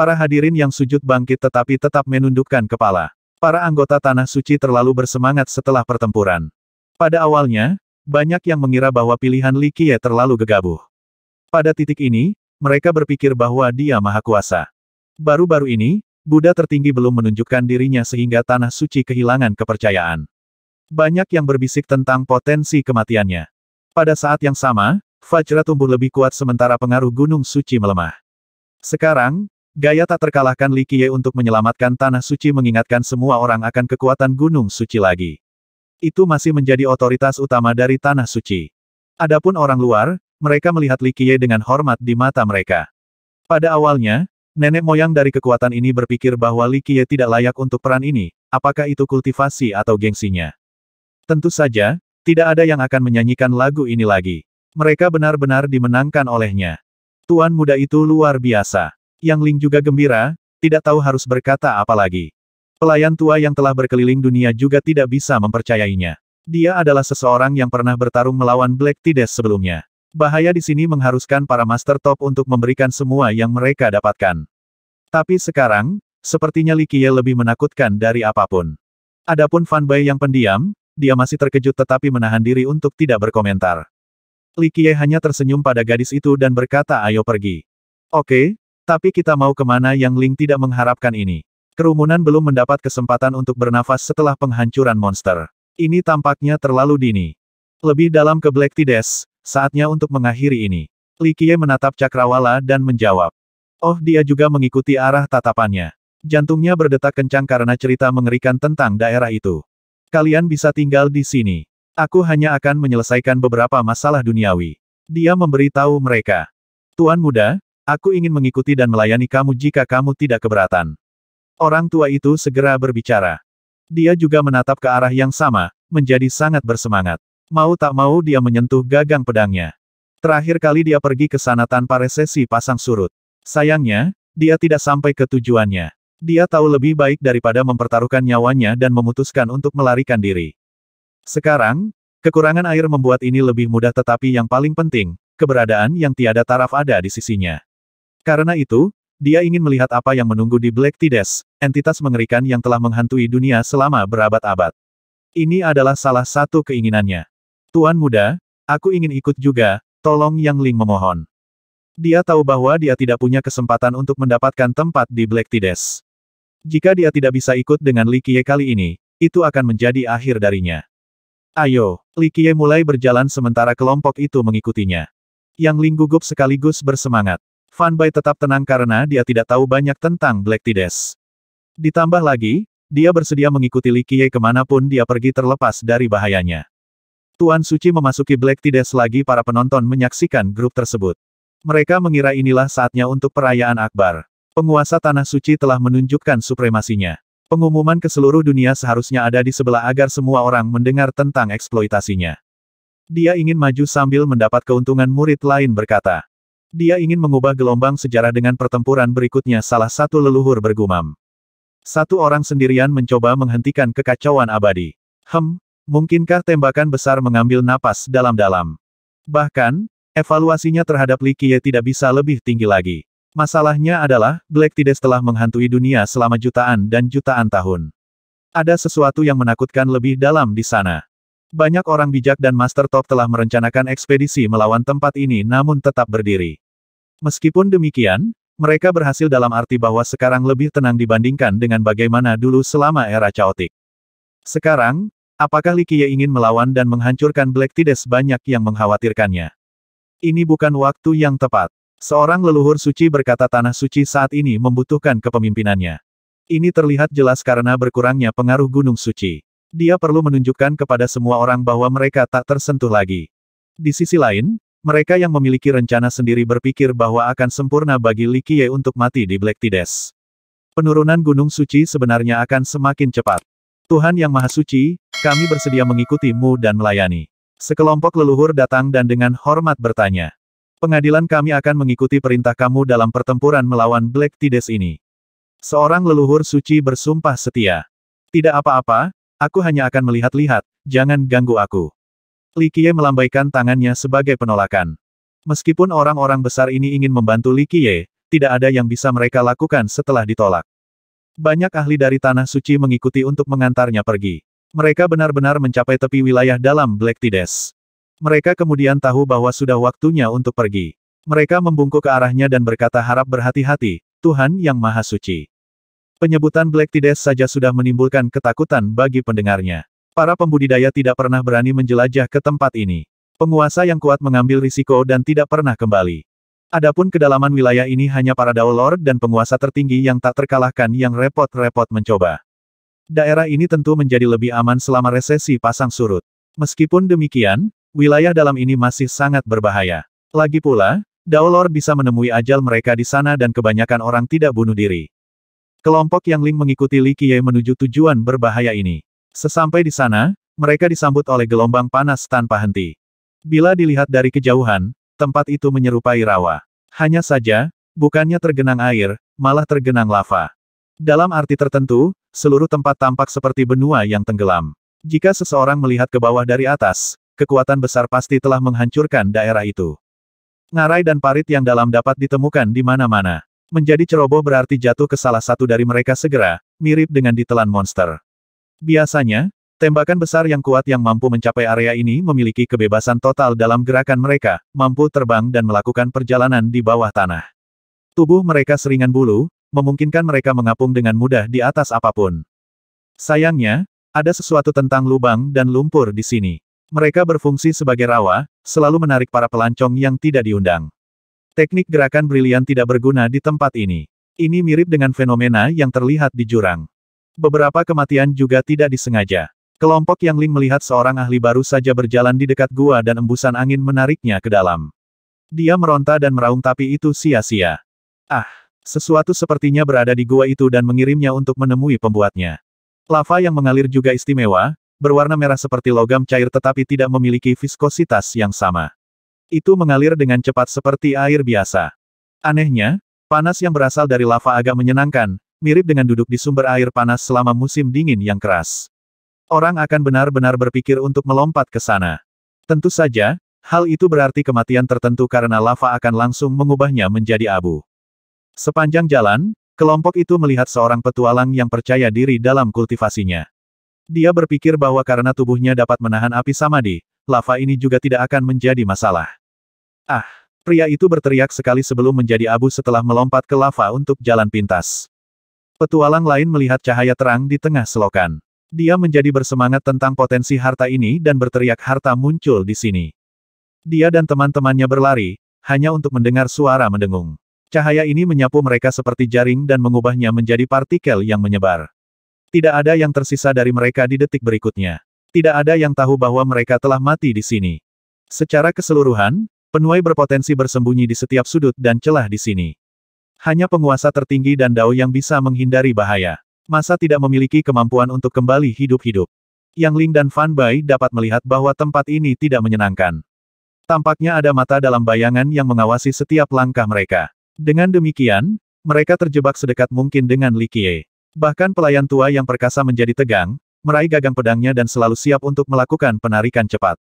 Para hadirin yang sujud bangkit tetapi tetap menundukkan kepala. Para anggota Tanah Suci terlalu bersemangat setelah pertempuran. Pada awalnya, banyak yang mengira bahwa pilihan Li Qiye terlalu gegabah. Pada titik ini, mereka berpikir bahwa dia maha kuasa. Baru-baru ini, Buddha tertinggi belum menunjukkan dirinya sehingga Tanah Suci kehilangan kepercayaan. Banyak yang berbisik tentang potensi kematiannya. Pada saat yang sama, Fajra tumbuh lebih kuat sementara pengaruh Gunung Suci melemah. Sekarang, Gaya tak terkalahkan Li Qiye untuk menyelamatkan Tanah Suci mengingatkan semua orang akan kekuatan Gunung Suci lagi. Itu masih menjadi otoritas utama dari Tanah Suci. Adapun orang luar, mereka melihat Li Qiye dengan hormat di mata mereka. Pada awalnya, nenek moyang dari kekuatan ini berpikir bahwa Li Qiye tidak layak untuk peran ini, apakah itu kultivasi atau gengsinya. Tentu saja, tidak ada yang akan menyanyikan lagu ini lagi. Mereka benar-benar dimenangkan olehnya. Tuan muda itu luar biasa. Yang Ling juga gembira, tidak tahu harus berkata apa lagi. Pelayan tua yang telah berkeliling dunia juga tidak bisa mempercayainya. Dia adalah seseorang yang pernah bertarung melawan Black Tides sebelumnya. Bahaya di sini mengharuskan para master top untuk memberikan semua yang mereka dapatkan. Tapi sekarang, sepertinya Likie lebih menakutkan dari apapun. Adapun Fan Bai yang pendiam, dia masih terkejut tetapi menahan diri untuk tidak berkomentar. Likie hanya tersenyum pada gadis itu dan berkata ayo pergi. Oke, tapi kita mau kemana yang Ling tidak mengharapkan ini. Kerumunan belum mendapat kesempatan untuk bernafas setelah penghancuran monster. Ini tampaknya terlalu dini. Lebih dalam ke Black Tides, saatnya untuk mengakhiri ini. Li Likie menatap Cakrawala dan menjawab. Oh dia juga mengikuti arah tatapannya. Jantungnya berdetak kencang karena cerita mengerikan tentang daerah itu. Kalian bisa tinggal di sini. Aku hanya akan menyelesaikan beberapa masalah duniawi. Dia memberitahu mereka. Tuan muda, Aku ingin mengikuti dan melayani kamu jika kamu tidak keberatan. Orang tua itu segera berbicara. Dia juga menatap ke arah yang sama, menjadi sangat bersemangat. Mau tak mau dia menyentuh gagang pedangnya. Terakhir kali dia pergi ke sana tanpa resesi pasang surut. Sayangnya, dia tidak sampai ke tujuannya. Dia tahu lebih baik daripada mempertaruhkan nyawanya dan memutuskan untuk melarikan diri. Sekarang, kekurangan air membuat ini lebih mudah tetapi yang paling penting, keberadaan yang tiada taraf ada di sisinya. Karena itu, dia ingin melihat apa yang menunggu di Black Tides, entitas mengerikan yang telah menghantui dunia selama berabad-abad. Ini adalah salah satu keinginannya. Tuan muda, aku ingin ikut juga, tolong Yang Ling memohon. Dia tahu bahwa dia tidak punya kesempatan untuk mendapatkan tempat di Black Tides. Jika dia tidak bisa ikut dengan Li Qiye kali ini, itu akan menjadi akhir darinya. Ayo, Li Qiye mulai berjalan sementara kelompok itu mengikutinya. Yang Ling gugup sekaligus bersemangat. Fan Bai tetap tenang karena dia tidak tahu banyak tentang Black Tides. Ditambah lagi, dia bersedia mengikuti Li Qiye kemanapun dia pergi terlepas dari bahayanya. Tuan Suci memasuki Black Tides lagi para penonton menyaksikan grup tersebut. Mereka mengira inilah saatnya untuk perayaan akbar. Penguasa Tanah Suci telah menunjukkan supremasinya. Pengumuman ke seluruh dunia seharusnya ada di sebelah agar semua orang mendengar tentang eksploitasinya. Dia ingin maju sambil mendapat keuntungan murid lain berkata. Dia ingin mengubah gelombang sejarah dengan pertempuran berikutnya salah satu leluhur bergumam. Satu orang sendirian mencoba menghentikan kekacauan abadi. Hem, mungkinkah tembakan besar mengambil napas dalam-dalam? Bahkan, evaluasinya terhadap Li Qiye tidak bisa lebih tinggi lagi. Masalahnya adalah, Black Tides telah menghantui dunia selama jutaan dan jutaan tahun. Ada sesuatu yang menakutkan lebih dalam di sana. Banyak orang bijak dan master top telah merencanakan ekspedisi melawan tempat ini namun tetap berdiri. Meskipun demikian, mereka berhasil dalam arti bahwa sekarang lebih tenang dibandingkan dengan bagaimana dulu selama era caotik. Sekarang, apakah Likie ingin melawan dan menghancurkan Black Tides banyak yang mengkhawatirkannya? Ini bukan waktu yang tepat. Seorang leluhur suci berkata tanah suci saat ini membutuhkan kepemimpinannya. Ini terlihat jelas karena berkurangnya pengaruh gunung suci. Dia perlu menunjukkan kepada semua orang bahwa mereka tak tersentuh lagi. Di sisi lain, mereka yang memiliki rencana sendiri berpikir bahwa akan sempurna bagi Li Qiye untuk mati di Black Tides. Penurunan Gunung Suci sebenarnya akan semakin cepat. Tuhan Yang Maha Suci, kami bersedia mengikutimu dan melayani. Sekelompok leluhur datang dan dengan hormat bertanya. Pengadilan kami akan mengikuti perintah kamu dalam pertempuran melawan Black Tides ini. Seorang leluhur suci bersumpah setia. Tidak apa-apa, Aku hanya akan melihat-lihat, jangan ganggu aku. Li Qiye melambaikan tangannya sebagai penolakan. Meskipun orang-orang besar ini ingin membantu Li Qiye, tidak ada yang bisa mereka lakukan setelah ditolak. Banyak ahli dari Tanah Suci mengikuti untuk mengantarnya pergi. Mereka benar-benar mencapai tepi wilayah dalam Black Tides. Mereka kemudian tahu bahwa sudah waktunya untuk pergi. Mereka membungkuk ke arahnya dan berkata harap berhati-hati, Tuhan Yang Maha Suci. Penyebutan Black Tides saja sudah menimbulkan ketakutan bagi pendengarnya. Para pembudidaya tidak pernah berani menjelajah ke tempat ini. Penguasa yang kuat mengambil risiko dan tidak pernah kembali. Adapun kedalaman wilayah ini hanya para Dao Lord dan penguasa tertinggi yang tak terkalahkan yang repot-repot mencoba. Daerah ini tentu menjadi lebih aman selama resesi pasang surut. Meskipun demikian, wilayah dalam ini masih sangat berbahaya. Lagi pula, Dao Lord bisa menemui ajal mereka di sana dan kebanyakan orang tidak bunuh diri. Kelompok Yang Ling mengikuti Li Qiye menuju tujuan berbahaya ini. Sesampai di sana, mereka disambut oleh gelombang panas tanpa henti. Bila dilihat dari kejauhan, tempat itu menyerupai rawa. Hanya saja, bukannya tergenang air, malah tergenang lava. Dalam arti tertentu, seluruh tempat tampak seperti benua yang tenggelam. Jika seseorang melihat ke bawah dari atas, kekuatan besar pasti telah menghancurkan daerah itu. Ngarai dan parit yang dalam dapat ditemukan di mana-mana. Menjadi ceroboh berarti jatuh ke salah satu dari mereka segera, mirip dengan ditelan monster. Biasanya, tembakan besar yang kuat yang mampu mencapai area ini memiliki kebebasan total dalam gerakan mereka, mampu terbang dan melakukan perjalanan di bawah tanah. Tubuh mereka seringan bulu, memungkinkan mereka mengapung dengan mudah di atas apapun. Sayangnya, ada sesuatu tentang lubang dan lumpur di sini. Mereka berfungsi sebagai rawa, selalu menarik para pelancong yang tidak diundang. Teknik gerakan brilian tidak berguna di tempat ini. Ini mirip dengan fenomena yang terlihat di jurang. Beberapa kematian juga tidak disengaja. Kelompok yang Ling melihat seorang ahli baru saja berjalan di dekat gua dan embusan angin menariknya ke dalam. Dia meronta dan meraung tapi itu sia-sia. Ah, sesuatu sepertinya berada di gua itu dan mengirimnya untuk menemui pembuatnya. Lava yang mengalir juga istimewa, berwarna merah seperti logam cair tetapi tidak memiliki viskositas yang sama. Itu mengalir dengan cepat seperti air biasa. Anehnya, panas yang berasal dari lava agak menyenangkan, mirip dengan duduk di sumber air panas selama musim dingin yang keras. Orang akan benar-benar berpikir untuk melompat ke sana. Tentu saja, hal itu berarti kematian tertentu karena lava akan langsung mengubahnya menjadi abu. Sepanjang jalan, kelompok itu melihat seorang petualang yang percaya diri dalam kultivasinya. Dia berpikir bahwa karena tubuhnya dapat menahan api samadi, lava ini juga tidak akan menjadi masalah. Ah! Pria itu berteriak sekali sebelum menjadi abu setelah melompat ke lava untuk jalan pintas. Petualang lain melihat cahaya terang di tengah selokan. Dia menjadi bersemangat tentang potensi harta ini dan berteriak harta muncul di sini. Dia dan teman-temannya berlari, hanya untuk mendengar suara mendengung. Cahaya ini menyapu mereka seperti jaring dan mengubahnya menjadi partikel yang menyebar. Tidak ada yang tersisa dari mereka di detik berikutnya. Tidak ada yang tahu bahwa mereka telah mati di sini. Secara keseluruhan, Penuai berpotensi bersembunyi di setiap sudut dan celah di sini. Hanya penguasa tertinggi dan Dao yang bisa menghindari bahaya. Masa tidak memiliki kemampuan untuk kembali hidup-hidup. Yang Ling dan Fan Bai dapat melihat bahwa tempat ini tidak menyenangkan. Tampaknya ada mata dalam bayangan yang mengawasi setiap langkah mereka. Dengan demikian, mereka terjebak sedekat mungkin dengan Li Qie. Bahkan pelayan tua yang perkasa menjadi tegang, meraih gagang pedangnya dan selalu siap untuk melakukan penarikan cepat.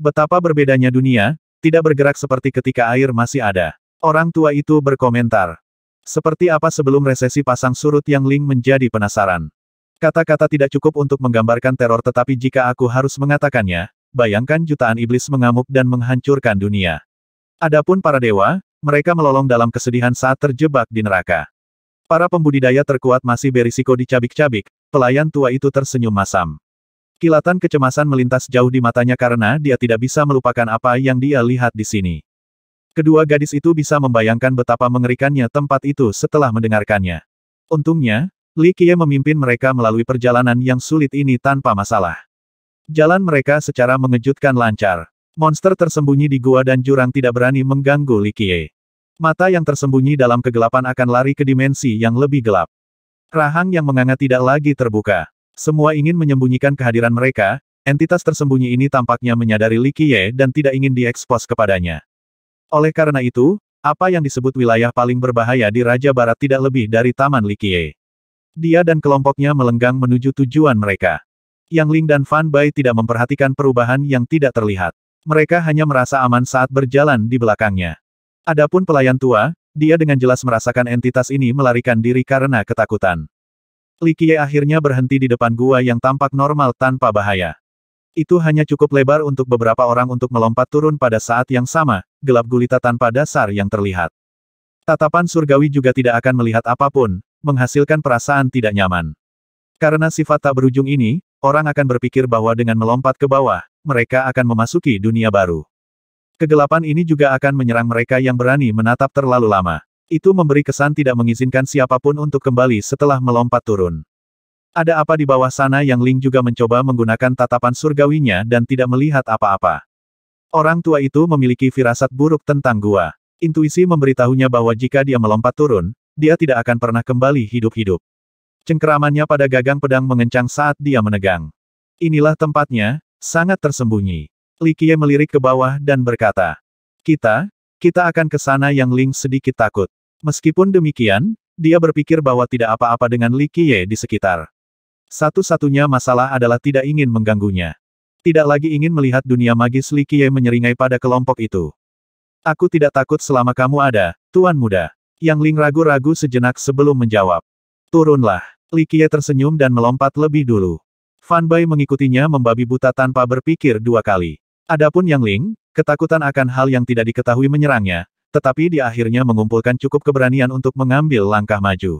Betapa berbedanya dunia, tidak bergerak seperti ketika air masih ada. Orang tua itu berkomentar. Seperti apa sebelum resesi pasang surut yang Ling menjadi penasaran. Kata-kata tidak cukup untuk menggambarkan teror tetapi jika aku harus mengatakannya, bayangkan jutaan iblis mengamuk dan menghancurkan dunia. Adapun para dewa, mereka melolong dalam kesedihan saat terjebak di neraka. Para pembudidaya terkuat masih berisiko dicabik-cabik, pelayan tua itu tersenyum masam. Kilatan kecemasan melintas jauh di matanya karena dia tidak bisa melupakan apa yang dia lihat di sini. Kedua gadis itu bisa membayangkan betapa mengerikannya tempat itu setelah mendengarkannya. Untungnya, Li Qiye memimpin mereka melalui perjalanan yang sulit ini tanpa masalah. Jalan mereka secara mengejutkan lancar. Monster tersembunyi di gua dan jurang tidak berani mengganggu Li Qiye. Mata yang tersembunyi dalam kegelapan akan lari ke dimensi yang lebih gelap. Rahang yang menganga tidak lagi terbuka. Semua ingin menyembunyikan kehadiran mereka, entitas tersembunyi ini tampaknya menyadari Li Qiye dan tidak ingin diekspos kepadanya. Oleh karena itu, apa yang disebut wilayah paling berbahaya di Raja Barat tidak lebih dari Taman Li Qiye. Dia dan kelompoknya melenggang menuju tujuan mereka. Yang Ling dan Fan Bai tidak memperhatikan perubahan yang tidak terlihat. Mereka hanya merasa aman saat berjalan di belakangnya. Adapun pelayan tua, dia dengan jelas merasakan entitas ini melarikan diri karena ketakutan. Qiye akhirnya berhenti di depan gua yang tampak normal tanpa bahaya. Itu hanya cukup lebar untuk beberapa orang untuk melompat turun pada saat yang sama, gelap gulita tanpa dasar yang terlihat. Tatapan surgawi juga tidak akan melihat apapun, menghasilkan perasaan tidak nyaman. Karena sifat tak berujung ini, orang akan berpikir bahwa dengan melompat ke bawah, mereka akan memasuki dunia baru. Kegelapan ini juga akan menyerang mereka yang berani menatap terlalu lama. Itu memberi kesan tidak mengizinkan siapapun untuk kembali setelah melompat turun. Ada apa di bawah sana yang Ling juga mencoba menggunakan tatapan surgawinya dan tidak melihat apa-apa. Orang tua itu memiliki firasat buruk tentang gua. Intuisi memberitahunya bahwa jika dia melompat turun, dia tidak akan pernah kembali hidup-hidup. Cengkeramannya pada gagang pedang mengencang saat dia menegang. Inilah tempatnya, sangat tersembunyi. Li Qiye melirik ke bawah dan berkata, Kita, kita akan ke sana yang Ling sedikit takut. Meskipun demikian, dia berpikir bahwa tidak apa-apa dengan Li Qiye di sekitar. Satu-satunya masalah adalah tidak ingin mengganggunya. Tidak lagi ingin melihat dunia magis Li Qiye menyeringai pada kelompok itu. Aku tidak takut selama kamu ada, Tuan Muda. Yang Ling ragu-ragu sejenak sebelum menjawab. Turunlah. Li Qiye tersenyum dan melompat lebih dulu. Fan Bai mengikutinya membabi buta tanpa berpikir dua kali. Adapun Yang Ling, ketakutan akan hal yang tidak diketahui menyerangnya, tetapi dia akhirnya mengumpulkan cukup keberanian untuk mengambil langkah maju.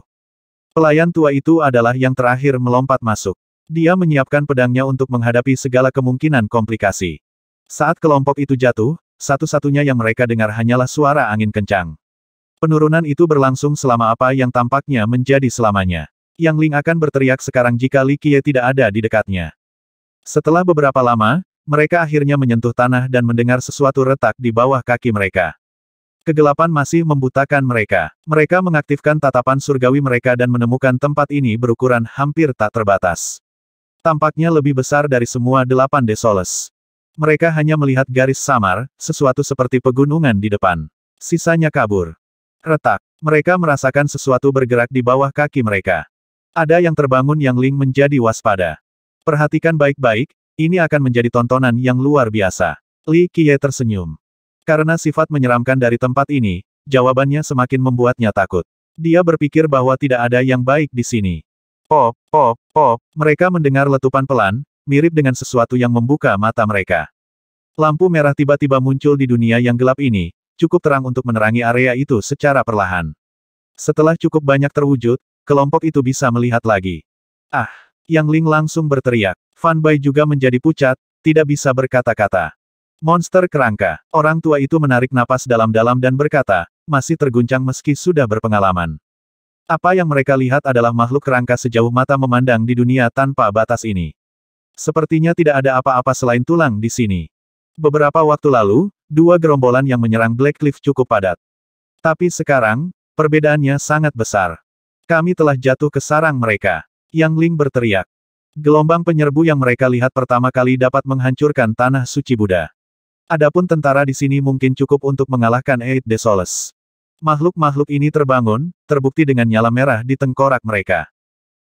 Pelayan tua itu adalah yang terakhir melompat masuk. Dia menyiapkan pedangnya untuk menghadapi segala kemungkinan komplikasi. Saat kelompok itu jatuh, satu-satunya yang mereka dengar hanyalah suara angin kencang. Penurunan itu berlangsung selama apa yang tampaknya menjadi selamanya. Yang Ling akan berteriak sekarang jika Li Qiye tidak ada di dekatnya. Setelah beberapa lama, mereka akhirnya menyentuh tanah dan mendengar sesuatu retak di bawah kaki mereka. Kegelapan masih membutakan mereka. Mereka mengaktifkan tatapan surgawi mereka dan menemukan tempat ini berukuran hampir tak terbatas. Tampaknya lebih besar dari semua delapan desoles. Mereka hanya melihat garis samar, sesuatu seperti pegunungan di depan. Sisanya kabur. Retak. Mereka merasakan sesuatu bergerak di bawah kaki mereka. Ada yang terbangun yang Ling menjadi waspada. Perhatikan baik-baik, ini akan menjadi tontonan yang luar biasa. Li Qiye tersenyum. Karena sifat menyeramkan dari tempat ini, jawabannya semakin membuatnya takut. Dia berpikir bahwa tidak ada yang baik di sini. Pop, pop, pop, mereka mendengar letupan pelan, mirip dengan sesuatu yang membuka mata mereka. Lampu merah tiba-tiba muncul di dunia yang gelap ini, cukup terang untuk menerangi area itu secara perlahan. Setelah cukup banyak terwujud, kelompok itu bisa melihat lagi. Ah, Yang Ling langsung berteriak. Fan Bai juga menjadi pucat, tidak bisa berkata-kata. Monster kerangka. Orang tua itu menarik napas dalam-dalam dan berkata, masih terguncang meski sudah berpengalaman. Apa yang mereka lihat adalah makhluk kerangka sejauh mata memandang di dunia tanpa batas ini. Sepertinya tidak ada apa-apa selain tulang di sini. Beberapa waktu lalu, dua gerombolan yang menyerang Black Cliff cukup padat. Tapi sekarang, perbedaannya sangat besar. Kami telah jatuh ke sarang mereka. Yang Ling berteriak. Gelombang penyerbu yang mereka lihat pertama kali dapat menghancurkan tanah suci Buddha. Adapun tentara di sini mungkin cukup untuk mengalahkan Eight Desolus. Makhluk-makhluk ini terbangun, terbukti dengan nyala merah di tengkorak mereka.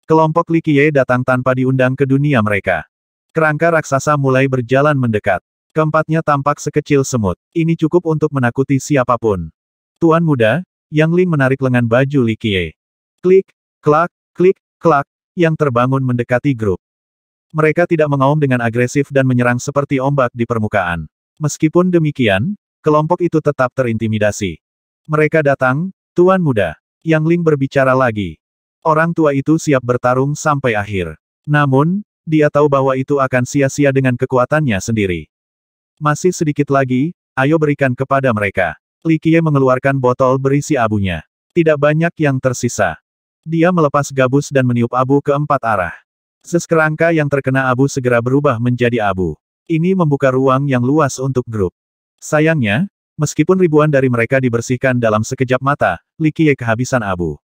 Kelompok Likie datang tanpa diundang ke dunia mereka. Kerangka raksasa mulai berjalan mendekat. Keempatnya tampak sekecil semut. Ini cukup untuk menakuti siapapun. Tuan muda, Yang Ling menarik lengan baju Likie. Klik, klak, klik, klak, yang terbangun mendekati grup. Mereka tidak mengaum dengan agresif dan menyerang seperti ombak di permukaan. Meskipun demikian, kelompok itu tetap terintimidasi. Mereka datang, Tuan Muda. Yang Ling berbicara lagi. Orang tua itu siap bertarung sampai akhir. Namun, dia tahu bahwa itu akan sia-sia dengan kekuatannya sendiri. Masih sedikit lagi, ayo berikan kepada mereka. Li Qiye mengeluarkan botol berisi abunya. Tidak banyak yang tersisa. Dia melepas gabus dan meniup abu ke empat arah. Seskerangka yang terkena abu segera berubah menjadi abu. Ini membuka ruang yang luas untuk grup. Sayangnya, meskipun ribuan dari mereka dibersihkan dalam sekejap mata, Likie kehabisan abu.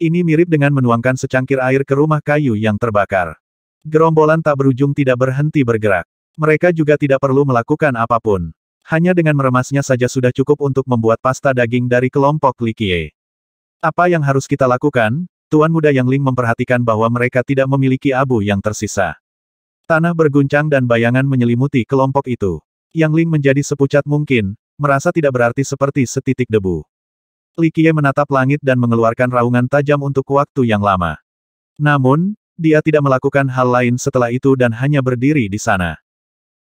Ini mirip dengan menuangkan secangkir air ke rumah kayu yang terbakar. Gerombolan tak berujung tidak berhenti bergerak. Mereka juga tidak perlu melakukan apapun. Hanya dengan meremasnya saja sudah cukup untuk membuat pasta daging dari kelompok Likie. Apa yang harus kita lakukan? Tuan muda Yang Ling memperhatikan bahwa mereka tidak memiliki abu yang tersisa. Tanah berguncang dan bayangan menyelimuti kelompok itu. Yang Ling menjadi sepucat mungkin, merasa tidak berarti seperti setitik debu. Li Qiye menatap langit dan mengeluarkan raungan tajam untuk waktu yang lama. Namun, dia tidak melakukan hal lain setelah itu dan hanya berdiri di sana.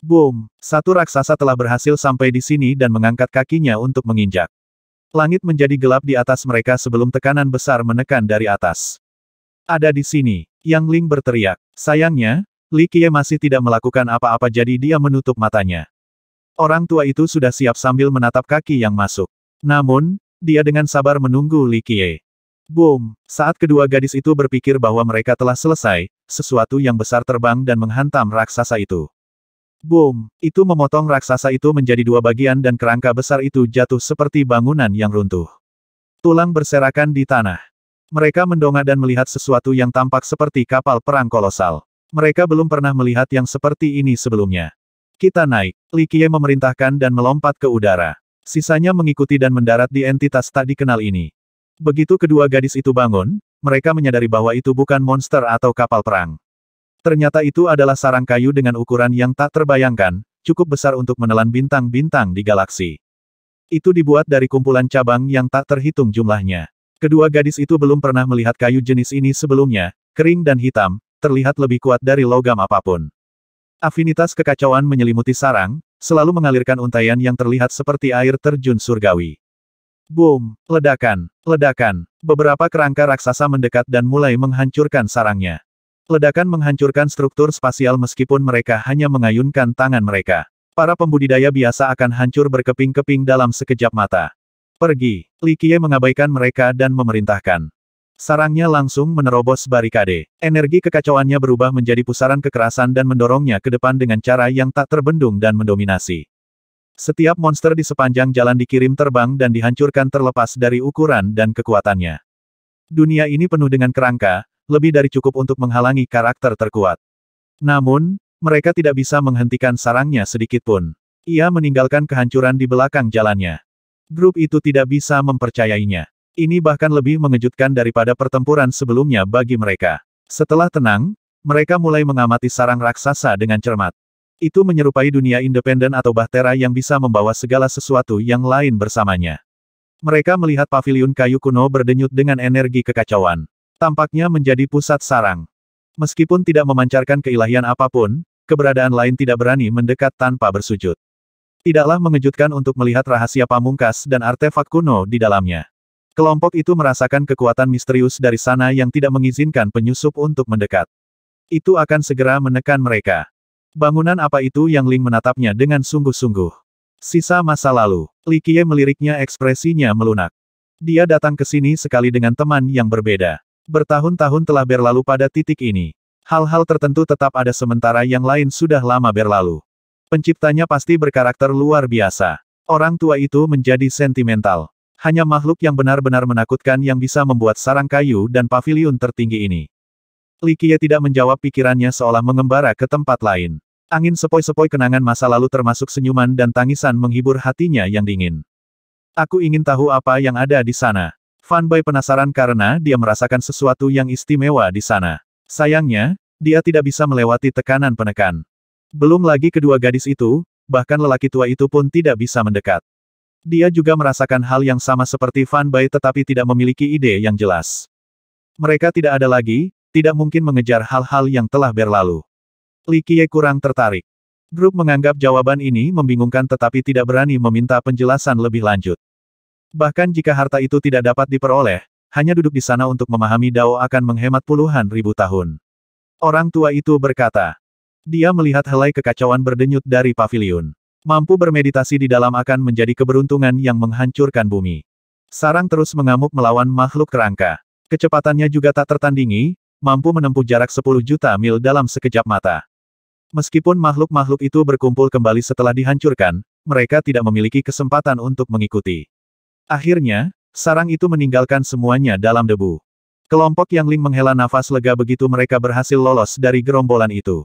Boom! Satu raksasa telah berhasil sampai di sini dan mengangkat kakinya untuk menginjak. Langit menjadi gelap di atas mereka sebelum tekanan besar menekan dari atas. Ada di sini, Yang Ling berteriak. Sayangnya, Li Qie masih tidak melakukan apa-apa jadi dia menutup matanya. Orang tua itu sudah siap sambil menatap kaki yang masuk. Namun, dia dengan sabar menunggu Li Qie. Boom! Saat kedua gadis itu berpikir bahwa mereka telah selesai, sesuatu yang besar terbang dan menghantam raksasa itu. Boom! Itu memotong raksasa itu menjadi dua bagian dan kerangka besar itu jatuh seperti bangunan yang runtuh. Tulang berserakan di tanah. Mereka mendongak dan melihat sesuatu yang tampak seperti kapal perang kolosal. Mereka belum pernah melihat yang seperti ini sebelumnya. Kita naik. Li Qiye memerintahkan dan melompat ke udara. Sisanya mengikuti dan mendarat di entitas tak dikenal ini. Begitu kedua gadis itu bangun, mereka menyadari bahwa itu bukan monster atau kapal perang. Ternyata itu adalah sarang kayu dengan ukuran yang tak terbayangkan, cukup besar untuk menelan bintang-bintang di galaksi. Itu dibuat dari kumpulan cabang yang tak terhitung jumlahnya. Kedua gadis itu belum pernah melihat kayu jenis ini sebelumnya, kering dan hitam, terlihat lebih kuat dari logam apapun. Afinitas kekacauan menyelimuti sarang, selalu mengalirkan untayan yang terlihat seperti air terjun surgawi. Boom, ledakan, ledakan, beberapa kerangka raksasa mendekat dan mulai menghancurkan sarangnya. Ledakan menghancurkan struktur spasial meskipun mereka hanya mengayunkan tangan mereka. Para pembudidaya biasa akan hancur berkeping-keping dalam sekejap mata. Pergi, Likie mengabaikan mereka dan memerintahkan. Sarangnya langsung menerobos barikade. Energi kekacauannya berubah menjadi pusaran kekerasan dan mendorongnya ke depan dengan cara yang tak terbendung dan mendominasi. Setiap monster di sepanjang jalan dikirim terbang dan dihancurkan terlepas dari ukuran dan kekuatannya. Dunia ini penuh dengan kerangka, lebih dari cukup untuk menghalangi karakter terkuat. Namun, mereka tidak bisa menghentikan sarangnya sedikit pun. Ia meninggalkan kehancuran di belakang jalannya. Grup itu tidak bisa mempercayainya. Ini bahkan lebih mengejutkan daripada pertempuran sebelumnya bagi mereka. Setelah tenang, mereka mulai mengamati sarang raksasa dengan cermat. Itu menyerupai dunia independen atau bahtera yang bisa membawa segala sesuatu yang lain bersamanya. Mereka melihat paviliun kayu kuno berdenyut dengan energi kekacauan. Tampaknya menjadi pusat sarang. Meskipun tidak memancarkan keilahian apapun, keberadaan lain tidak berani mendekat tanpa bersujud. Tidaklah mengejutkan untuk melihat rahasia pamungkas dan artefak kuno di dalamnya. Kelompok itu merasakan kekuatan misterius dari sana yang tidak mengizinkan penyusup untuk mendekat. Itu akan segera menekan mereka. Bangunan apa itu yang Ling menatapnya dengan sungguh-sungguh. Sisa masa lalu, Li Likie meliriknya ekspresinya melunak. Dia datang ke sini sekali dengan teman yang berbeda. Bertahun-tahun telah berlalu pada titik ini. Hal-hal tertentu tetap ada sementara yang lain sudah lama berlalu. Penciptanya pasti berkarakter luar biasa. Orang tua itu menjadi sentimental. Hanya makhluk yang benar-benar menakutkan yang bisa membuat sarang kayu dan pavilion tertinggi ini. Li Qiye tidak menjawab pikirannya seolah mengembara ke tempat lain. Angin sepoi-sepoi kenangan masa lalu termasuk senyuman dan tangisan menghibur hatinya yang dingin. Aku ingin tahu apa yang ada di sana. Fan Bai penasaran karena dia merasakan sesuatu yang istimewa di sana. Sayangnya, dia tidak bisa melewati tekanan penekan. Belum lagi kedua gadis itu, bahkan lelaki tua itu pun tidak bisa mendekat. Dia juga merasakan hal yang sama seperti Fan Bai tetapi tidak memiliki ide yang jelas. Mereka tidak ada lagi, tidak mungkin mengejar hal-hal yang telah berlalu. Li Qiye kurang tertarik. Grup menganggap jawaban ini membingungkan tetapi tidak berani meminta penjelasan lebih lanjut. Bahkan jika harta itu tidak dapat diperoleh, hanya duduk di sana untuk memahami Dao akan menghemat puluhan ribu tahun. Orang tua itu berkata. Dia melihat helai kekacauan berdenyut dari paviliun. Mampu bermeditasi di dalam akan menjadi keberuntungan yang menghancurkan bumi. Sarang terus mengamuk melawan makhluk kerangka. Kecepatannya juga tak tertandingi, mampu menempuh jarak 10 juta mil dalam sekejap mata. Meskipun makhluk-makhluk itu berkumpul kembali setelah dihancurkan, mereka tidak memiliki kesempatan untuk mengikuti. Akhirnya, sarang itu meninggalkan semuanya dalam debu. Kelompok yang Ling menghela nafas lega begitu mereka berhasil lolos dari gerombolan itu.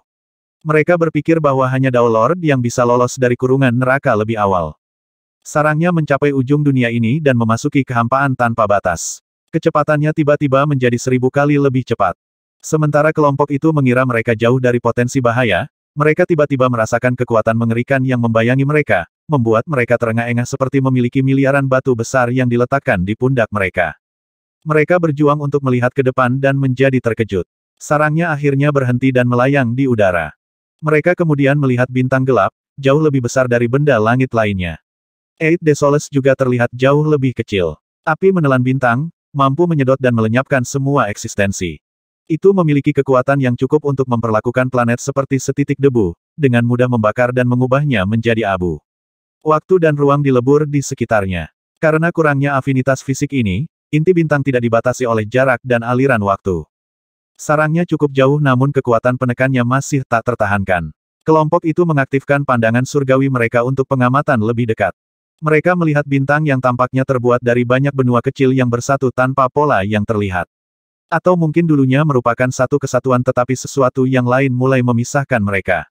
Mereka berpikir bahwa hanya Dao Lord yang bisa lolos dari kurungan neraka lebih awal. Sarangnya mencapai ujung dunia ini dan memasuki kehampaan tanpa batas. Kecepatannya tiba-tiba menjadi seribu kali lebih cepat. Sementara kelompok itu mengira mereka jauh dari potensi bahaya, mereka tiba-tiba merasakan kekuatan mengerikan yang membayangi mereka, membuat mereka terengah-engah seperti memiliki miliaran batu besar yang diletakkan di pundak mereka. Mereka berjuang untuk melihat ke depan dan menjadi terkejut. Sarangnya akhirnya berhenti dan melayang di udara. Mereka kemudian melihat bintang gelap, jauh lebih besar dari benda langit lainnya. Eight Desoles juga terlihat jauh lebih kecil. Api menelan bintang, mampu menyedot dan melenyapkan semua eksistensi. Itu memiliki kekuatan yang cukup untuk memperlakukan planet seperti setitik debu, dengan mudah membakar dan mengubahnya menjadi abu. Waktu dan ruang dilebur di sekitarnya. Karena kurangnya afinitas fisik ini, inti bintang tidak dibatasi oleh jarak dan aliran waktu. Sarangnya cukup jauh namun kekuatan penekannya masih tak tertahankan. Kelompok itu mengaktifkan pandangan surgawi mereka untuk pengamatan lebih dekat. Mereka melihat bintang yang tampaknya terbuat dari banyak benua kecil yang bersatu tanpa pola yang terlihat. Atau mungkin dulunya merupakan satu kesatuan tetapi sesuatu yang lain mulai memisahkan mereka.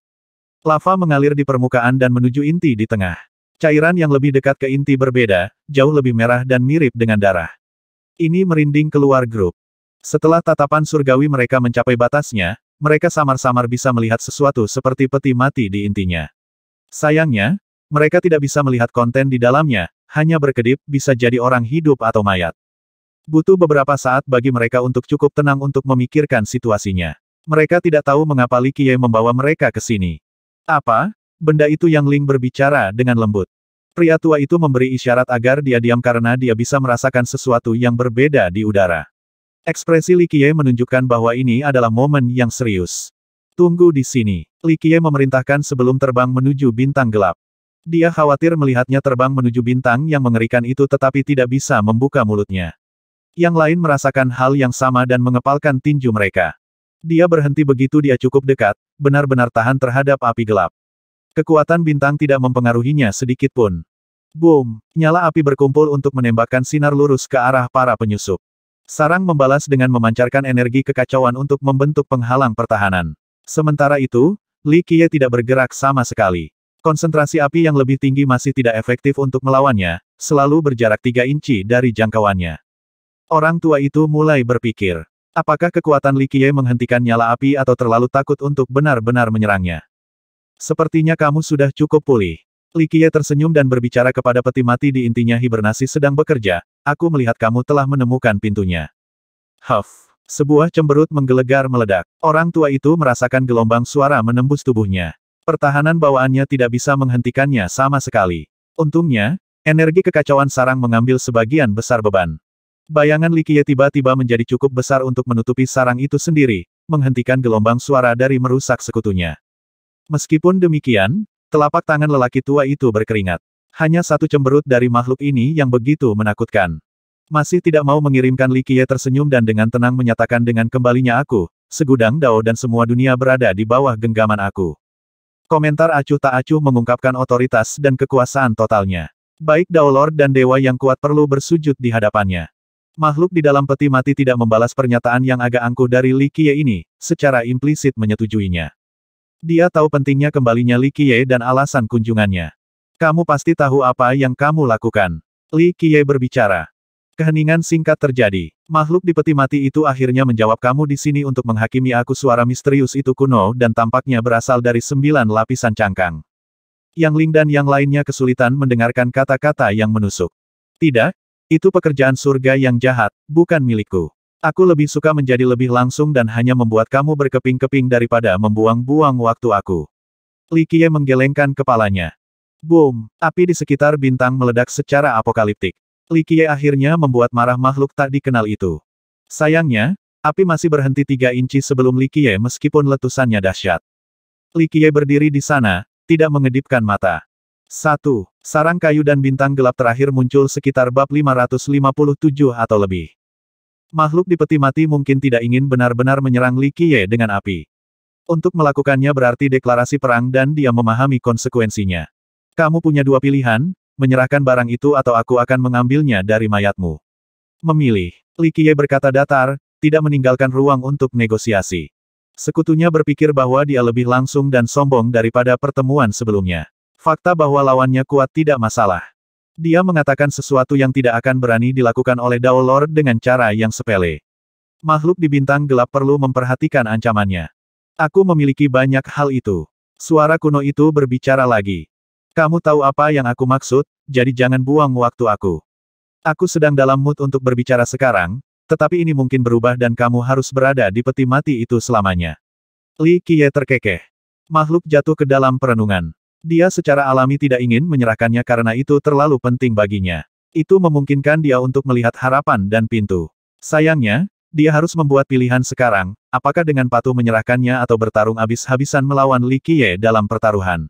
Lava mengalir di permukaan dan menuju inti di tengah. Cairan yang lebih dekat ke inti berbeda, jauh lebih merah dan mirip dengan darah. Ini merinding keluar grup. Setelah tatapan surgawi mereka mencapai batasnya, mereka samar-samar bisa melihat sesuatu seperti peti mati di intinya. Sayangnya, mereka tidak bisa melihat konten di dalamnya, hanya berkedip bisa jadi orang hidup atau mayat. Butuh beberapa saat bagi mereka untuk cukup tenang untuk memikirkan situasinya. Mereka tidak tahu mengapa Li Qiye membawa mereka ke sini. Apa? Benda itu yang Ling berbicara dengan lembut. Pria tua itu memberi isyarat agar dia diam karena dia bisa merasakan sesuatu yang berbeda di udara. Ekspresi Likie menunjukkan bahwa ini adalah momen yang serius. Tunggu di sini. Likie memerintahkan sebelum terbang menuju bintang gelap. Dia khawatir melihatnya terbang menuju bintang yang mengerikan itu tetapi tidak bisa membuka mulutnya. Yang lain merasakan hal yang sama dan mengepalkan tinju mereka. Dia berhenti begitu dia cukup dekat, benar-benar tahan terhadap api gelap. Kekuatan bintang tidak mempengaruhinya sedikit pun. Boom! Nyala api berkumpul untuk menembakkan sinar lurus ke arah para penyusup. Sarang membalas dengan memancarkan energi kekacauan untuk membentuk penghalang pertahanan. Sementara itu, Li Qiye tidak bergerak sama sekali. Konsentrasi api yang lebih tinggi masih tidak efektif untuk melawannya, selalu berjarak tiga inci dari jangkauannya. Orang tua itu mulai berpikir, apakah kekuatan Li Qiye menghentikan nyala api atau terlalu takut untuk benar-benar menyerangnya. Sepertinya kamu sudah cukup pulih. Likie tersenyum dan berbicara kepada peti mati di intinya hibernasi sedang bekerja, aku melihat kamu telah menemukan pintunya. Huff. Sebuah cemberut menggelegar meledak. Orang tua itu merasakan gelombang suara menembus tubuhnya. Pertahanan bawaannya tidak bisa menghentikannya sama sekali. Untungnya, energi kekacauan sarang mengambil sebagian besar beban. Bayangan Likie tiba-tiba menjadi cukup besar untuk menutupi sarang itu sendiri, menghentikan gelombang suara dari merusak sekutunya. Meskipun demikian, Telapak tangan lelaki tua itu berkeringat. Hanya satu cemberut dari makhluk ini yang begitu menakutkan. Masih tidak mau mengirimkan Likie tersenyum dan dengan tenang menyatakan dengan kembalinya aku, segudang dao dan semua dunia berada di bawah genggaman aku. Komentar acuh tak acuh mengungkapkan otoritas dan kekuasaan totalnya. Baik Dao Lord dan Dewa yang kuat perlu bersujud di hadapannya. Makhluk di dalam peti mati tidak membalas pernyataan yang agak angkuh dari Li ini, secara implisit menyetujuinya. Dia tahu pentingnya kembalinya Li Qiye dan alasan kunjungannya. Kamu pasti tahu apa yang kamu lakukan. Li Qiye berbicara. Keheningan singkat terjadi. Makhluk di peti mati itu akhirnya menjawab kamu di sini untuk menghakimi aku suara misterius itu kuno dan tampaknya berasal dari sembilan lapisan cangkang. Yang Ling dan yang lainnya kesulitan mendengarkan kata-kata yang menusuk. Tidak, itu pekerjaan surga yang jahat, bukan milikku. Aku lebih suka menjadi lebih langsung dan hanya membuat kamu berkeping-keping daripada membuang-buang waktu aku. Li Qiye menggelengkan kepalanya. Boom! Api di sekitar bintang meledak secara apokaliptik. Li Qiye akhirnya membuat marah makhluk tak dikenal itu. Sayangnya, api masih berhenti tiga inci sebelum Li Qiye, meskipun letusannya dahsyat. Li Qiye berdiri di sana, tidak mengedipkan mata. Satu. Sarang kayu dan bintang gelap terakhir muncul sekitar bab 557 atau lebih. Makhluk di peti mati mungkin tidak ingin benar-benar menyerang Li Qiye dengan api. Untuk melakukannya berarti deklarasi perang dan dia memahami konsekuensinya. Kamu punya dua pilihan, menyerahkan barang itu atau aku akan mengambilnya dari mayatmu. Memilih. Li Qiye berkata datar, tidak meninggalkan ruang untuk negosiasi. Sekutunya berpikir bahwa dia lebih langsung dan sombong daripada pertemuan sebelumnya. Fakta bahwa lawannya kuat tidak masalah. Dia mengatakan sesuatu yang tidak akan berani dilakukan oleh Dao Lord dengan cara yang sepele. Makhluk di bintang gelap perlu memperhatikan ancamannya. Aku memiliki banyak hal itu. Suara kuno itu berbicara lagi. Kamu tahu apa yang aku maksud, jadi jangan buang waktu aku. Aku sedang dalam mood untuk berbicara sekarang, tetapi ini mungkin berubah dan kamu harus berada di peti mati itu selamanya. Li Qiye terkekeh. Makhluk jatuh ke dalam perenungan. Dia secara alami tidak ingin menyerahkannya karena itu terlalu penting baginya. Itu memungkinkan dia untuk melihat harapan dan pintu. Sayangnya, dia harus membuat pilihan sekarang, apakah dengan patuh menyerahkannya atau bertarung habis-habisan melawan Li Qiye dalam pertaruhan.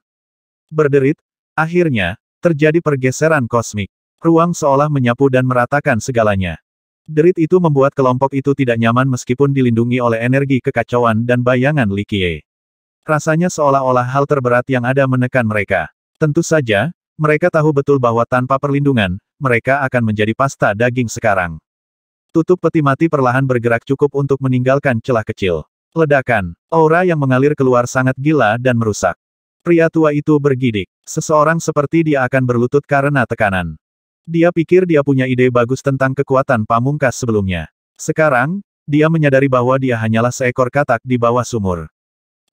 Berderit, akhirnya, terjadi pergeseran kosmik. Ruang seolah menyapu dan meratakan segalanya. Derit itu membuat kelompok itu tidak nyaman meskipun dilindungi oleh energi kekacauan dan bayangan Li Qiye. Rasanya seolah-olah hal terberat yang ada menekan mereka. Tentu saja, mereka tahu betul bahwa tanpa perlindungan, mereka akan menjadi pasta daging sekarang. Tutup peti mati perlahan bergerak cukup untuk meninggalkan celah kecil. Ledakan, aura yang mengalir keluar sangat gila dan merusak. Pria tua itu bergidik. Seseorang seperti dia akan berlutut karena tekanan. Dia pikir dia punya ide bagus tentang kekuatan pamungkas sebelumnya. Sekarang, dia menyadari bahwa dia hanyalah seekor katak di bawah sumur.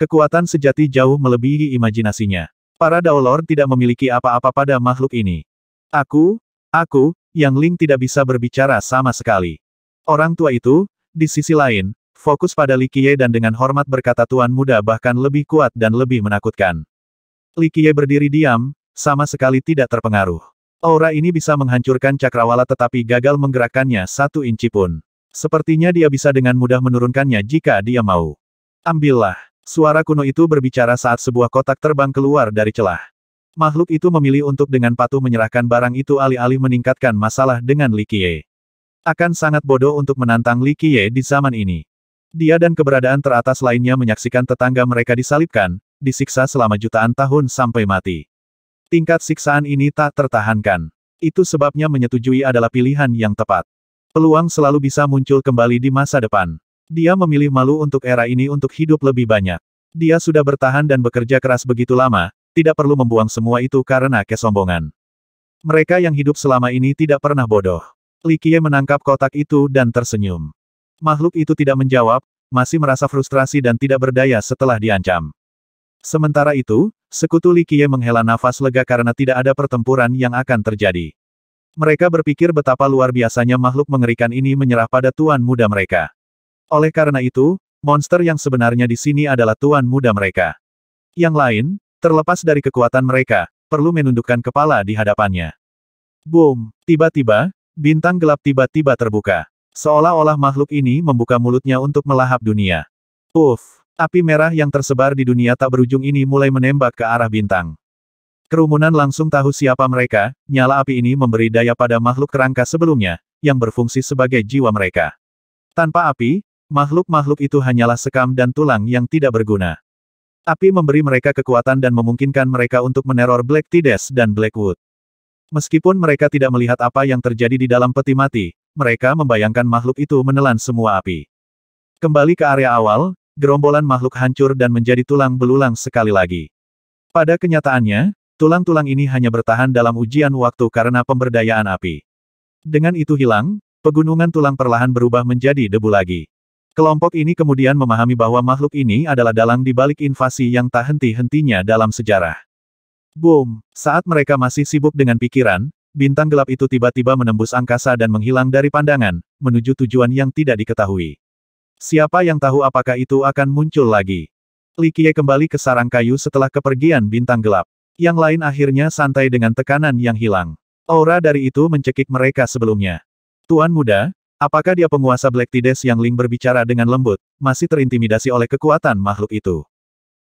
Kekuatan sejati jauh melebihi imajinasinya. Para Daulor tidak memiliki apa-apa pada makhluk ini. Aku, aku, Yang Ling tidak bisa berbicara sama sekali. Orang tua itu, di sisi lain, fokus pada Li Qiye dan dengan hormat berkata Tuan Muda bahkan lebih kuat dan lebih menakutkan. Li Qiye berdiri diam, sama sekali tidak terpengaruh. Aura ini bisa menghancurkan cakrawala tetapi gagal menggerakkannya satu inci pun. Sepertinya dia bisa dengan mudah menurunkannya jika dia mau. Ambillah. Suara kuno itu berbicara saat sebuah kotak terbang keluar dari celah. Makhluk itu memilih untuk dengan patuh menyerahkan barang itu alih-alih meningkatkan masalah dengan Li Qiye. Akan sangat bodoh untuk menantang Li Qiye di zaman ini. Dia dan keberadaan teratas lainnya menyaksikan tetangga mereka disalibkan, disiksa selama jutaan tahun sampai mati. Tingkat siksaan ini tak tertahankan. Itu sebabnya menyetujui adalah pilihan yang tepat. Peluang selalu bisa muncul kembali di masa depan. Dia memilih malu untuk era ini untuk hidup lebih banyak. Dia sudah bertahan dan bekerja keras begitu lama, tidak perlu membuang semua itu karena kesombongan. Mereka yang hidup selama ini tidak pernah bodoh. Li Likie menangkap kotak itu dan tersenyum. Makhluk itu tidak menjawab, masih merasa frustrasi dan tidak berdaya setelah diancam. Sementara itu, sekutu Li Likie menghela nafas lega karena tidak ada pertempuran yang akan terjadi. Mereka berpikir betapa luar biasanya makhluk mengerikan ini menyerah pada tuan muda mereka. Oleh karena itu, monster yang sebenarnya di sini adalah tuan muda mereka. Yang lain, terlepas dari kekuatan mereka, perlu menundukkan kepala di hadapannya. Boom! Tiba-tiba, bintang gelap tiba-tiba terbuka. Seolah-olah makhluk ini membuka mulutnya untuk melahap dunia. Uff! Api merah yang tersebar di dunia tak berujung ini mulai menembak ke arah bintang. Kerumunan langsung tahu siapa mereka, nyala api ini memberi daya pada makhluk kerangka sebelumnya, yang berfungsi sebagai jiwa mereka. Tanpa api, makhluk-makhluk itu hanyalah sekam dan tulang yang tidak berguna. Api memberi mereka kekuatan dan memungkinkan mereka untuk meneror Black Tides dan Blackwood. Meskipun mereka tidak melihat apa yang terjadi di dalam peti mati, mereka membayangkan makhluk itu menelan semua api. Kembali ke area awal, gerombolan makhluk hancur dan menjadi tulang belulang sekali lagi. Pada kenyataannya, tulang-tulang ini hanya bertahan dalam ujian waktu karena pemberdayaan api. Dengan itu hilang, pegunungan tulang perlahan berubah menjadi debu lagi. Kelompok ini kemudian memahami bahwa makhluk ini adalah dalang di balik invasi yang tak henti-hentinya dalam sejarah. Boom! Saat mereka masih sibuk dengan pikiran, bintang gelap itu tiba-tiba menembus angkasa dan menghilang dari pandangan, menuju tujuan yang tidak diketahui. Siapa yang tahu apakah itu akan muncul lagi? Likie kembali ke sarang kayu setelah kepergian bintang gelap. Yang lain akhirnya santai dengan tekanan yang hilang. Aura dari itu mencekik mereka sebelumnya. Tuan muda, Apakah dia penguasa Black Tides yang Ling berbicara dengan lembut, masih terintimidasi oleh kekuatan makhluk itu?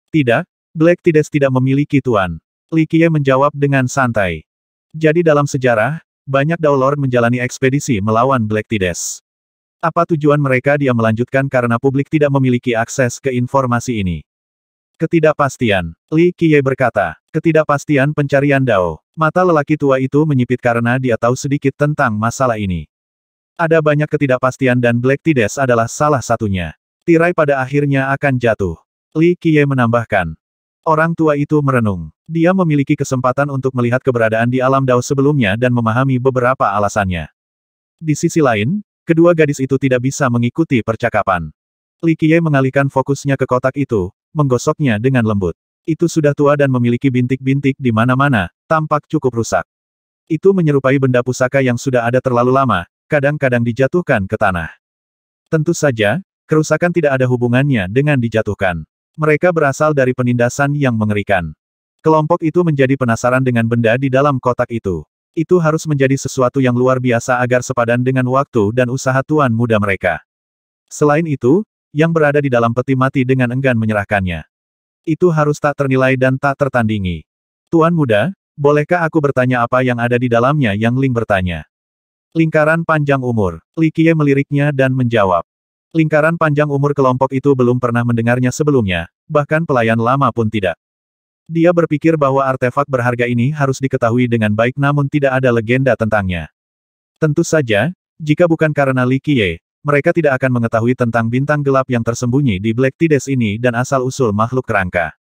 Tidak, Black Tides tidak memiliki tuan. Li Qiye menjawab dengan santai. Jadi dalam sejarah, banyak Lord menjalani ekspedisi melawan Black Tides. Apa tujuan mereka dia melanjutkan karena publik tidak memiliki akses ke informasi ini. Ketidakpastian. Li Qiye berkata, ketidakpastian pencarian Dao. Mata lelaki tua itu menyipit karena dia tahu sedikit tentang masalah ini. Ada banyak ketidakpastian dan Black Tides adalah salah satunya. Tirai pada akhirnya akan jatuh. Li Qiye menambahkan. Orang tua itu merenung. Dia memiliki kesempatan untuk melihat keberadaan di alam Dao sebelumnya dan memahami beberapa alasannya. Di sisi lain, kedua gadis itu tidak bisa mengikuti percakapan. Li Qiye mengalihkan fokusnya ke kotak itu, menggosoknya dengan lembut. Itu sudah tua dan memiliki bintik-bintik di mana-mana, tampak cukup rusak. Itu menyerupai benda pusaka yang sudah ada terlalu lama, kadang-kadang dijatuhkan ke tanah. Tentu saja, kerusakan tidak ada hubungannya dengan dijatuhkan. Mereka berasal dari penindasan yang mengerikan. Kelompok itu menjadi penasaran dengan benda di dalam kotak itu. Itu harus menjadi sesuatu yang luar biasa agar sepadan dengan waktu dan usaha tuan muda mereka. Selain itu, yang berada di dalam peti mati dengan enggan menyerahkannya. Itu harus tak ternilai dan tak tertandingi. Tuan muda, bolehkah aku bertanya apa yang ada di dalamnya yang Ling bertanya? Lingkaran panjang umur. Qiye meliriknya dan menjawab. Lingkaran panjang umur kelompok itu belum pernah mendengarnya sebelumnya, bahkan pelayan lama pun tidak. Dia berpikir bahwa artefak berharga ini harus diketahui dengan baik namun tidak ada legenda tentangnya. Tentu saja, jika bukan karena Qiye, mereka tidak akan mengetahui tentang bintang gelap yang tersembunyi di Black Tides ini dan asal-usul makhluk kerangka.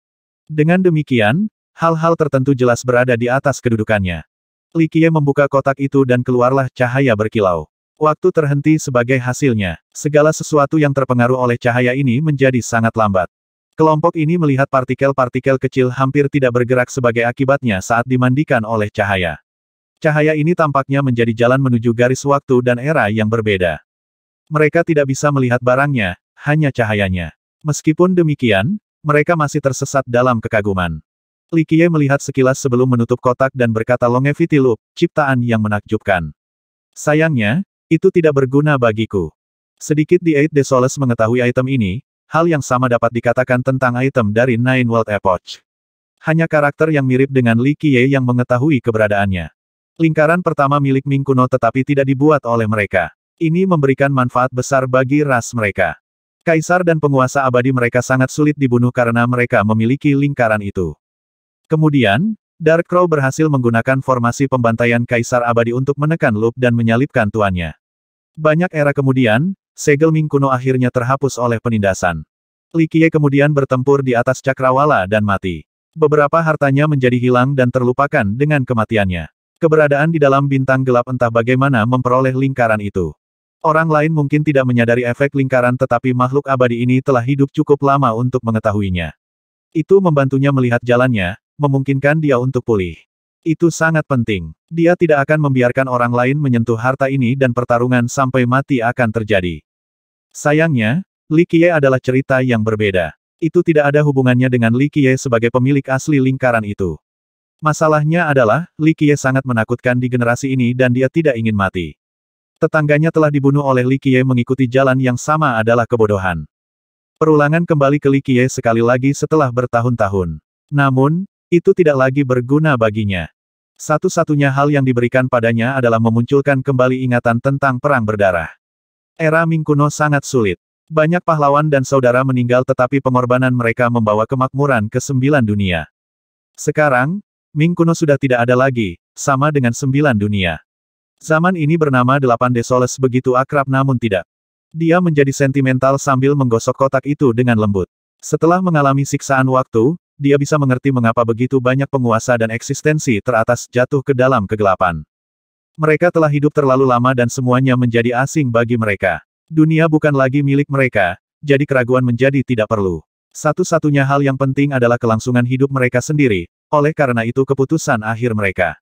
Dengan demikian, hal-hal tertentu jelas berada di atas kedudukannya. Likie membuka kotak itu dan keluarlah cahaya berkilau. Waktu terhenti sebagai hasilnya. Segala sesuatu yang terpengaruh oleh cahaya ini menjadi sangat lambat. Kelompok ini melihat partikel-partikel kecil hampir tidak bergerak sebagai akibatnya saat dimandikan oleh cahaya. Cahaya ini tampaknya menjadi jalan menuju garis waktu dan era yang berbeda. Mereka tidak bisa melihat barangnya, hanya cahayanya. Meskipun demikian, mereka masih tersesat dalam kekaguman. Qiye melihat sekilas sebelum menutup kotak dan berkata Longevity Loop, ciptaan yang menakjubkan. Sayangnya, itu tidak berguna bagiku. Sedikit di Eight Desoles mengetahui item ini, hal yang sama dapat dikatakan tentang item dari Nine World Epoch. Hanya karakter yang mirip dengan Li Qiye yang mengetahui keberadaannya. Lingkaran pertama milik Ming kuno tetapi tidak dibuat oleh mereka. Ini memberikan manfaat besar bagi ras mereka. Kaisar dan penguasa abadi mereka sangat sulit dibunuh karena mereka memiliki lingkaran itu. Kemudian, Dark Crow berhasil menggunakan formasi pembantaian Kaisar Abadi untuk menekan loop dan menyalipkan tuannya. Banyak era kemudian, segel Ming kuno akhirnya terhapus oleh penindasan. Li Qiye kemudian bertempur di atas cakrawala dan mati. Beberapa hartanya menjadi hilang dan terlupakan dengan kematiannya. Keberadaan di dalam bintang gelap entah bagaimana memperoleh lingkaran itu. Orang lain mungkin tidak menyadari efek lingkaran tetapi makhluk abadi ini telah hidup cukup lama untuk mengetahuinya. Itu membantunya melihat jalannya, memungkinkan dia untuk pulih. Itu sangat penting. Dia tidak akan membiarkan orang lain menyentuh harta ini dan pertarungan sampai mati akan terjadi. Sayangnya, Li Qiye adalah cerita yang berbeda. Itu tidak ada hubungannya dengan Li Qiye sebagai pemilik asli lingkaran itu. Masalahnya adalah, Li Qiye sangat menakutkan di generasi ini dan dia tidak ingin mati. Tetangganya telah dibunuh oleh Li Qiye mengikuti jalan yang sama adalah kebodohan. Perulangan kembali ke Li Qiye sekali lagi setelah bertahun-tahun. Namun, itu tidak lagi berguna baginya. Satu-satunya hal yang diberikan padanya adalah memunculkan kembali ingatan tentang perang berdarah. Era Ming kuno sangat sulit. Banyak pahlawan dan saudara meninggal tetapi pengorbanan mereka membawa kemakmuran ke sembilan dunia. Sekarang, Ming kuno sudah tidak ada lagi, sama dengan sembilan dunia. Zaman ini bernama Delapan Desoles begitu akrab namun tidak. Dia menjadi sentimental sambil menggosok kotak itu dengan lembut. Setelah mengalami siksaan waktu, dia bisa mengerti mengapa begitu banyak penguasa dan eksistensi teratas jatuh ke dalam kegelapan. Mereka telah hidup terlalu lama dan semuanya menjadi asing bagi mereka. Dunia bukan lagi milik mereka, jadi keraguan menjadi tidak perlu. Satu-satunya hal yang penting adalah kelangsungan hidup mereka sendiri, oleh karena itu keputusan akhir mereka.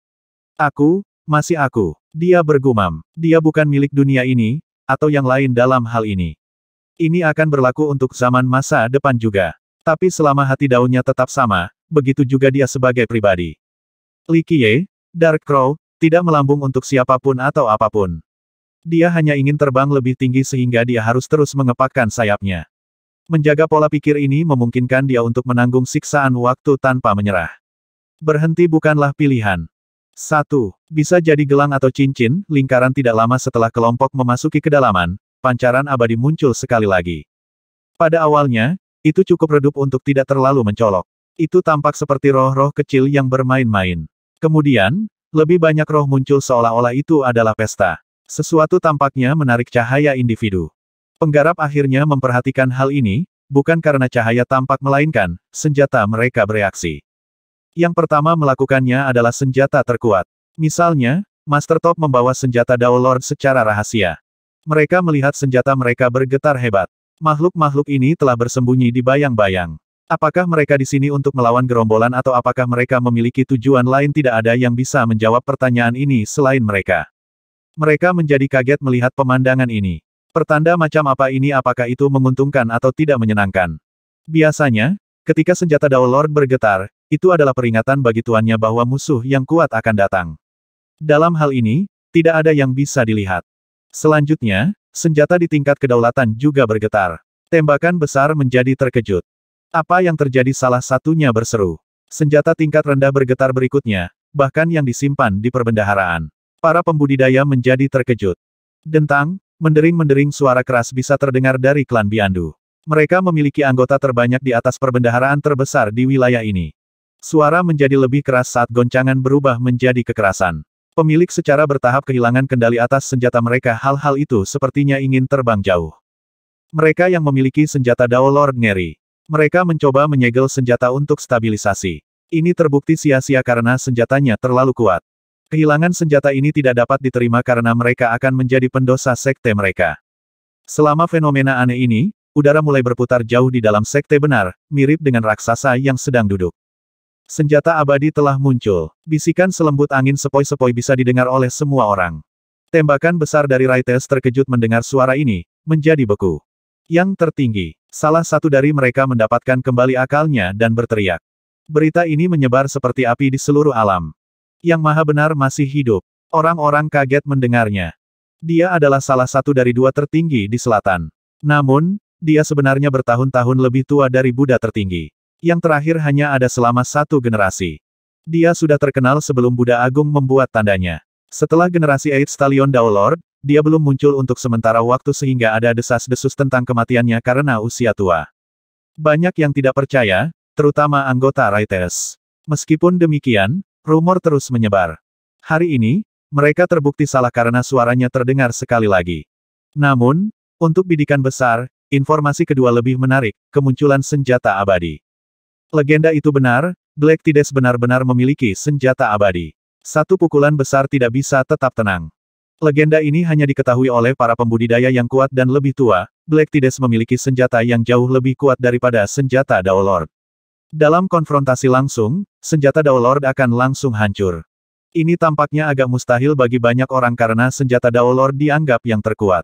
Aku, masih aku. Dia bergumam. Dia bukan milik dunia ini, atau yang lain dalam hal ini. Ini akan berlaku untuk zaman masa depan juga. Tapi selama hati daunnya tetap sama, begitu juga dia sebagai pribadi. Li Qiye, Dark Crow, tidak melambung untuk siapapun atau apapun. Dia hanya ingin terbang lebih tinggi sehingga dia harus terus mengepakkan sayapnya. Menjaga pola pikir ini memungkinkan dia untuk menanggung siksaan waktu tanpa menyerah. Berhenti bukanlah pilihan. Satu, Bisa jadi gelang atau cincin, lingkaran tidak lama setelah kelompok memasuki kedalaman, pancaran abadi muncul sekali lagi. Pada awalnya, itu cukup redup untuk tidak terlalu mencolok. Itu tampak seperti roh-roh kecil yang bermain-main. Kemudian, lebih banyak roh muncul seolah-olah itu adalah pesta. Sesuatu tampaknya menarik cahaya individu. Penggarap akhirnya memperhatikan hal ini, bukan karena cahaya tampak melainkan, senjata mereka bereaksi. Yang pertama melakukannya adalah senjata terkuat. Misalnya, Master Top membawa senjata Dao Lord secara rahasia. Mereka melihat senjata mereka bergetar hebat. Makhluk-makhluk ini telah bersembunyi di bayang-bayang. Apakah mereka di sini untuk melawan gerombolan atau apakah mereka memiliki tujuan lain tidak ada yang bisa menjawab pertanyaan ini selain mereka. Mereka menjadi kaget melihat pemandangan ini. Pertanda macam apa ini apakah itu menguntungkan atau tidak menyenangkan. Biasanya, ketika senjata Dao Lord bergetar, itu adalah peringatan bagi tuannya bahwa musuh yang kuat akan datang. Dalam hal ini, tidak ada yang bisa dilihat. Selanjutnya, Senjata di tingkat kedaulatan juga bergetar. Tembakan besar menjadi terkejut. Apa yang terjadi salah satunya berseru. Senjata tingkat rendah bergetar berikutnya, bahkan yang disimpan di perbendaharaan. Para pembudidaya menjadi terkejut. Dentang, mendering-mendering suara keras bisa terdengar dari klan Biandu. Mereka memiliki anggota terbanyak di atas perbendaharaan terbesar di wilayah ini. Suara menjadi lebih keras saat goncangan berubah menjadi kekerasan. Pemilik secara bertahap kehilangan kendali atas senjata mereka hal-hal itu sepertinya ingin terbang jauh. Mereka yang memiliki senjata Dao Lord Ngeri. Mereka mencoba menyegel senjata untuk stabilisasi. Ini terbukti sia-sia karena senjatanya terlalu kuat. Kehilangan senjata ini tidak dapat diterima karena mereka akan menjadi pendosa sekte mereka. Selama fenomena aneh ini, udara mulai berputar jauh di dalam sekte benar, mirip dengan raksasa yang sedang duduk. Senjata abadi telah muncul. Bisikan selembut angin sepoi-sepoi bisa didengar oleh semua orang. Tembakan besar dari Raites terkejut mendengar suara ini, menjadi beku. Yang tertinggi, salah satu dari mereka mendapatkan kembali akalnya dan berteriak. Berita ini menyebar seperti api di seluruh alam. Yang maha benar masih hidup. Orang-orang kaget mendengarnya. Dia adalah salah satu dari dua tertinggi di selatan. Namun, dia sebenarnya bertahun-tahun lebih tua dari Buddha tertinggi yang terakhir hanya ada selama satu generasi. Dia sudah terkenal sebelum Buddha Agung membuat tandanya. Setelah generasi Eight Stallion Dao Lord, dia belum muncul untuk sementara waktu sehingga ada desas-desus tentang kematiannya karena usia tua. Banyak yang tidak percaya, terutama anggota Raites. Meskipun demikian, rumor terus menyebar. Hari ini, mereka terbukti salah karena suaranya terdengar sekali lagi. Namun, untuk bidikan besar, informasi kedua lebih menarik, kemunculan senjata abadi. Legenda itu benar, Black Tides benar-benar memiliki senjata abadi. Satu pukulan besar tidak bisa tetap tenang. Legenda ini hanya diketahui oleh para pembudidaya yang kuat dan lebih tua, Black Tides memiliki senjata yang jauh lebih kuat daripada senjata Dao Dalam konfrontasi langsung, senjata Dao akan langsung hancur. Ini tampaknya agak mustahil bagi banyak orang karena senjata Dao dianggap yang terkuat.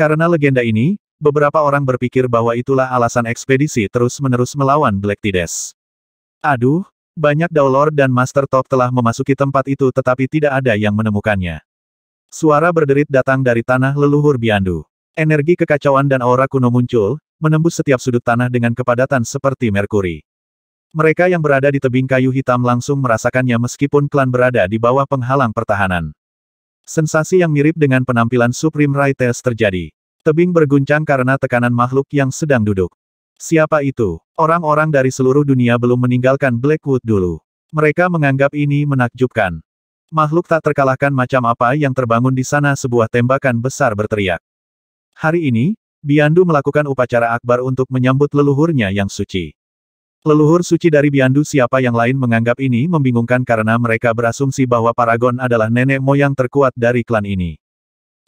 Karena legenda ini, Beberapa orang berpikir bahwa itulah alasan ekspedisi terus-menerus melawan Black Tides. Aduh, banyak Daulor dan Master Top telah memasuki tempat itu tetapi tidak ada yang menemukannya. Suara berderit datang dari tanah leluhur Biandu. Energi kekacauan dan aura kuno muncul, menembus setiap sudut tanah dengan kepadatan seperti merkuri. Mereka yang berada di tebing kayu hitam langsung merasakannya meskipun klan berada di bawah penghalang pertahanan. Sensasi yang mirip dengan penampilan Supreme Rites terjadi. Tebing berguncang karena tekanan makhluk yang sedang duduk. Siapa itu? Orang-orang dari seluruh dunia belum meninggalkan Blackwood dulu. Mereka menganggap ini menakjubkan. Makhluk tak terkalahkan macam apa yang terbangun di sana sebuah tembakan besar berteriak. Hari ini, Biandu melakukan upacara akbar untuk menyambut leluhurnya yang suci. Leluhur suci dari Biandu siapa yang lain menganggap ini membingungkan karena mereka berasumsi bahwa Paragon adalah nenek moyang terkuat dari klan ini.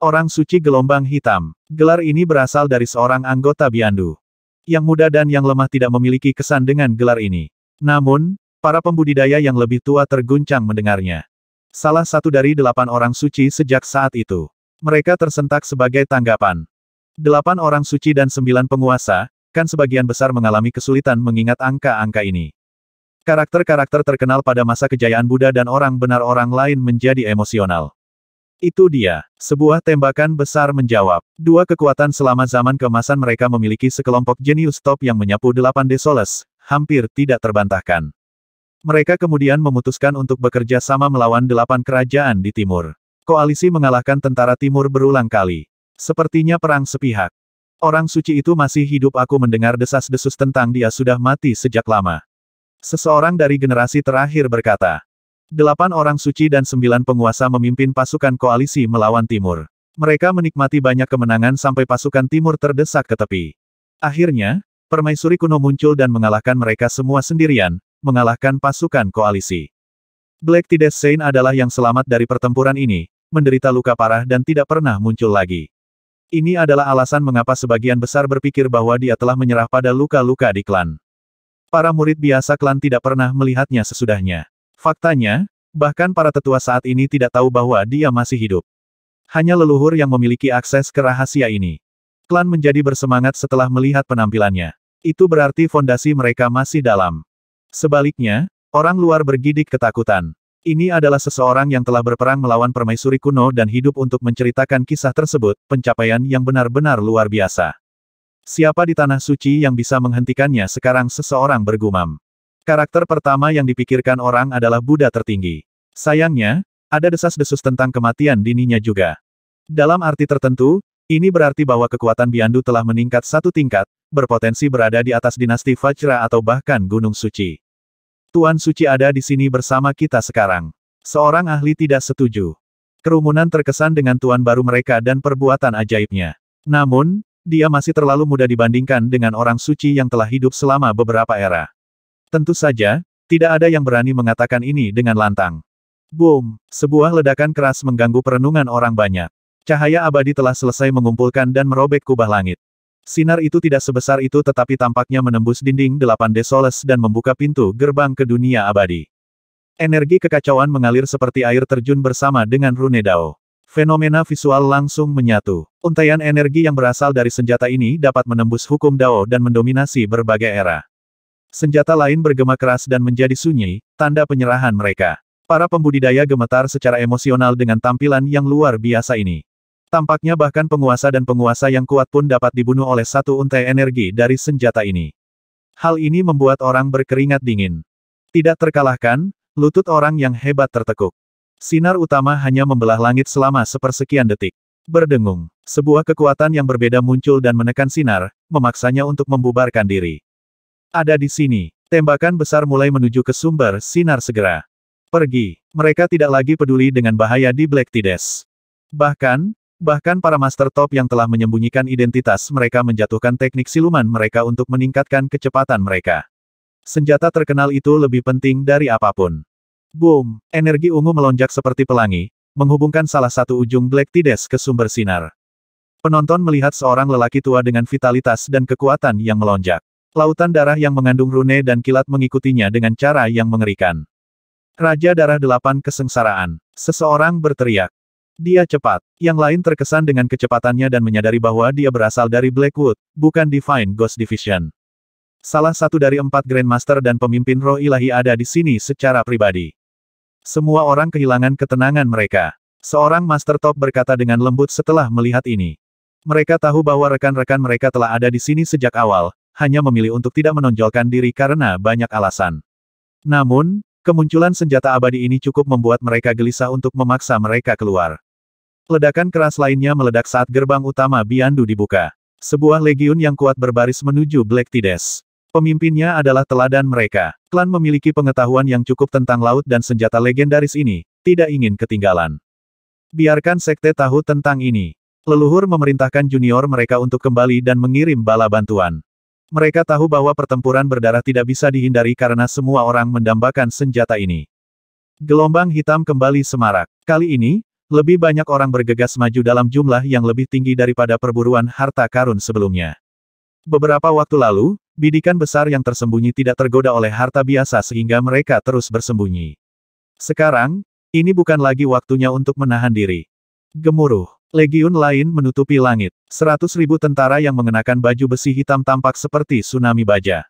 Orang suci gelombang hitam. Gelar ini berasal dari seorang anggota Biandu. Yang muda dan yang lemah tidak memiliki kesan dengan gelar ini. Namun, para pembudidaya yang lebih tua terguncang mendengarnya. Salah satu dari delapan orang suci sejak saat itu. Mereka tersentak sebagai tanggapan. Delapan orang suci dan sembilan penguasa, kan sebagian besar mengalami kesulitan mengingat angka-angka ini. Karakter-karakter terkenal pada masa kejayaan Buddha dan orang benar orang lain menjadi emosional. Itu dia. Sebuah tembakan besar menjawab. Dua kekuatan selama zaman kemasan mereka memiliki sekelompok jenius top yang menyapu delapan desoles, hampir tidak terbantahkan. Mereka kemudian memutuskan untuk bekerja sama melawan delapan kerajaan di timur. Koalisi mengalahkan tentara timur berulang kali. Sepertinya perang sepihak. Orang suci itu masih hidup aku mendengar desas-desus tentang dia sudah mati sejak lama. Seseorang dari generasi terakhir berkata, Delapan orang suci dan sembilan penguasa memimpin pasukan koalisi melawan Timur. Mereka menikmati banyak kemenangan sampai pasukan Timur terdesak ke tepi. Akhirnya, permaisuri kuno muncul dan mengalahkan mereka semua sendirian, mengalahkan pasukan koalisi. Black Tides Saint adalah yang selamat dari pertempuran ini, menderita luka parah dan tidak pernah muncul lagi. Ini adalah alasan mengapa sebagian besar berpikir bahwa dia telah menyerah pada luka-luka di klan. Para murid biasa klan tidak pernah melihatnya sesudahnya. Faktanya, bahkan para tetua saat ini tidak tahu bahwa dia masih hidup. Hanya leluhur yang memiliki akses ke rahasia ini. Klan menjadi bersemangat setelah melihat penampilannya. Itu berarti fondasi mereka masih dalam. Sebaliknya, orang luar bergidik ketakutan. Ini adalah seseorang yang telah berperang melawan permaisuri kuno dan hidup untuk menceritakan kisah tersebut, pencapaian yang benar-benar luar biasa. Siapa di Tanah Suci yang bisa menghentikannya sekarang seseorang bergumam. Karakter pertama yang dipikirkan orang adalah Buddha tertinggi. Sayangnya, ada desas-desus tentang kematian dininya juga. Dalam arti tertentu, ini berarti bahwa kekuatan Biandu telah meningkat satu tingkat, berpotensi berada di atas dinasti Vajra atau bahkan Gunung Suci. Tuan Suci ada di sini bersama kita sekarang. Seorang ahli tidak setuju. Kerumunan terkesan dengan tuan baru mereka dan perbuatan ajaibnya. Namun, dia masih terlalu muda dibandingkan dengan orang suci yang telah hidup selama beberapa era. Tentu saja, tidak ada yang berani mengatakan ini dengan lantang. Boom! Sebuah ledakan keras mengganggu perenungan orang banyak. Cahaya abadi telah selesai mengumpulkan dan merobek kubah langit. Sinar itu tidak sebesar itu tetapi tampaknya menembus dinding delapan desoles dan membuka pintu gerbang ke dunia abadi. Energi kekacauan mengalir seperti air terjun bersama dengan rune Dao. Fenomena visual langsung menyatu. Untaian energi yang berasal dari senjata ini dapat menembus hukum Dao dan mendominasi berbagai era. Senjata lain bergema keras dan menjadi sunyi, tanda penyerahan mereka. Para pembudidaya gemetar secara emosional dengan tampilan yang luar biasa ini. Tampaknya bahkan penguasa dan penguasa yang kuat pun dapat dibunuh oleh satu untai energi dari senjata ini. Hal ini membuat orang berkeringat dingin. Tidak terkalahkan, lutut orang yang hebat tertekuk. Sinar utama hanya membelah langit selama sepersekian detik. Berdengung, sebuah kekuatan yang berbeda muncul dan menekan sinar, memaksanya untuk membubarkan diri. Ada di sini. Tembakan besar mulai menuju ke sumber sinar segera. Pergi. Mereka tidak lagi peduli dengan bahaya di Black Tides. Bahkan, bahkan para master top yang telah menyembunyikan identitas mereka menjatuhkan teknik siluman mereka untuk meningkatkan kecepatan mereka. Senjata terkenal itu lebih penting dari apapun. Boom! Energi ungu melonjak seperti pelangi, menghubungkan salah satu ujung Black Tides ke sumber sinar. Penonton melihat seorang lelaki tua dengan vitalitas dan kekuatan yang melonjak. Lautan darah yang mengandung rune dan kilat mengikutinya dengan cara yang mengerikan. Raja darah delapan kesengsaraan. Seseorang berteriak. Dia cepat. Yang lain terkesan dengan kecepatannya dan menyadari bahwa dia berasal dari Blackwood, bukan Divine Ghost Division. Salah satu dari empat Grandmaster dan pemimpin roh ilahi ada di sini secara pribadi. Semua orang kehilangan ketenangan mereka. Seorang Master Top berkata dengan lembut setelah melihat ini. Mereka tahu bahwa rekan-rekan mereka telah ada di sini sejak awal, hanya memilih untuk tidak menonjolkan diri karena banyak alasan. Namun, kemunculan senjata abadi ini cukup membuat mereka gelisah untuk memaksa mereka keluar. Ledakan keras lainnya meledak saat gerbang utama Biandu dibuka. Sebuah legiun yang kuat berbaris menuju Black Tides. Pemimpinnya adalah teladan mereka. Klan memiliki pengetahuan yang cukup tentang laut dan senjata legendaris ini, tidak ingin ketinggalan. Biarkan sekte tahu tentang ini. Leluhur memerintahkan junior mereka untuk kembali dan mengirim bala bantuan. Mereka tahu bahwa pertempuran berdarah tidak bisa dihindari karena semua orang mendambakan senjata ini. Gelombang hitam kembali semarak. Kali ini, lebih banyak orang bergegas maju dalam jumlah yang lebih tinggi daripada perburuan harta karun sebelumnya. Beberapa waktu lalu, bidikan besar yang tersembunyi tidak tergoda oleh harta biasa sehingga mereka terus bersembunyi. Sekarang, ini bukan lagi waktunya untuk menahan diri. Gemuruh. Legiun lain menutupi langit. Seratus ribu tentara yang mengenakan baju besi hitam tampak seperti tsunami baja.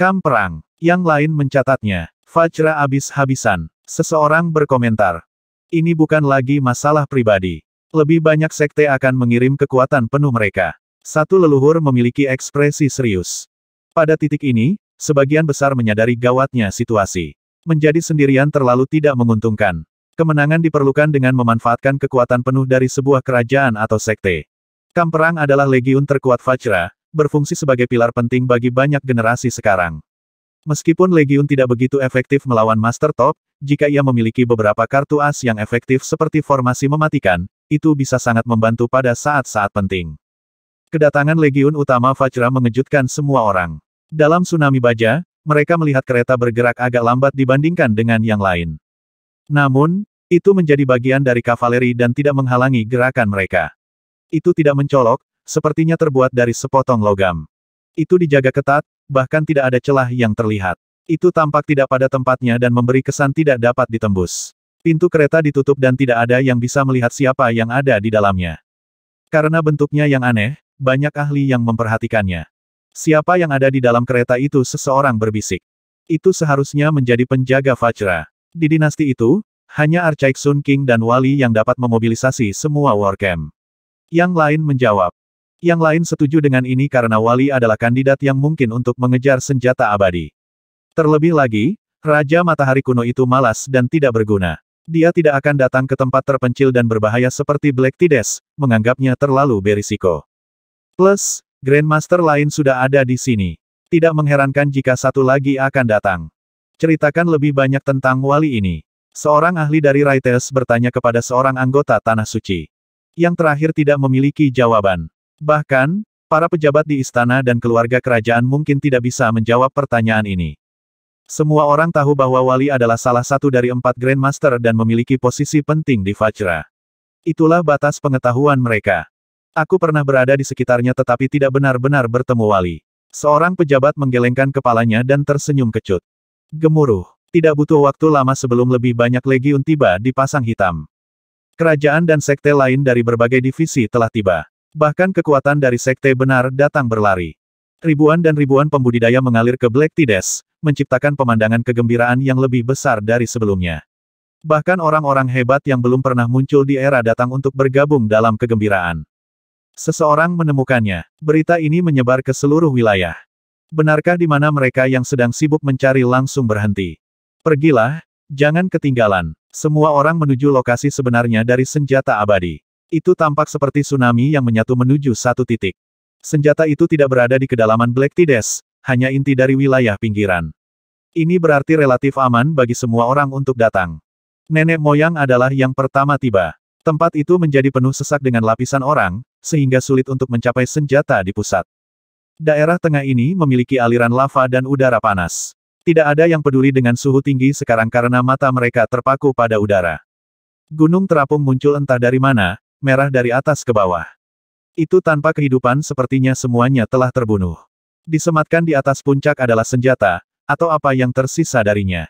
Kam perang. Yang lain mencatatnya. Fajra habis-habisan. Seseorang berkomentar. Ini bukan lagi masalah pribadi. Lebih banyak sekte akan mengirim kekuatan penuh mereka. Satu leluhur memiliki ekspresi serius. Pada titik ini, sebagian besar menyadari gawatnya situasi. Menjadi sendirian terlalu tidak menguntungkan. Kemenangan diperlukan dengan memanfaatkan kekuatan penuh dari sebuah kerajaan atau sekte. Kamperang adalah legiun terkuat Vajra, berfungsi sebagai pilar penting bagi banyak generasi sekarang. Meskipun legiun tidak begitu efektif melawan Master Top, jika ia memiliki beberapa kartu as yang efektif seperti formasi mematikan, itu bisa sangat membantu pada saat-saat penting. Kedatangan legiun utama Vajra mengejutkan semua orang. Dalam tsunami baja, mereka melihat kereta bergerak agak lambat dibandingkan dengan yang lain. Namun, itu menjadi bagian dari kavaleri dan tidak menghalangi gerakan mereka. Itu tidak mencolok, sepertinya terbuat dari sepotong logam. Itu dijaga ketat, bahkan tidak ada celah yang terlihat. Itu tampak tidak pada tempatnya dan memberi kesan tidak dapat ditembus. Pintu kereta ditutup dan tidak ada yang bisa melihat siapa yang ada di dalamnya. Karena bentuknya yang aneh, banyak ahli yang memperhatikannya. Siapa yang ada di dalam kereta itu seseorang berbisik. Itu seharusnya menjadi penjaga Fajra. Di dinasti itu, hanya Archaic Sun King dan Wali yang dapat memobilisasi semua warcam. Yang lain menjawab. Yang lain setuju dengan ini karena Wali adalah kandidat yang mungkin untuk mengejar senjata abadi. Terlebih lagi, Raja Matahari kuno itu malas dan tidak berguna. Dia tidak akan datang ke tempat terpencil dan berbahaya seperti Black Tides, menganggapnya terlalu berisiko. Plus, Grandmaster lain sudah ada di sini. Tidak mengherankan jika satu lagi akan datang. Ceritakan lebih banyak tentang wali ini. Seorang ahli dari Raites bertanya kepada seorang anggota Tanah Suci. Yang terakhir tidak memiliki jawaban. Bahkan, para pejabat di istana dan keluarga kerajaan mungkin tidak bisa menjawab pertanyaan ini. Semua orang tahu bahwa Wali adalah salah satu dari empat Grandmaster dan memiliki posisi penting di Fajra. Itulah batas pengetahuan mereka. Aku pernah berada di sekitarnya tetapi tidak benar-benar bertemu Wali. Seorang pejabat menggelengkan kepalanya dan tersenyum kecut. Gemuruh. Tidak butuh waktu lama sebelum lebih banyak legiun tiba di Pasang Hitam. Kerajaan dan sekte lain dari berbagai divisi telah tiba. Bahkan kekuatan dari sekte benar datang berlari. Ribuan dan ribuan pembudidaya mengalir ke Black Tides, menciptakan pemandangan kegembiraan yang lebih besar dari sebelumnya. Bahkan orang-orang hebat yang belum pernah muncul di era datang untuk bergabung dalam kegembiraan. Seseorang menemukannya. Berita ini menyebar ke seluruh wilayah. Benarkah di mana mereka yang sedang sibuk mencari langsung berhenti? Pergilah, jangan ketinggalan. Semua orang menuju lokasi sebenarnya dari senjata abadi. Itu tampak seperti tsunami yang menyatu menuju satu titik. Senjata itu tidak berada di kedalaman Black Tides, hanya inti dari wilayah pinggiran. Ini berarti relatif aman bagi semua orang untuk datang. Nenek moyang adalah yang pertama tiba. Tempat itu menjadi penuh sesak dengan lapisan orang, sehingga sulit untuk mencapai senjata di pusat. Daerah tengah ini memiliki aliran lava dan udara panas. Tidak ada yang peduli dengan suhu tinggi sekarang karena mata mereka terpaku pada udara. Gunung terapung muncul entah dari mana, merah dari atas ke bawah. Itu tanpa kehidupan sepertinya semuanya telah terbunuh. Disematkan di atas puncak adalah senjata, atau apa yang tersisa darinya.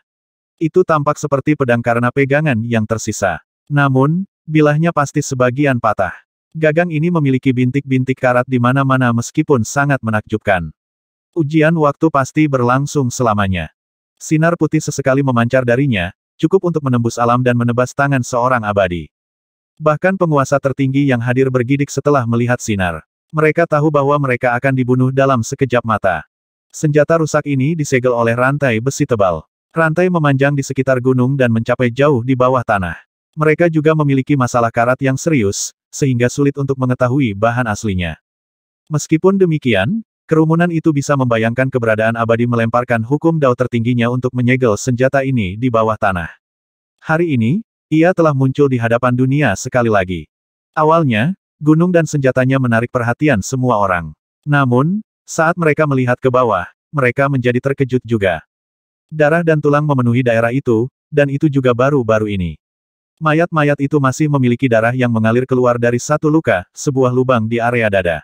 Itu tampak seperti pedang karena pegangan yang tersisa. Namun, bilahnya pasti sebagian patah. Gagang ini memiliki bintik-bintik karat di mana-mana meskipun sangat menakjubkan. Ujian waktu pasti berlangsung selamanya. Sinar putih sesekali memancar darinya, cukup untuk menembus alam dan menebas tangan seorang abadi. Bahkan penguasa tertinggi yang hadir bergidik setelah melihat sinar. Mereka tahu bahwa mereka akan dibunuh dalam sekejap mata. Senjata rusak ini disegel oleh rantai besi tebal. Rantai memanjang di sekitar gunung dan mencapai jauh di bawah tanah. Mereka juga memiliki masalah karat yang serius, sehingga sulit untuk mengetahui bahan aslinya. Meskipun demikian, kerumunan itu bisa membayangkan keberadaan abadi melemparkan hukum dao tertingginya untuk menyegel senjata ini di bawah tanah. Hari ini, ia telah muncul di hadapan dunia sekali lagi. Awalnya, gunung dan senjatanya menarik perhatian semua orang. Namun, saat mereka melihat ke bawah, mereka menjadi terkejut juga. Darah dan tulang memenuhi daerah itu, dan itu juga baru-baru ini. Mayat-mayat itu masih memiliki darah yang mengalir keluar dari satu luka, sebuah lubang di area dada.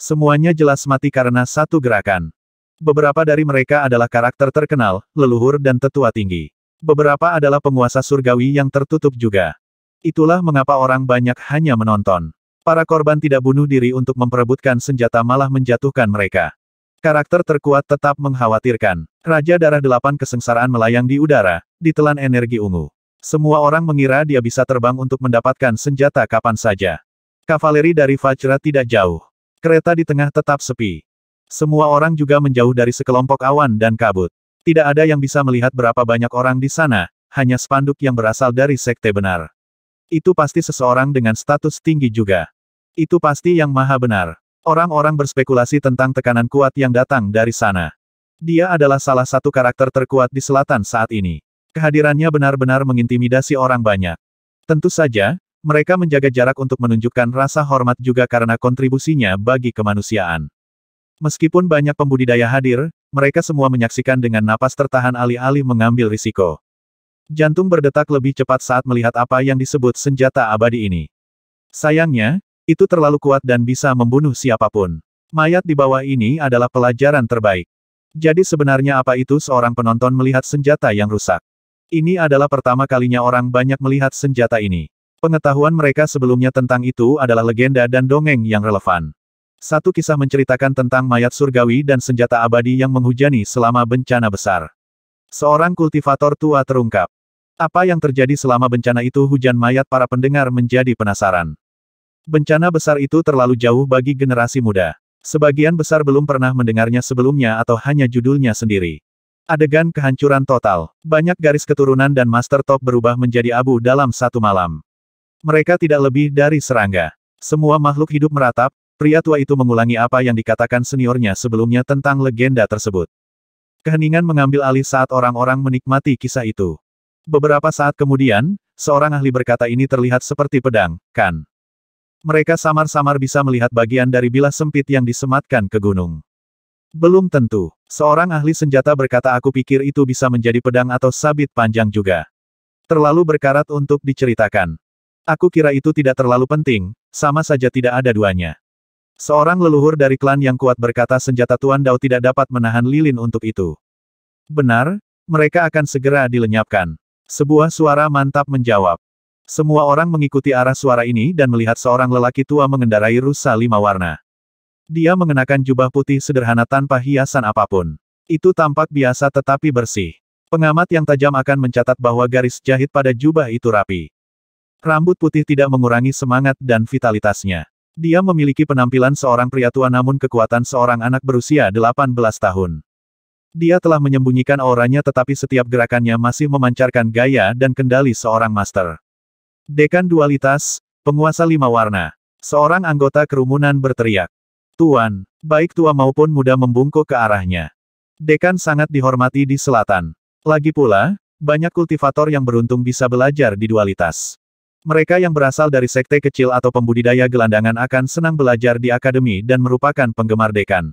Semuanya jelas mati karena satu gerakan. Beberapa dari mereka adalah karakter terkenal, leluhur dan tetua tinggi. Beberapa adalah penguasa surgawi yang tertutup juga. Itulah mengapa orang banyak hanya menonton. Para korban tidak bunuh diri untuk memperebutkan senjata malah menjatuhkan mereka. Karakter terkuat tetap mengkhawatirkan. Raja Darah Delapan kesengsaraan melayang di udara, ditelan energi ungu. Semua orang mengira dia bisa terbang untuk mendapatkan senjata kapan saja. Kavaleri dari Fajra tidak jauh. Kereta di tengah tetap sepi. Semua orang juga menjauh dari sekelompok awan dan kabut. Tidak ada yang bisa melihat berapa banyak orang di sana, hanya spanduk yang berasal dari sekte benar. Itu pasti seseorang dengan status tinggi juga. Itu pasti yang maha benar. Orang-orang berspekulasi tentang tekanan kuat yang datang dari sana. Dia adalah salah satu karakter terkuat di selatan saat ini. Kehadirannya benar-benar mengintimidasi orang banyak. Tentu saja, mereka menjaga jarak untuk menunjukkan rasa hormat juga karena kontribusinya bagi kemanusiaan. Meskipun banyak pembudidaya hadir, mereka semua menyaksikan dengan napas tertahan alih-alih mengambil risiko. Jantung berdetak lebih cepat saat melihat apa yang disebut senjata abadi ini. Sayangnya, itu terlalu kuat dan bisa membunuh siapapun. Mayat di bawah ini adalah pelajaran terbaik. Jadi sebenarnya apa itu seorang penonton melihat senjata yang rusak? Ini adalah pertama kalinya orang banyak melihat senjata ini. Pengetahuan mereka sebelumnya tentang itu adalah legenda dan dongeng yang relevan. Satu kisah menceritakan tentang mayat surgawi dan senjata abadi yang menghujani selama bencana besar. Seorang kultivator tua terungkap. Apa yang terjadi selama bencana itu hujan mayat para pendengar menjadi penasaran. Bencana besar itu terlalu jauh bagi generasi muda. Sebagian besar belum pernah mendengarnya sebelumnya atau hanya judulnya sendiri. Adegan kehancuran total. Banyak garis keturunan dan master top berubah menjadi abu dalam satu malam. Mereka tidak lebih dari serangga. Semua makhluk hidup meratap, pria tua itu mengulangi apa yang dikatakan seniornya sebelumnya tentang legenda tersebut. Keheningan mengambil alih saat orang-orang menikmati kisah itu. Beberapa saat kemudian, seorang ahli berkata ini terlihat seperti pedang, kan? Mereka samar-samar bisa melihat bagian dari bilah sempit yang disematkan ke gunung. Belum tentu. Seorang ahli senjata berkata aku pikir itu bisa menjadi pedang atau sabit panjang juga. Terlalu berkarat untuk diceritakan. Aku kira itu tidak terlalu penting, sama saja tidak ada duanya. Seorang leluhur dari klan yang kuat berkata senjata Tuan Dao tidak dapat menahan lilin untuk itu. Benar, mereka akan segera dilenyapkan. Sebuah suara mantap menjawab. Semua orang mengikuti arah suara ini dan melihat seorang lelaki tua mengendarai rusa lima warna. Dia mengenakan jubah putih sederhana tanpa hiasan apapun. Itu tampak biasa tetapi bersih. Pengamat yang tajam akan mencatat bahwa garis jahit pada jubah itu rapi. Rambut putih tidak mengurangi semangat dan vitalitasnya. Dia memiliki penampilan seorang pria tua namun kekuatan seorang anak berusia 18 tahun. Dia telah menyembunyikan auranya tetapi setiap gerakannya masih memancarkan gaya dan kendali seorang master. Dekan Dualitas, Penguasa Lima Warna. Seorang anggota kerumunan berteriak. Tuan, baik tua maupun muda membungkuk ke arahnya. Dekan sangat dihormati di selatan. Lagi pula, banyak kultivator yang beruntung bisa belajar di dualitas. Mereka yang berasal dari sekte kecil atau pembudidaya gelandangan akan senang belajar di akademi dan merupakan penggemar dekan.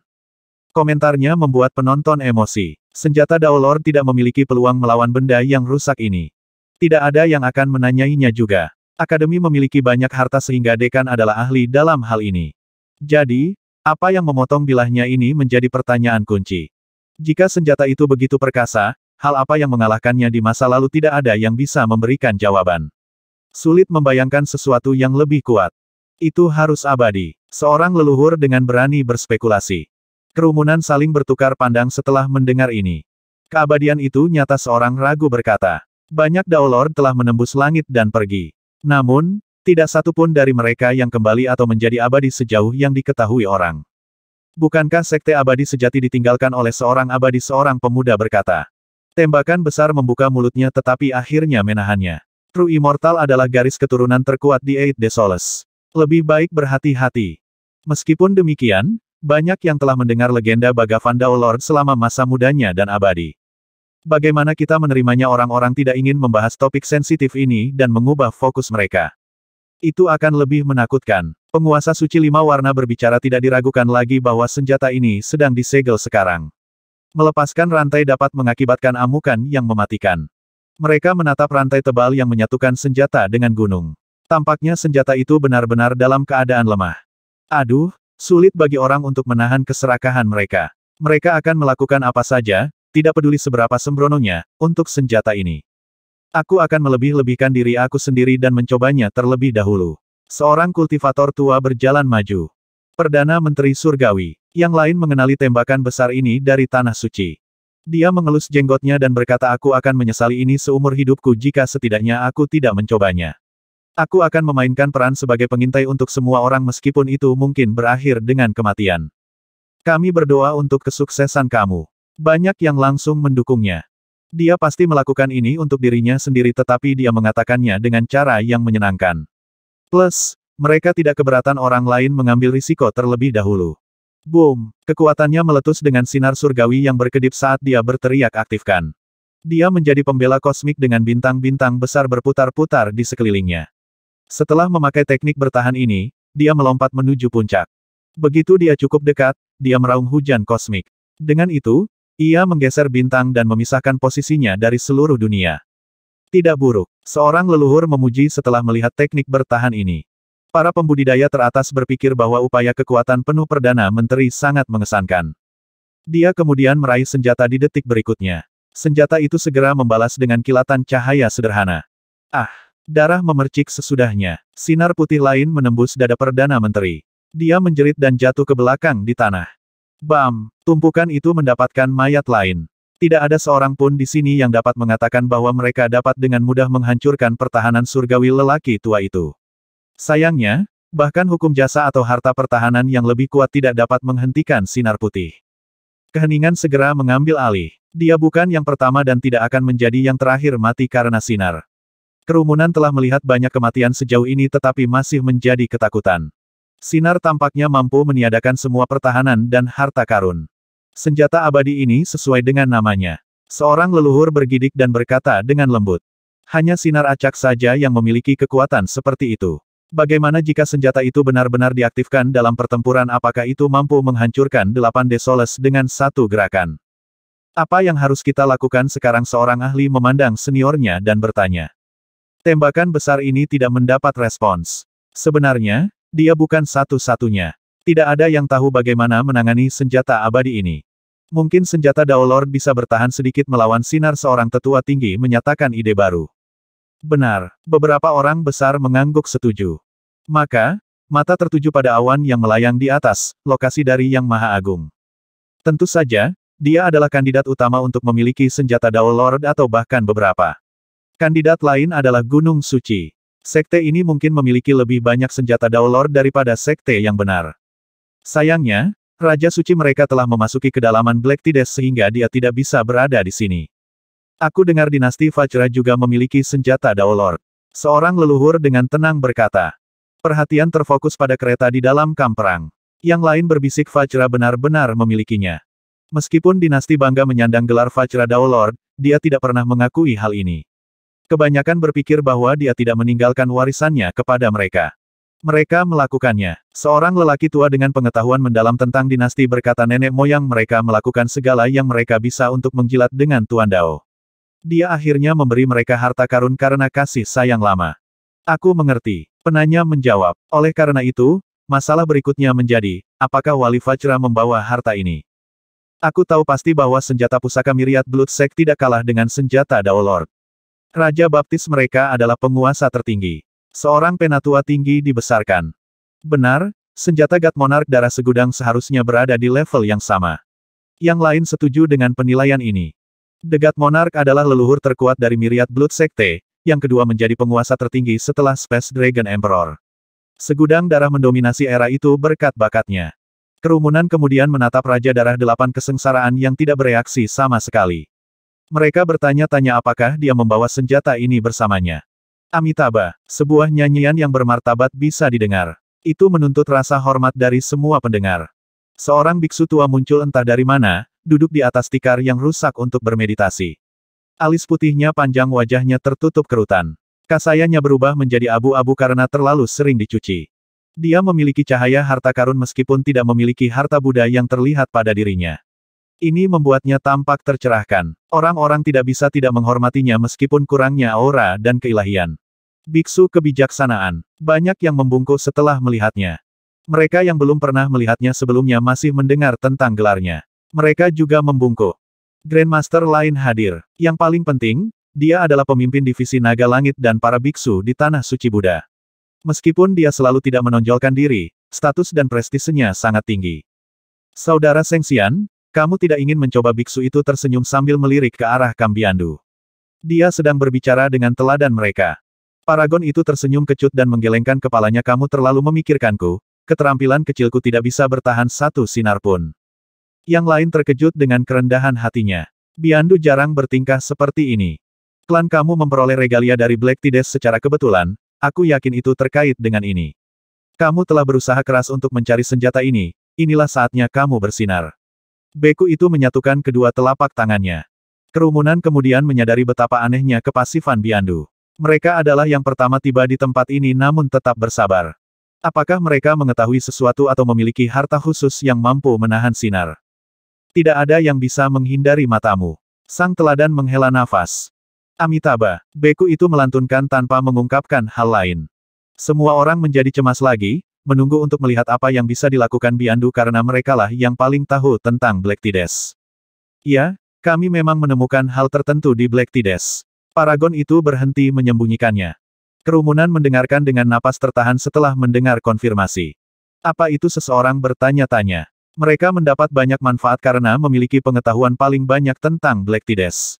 Komentarnya membuat penonton emosi. Senjata Daolor tidak memiliki peluang melawan benda yang rusak ini. Tidak ada yang akan menanyainya juga. Akademi memiliki banyak harta sehingga dekan adalah ahli dalam hal ini. Jadi, apa yang memotong bilahnya ini menjadi pertanyaan kunci. Jika senjata itu begitu perkasa, hal apa yang mengalahkannya di masa lalu tidak ada yang bisa memberikan jawaban. Sulit membayangkan sesuatu yang lebih kuat. Itu harus abadi. Seorang leluhur dengan berani berspekulasi. Kerumunan saling bertukar pandang setelah mendengar ini. Keabadian itu nyata seorang ragu berkata. Banyak Daolord telah menembus langit dan pergi. Namun, tidak satu pun dari mereka yang kembali atau menjadi abadi sejauh yang diketahui orang. Bukankah sekte abadi sejati ditinggalkan oleh seorang abadi seorang pemuda berkata. Tembakan besar membuka mulutnya tetapi akhirnya menahannya. True Immortal adalah garis keturunan terkuat di Eight Desolus. Lebih baik berhati-hati. Meskipun demikian, banyak yang telah mendengar legenda Bagavandao Lord selama masa mudanya dan abadi. Bagaimana kita menerimanya orang-orang tidak ingin membahas topik sensitif ini dan mengubah fokus mereka. Itu akan lebih menakutkan. Penguasa suci lima warna berbicara tidak diragukan lagi bahwa senjata ini sedang disegel sekarang. Melepaskan rantai dapat mengakibatkan amukan yang mematikan. Mereka menatap rantai tebal yang menyatukan senjata dengan gunung. Tampaknya senjata itu benar-benar dalam keadaan lemah. Aduh, sulit bagi orang untuk menahan keserakahan mereka. Mereka akan melakukan apa saja, tidak peduli seberapa sembrononya, untuk senjata ini. Aku akan melebih-lebihkan diri aku sendiri dan mencobanya terlebih dahulu. Seorang kultivator tua berjalan maju. Perdana Menteri Surgawi. Yang lain mengenali tembakan besar ini dari Tanah Suci. Dia mengelus jenggotnya dan berkata aku akan menyesali ini seumur hidupku jika setidaknya aku tidak mencobanya. Aku akan memainkan peran sebagai pengintai untuk semua orang meskipun itu mungkin berakhir dengan kematian. Kami berdoa untuk kesuksesan kamu. Banyak yang langsung mendukungnya. Dia pasti melakukan ini untuk dirinya sendiri tetapi dia mengatakannya dengan cara yang menyenangkan. Plus, mereka tidak keberatan orang lain mengambil risiko terlebih dahulu. Boom! Kekuatannya meletus dengan sinar surgawi yang berkedip saat dia berteriak aktifkan. Dia menjadi pembela kosmik dengan bintang-bintang besar berputar-putar di sekelilingnya. Setelah memakai teknik bertahan ini, dia melompat menuju puncak. Begitu dia cukup dekat, dia meraung hujan kosmik. Dengan itu, ia menggeser bintang dan memisahkan posisinya dari seluruh dunia. Tidak buruk, seorang leluhur memuji setelah melihat teknik bertahan ini. Para pembudidaya teratas berpikir bahwa upaya kekuatan penuh Perdana Menteri sangat mengesankan. Dia kemudian meraih senjata di detik berikutnya. Senjata itu segera membalas dengan kilatan cahaya sederhana. Ah, darah memercik sesudahnya. Sinar putih lain menembus dada Perdana Menteri. Dia menjerit dan jatuh ke belakang di tanah. Bam! Tumpukan itu mendapatkan mayat lain. Tidak ada seorang pun di sini yang dapat mengatakan bahwa mereka dapat dengan mudah menghancurkan pertahanan surgawi lelaki tua itu. Sayangnya, bahkan hukum jasa atau harta pertahanan yang lebih kuat tidak dapat menghentikan sinar putih. Keheningan segera mengambil alih. Dia bukan yang pertama dan tidak akan menjadi yang terakhir mati karena sinar. Kerumunan telah melihat banyak kematian sejauh ini tetapi masih menjadi ketakutan. Sinar tampaknya mampu meniadakan semua pertahanan dan harta karun. Senjata abadi ini sesuai dengan namanya. Seorang leluhur bergidik dan berkata dengan lembut. Hanya sinar acak saja yang memiliki kekuatan seperti itu. Bagaimana jika senjata itu benar-benar diaktifkan dalam pertempuran apakah itu mampu menghancurkan delapan desoles dengan satu gerakan? Apa yang harus kita lakukan sekarang seorang ahli memandang seniornya dan bertanya. Tembakan besar ini tidak mendapat respons. Sebenarnya, dia bukan satu-satunya. Tidak ada yang tahu bagaimana menangani senjata abadi ini. Mungkin senjata Dao Lord bisa bertahan sedikit melawan sinar seorang tetua tinggi menyatakan ide baru. Benar, beberapa orang besar mengangguk setuju. Maka, mata tertuju pada awan yang melayang di atas, lokasi dari Yang Maha Agung. Tentu saja, dia adalah kandidat utama untuk memiliki senjata Dao Lord atau bahkan beberapa. Kandidat lain adalah Gunung Suci. Sekte ini mungkin memiliki lebih banyak senjata Daolor daripada sekte yang benar. Sayangnya, Raja Suci mereka telah memasuki kedalaman Black Tides sehingga dia tidak bisa berada di sini. Aku dengar dinasti Fajra juga memiliki senjata Daolord. Seorang leluhur dengan tenang berkata. Perhatian terfokus pada kereta di dalam kamp perang. Yang lain berbisik Fajra benar-benar memilikinya. Meskipun dinasti bangga menyandang gelar Fajra Daolord, dia tidak pernah mengakui hal ini. Kebanyakan berpikir bahwa dia tidak meninggalkan warisannya kepada mereka. Mereka melakukannya. Seorang lelaki tua dengan pengetahuan mendalam tentang dinasti berkata nenek moyang mereka melakukan segala yang mereka bisa untuk menjilat dengan Tuan Dao. Dia akhirnya memberi mereka harta karun karena kasih sayang lama. Aku mengerti. Penanya menjawab. Oleh karena itu, masalah berikutnya menjadi, apakah Wali Fajra membawa harta ini? Aku tahu pasti bahwa senjata pusaka Miriat Blood tidak kalah dengan senjata Dao Lord. Raja baptis mereka adalah penguasa tertinggi. Seorang penatua tinggi dibesarkan. Benar, senjata Gat Monark darah segudang seharusnya berada di level yang sama. Yang lain setuju dengan penilaian ini. Degat Monark adalah leluhur terkuat dari miriat Blood Sekte, yang kedua menjadi penguasa tertinggi setelah Space Dragon Emperor. Segudang darah mendominasi era itu berkat bakatnya. Kerumunan kemudian menatap Raja Darah Delapan kesengsaraan yang tidak bereaksi sama sekali. Mereka bertanya-tanya apakah dia membawa senjata ini bersamanya. Amitabha, sebuah nyanyian yang bermartabat bisa didengar. Itu menuntut rasa hormat dari semua pendengar. Seorang biksu tua muncul entah dari mana, duduk di atas tikar yang rusak untuk bermeditasi. Alis putihnya panjang wajahnya tertutup kerutan. Kasayanya berubah menjadi abu-abu karena terlalu sering dicuci. Dia memiliki cahaya harta karun meskipun tidak memiliki harta Buddha yang terlihat pada dirinya. Ini membuatnya tampak tercerahkan. Orang-orang tidak bisa tidak menghormatinya meskipun kurangnya aura dan keilahian. Biksu kebijaksanaan. Banyak yang membungkuk setelah melihatnya. Mereka yang belum pernah melihatnya sebelumnya masih mendengar tentang gelarnya. Mereka juga membungkuk. Grandmaster lain hadir. Yang paling penting, dia adalah pemimpin divisi naga langit dan para biksu di Tanah Suci Buddha. Meskipun dia selalu tidak menonjolkan diri, status dan prestisenya sangat tinggi. Saudara Sengsian, kamu tidak ingin mencoba biksu itu tersenyum sambil melirik ke arah Kambiandu. Dia sedang berbicara dengan teladan mereka. Paragon itu tersenyum kecut dan menggelengkan kepalanya kamu terlalu memikirkanku, keterampilan kecilku tidak bisa bertahan satu sinar pun. Yang lain terkejut dengan kerendahan hatinya. Biandu jarang bertingkah seperti ini. Klan kamu memperoleh regalia dari Black Tides secara kebetulan, aku yakin itu terkait dengan ini. Kamu telah berusaha keras untuk mencari senjata ini, inilah saatnya kamu bersinar. Beku itu menyatukan kedua telapak tangannya. Kerumunan kemudian menyadari betapa anehnya kepasifan Biandu. Mereka adalah yang pertama tiba di tempat ini namun tetap bersabar. Apakah mereka mengetahui sesuatu atau memiliki harta khusus yang mampu menahan sinar? Tidak ada yang bisa menghindari matamu. Sang teladan menghela nafas. Amitabha, beku itu melantunkan tanpa mengungkapkan hal lain. Semua orang menjadi cemas lagi, menunggu untuk melihat apa yang bisa dilakukan Biandu karena merekalah yang paling tahu tentang Black Tides. Ya, kami memang menemukan hal tertentu di Black Tides. Paragon itu berhenti menyembunyikannya. Kerumunan mendengarkan dengan napas tertahan setelah mendengar konfirmasi. Apa itu seseorang bertanya-tanya? Mereka mendapat banyak manfaat karena memiliki pengetahuan paling banyak tentang Black Tides.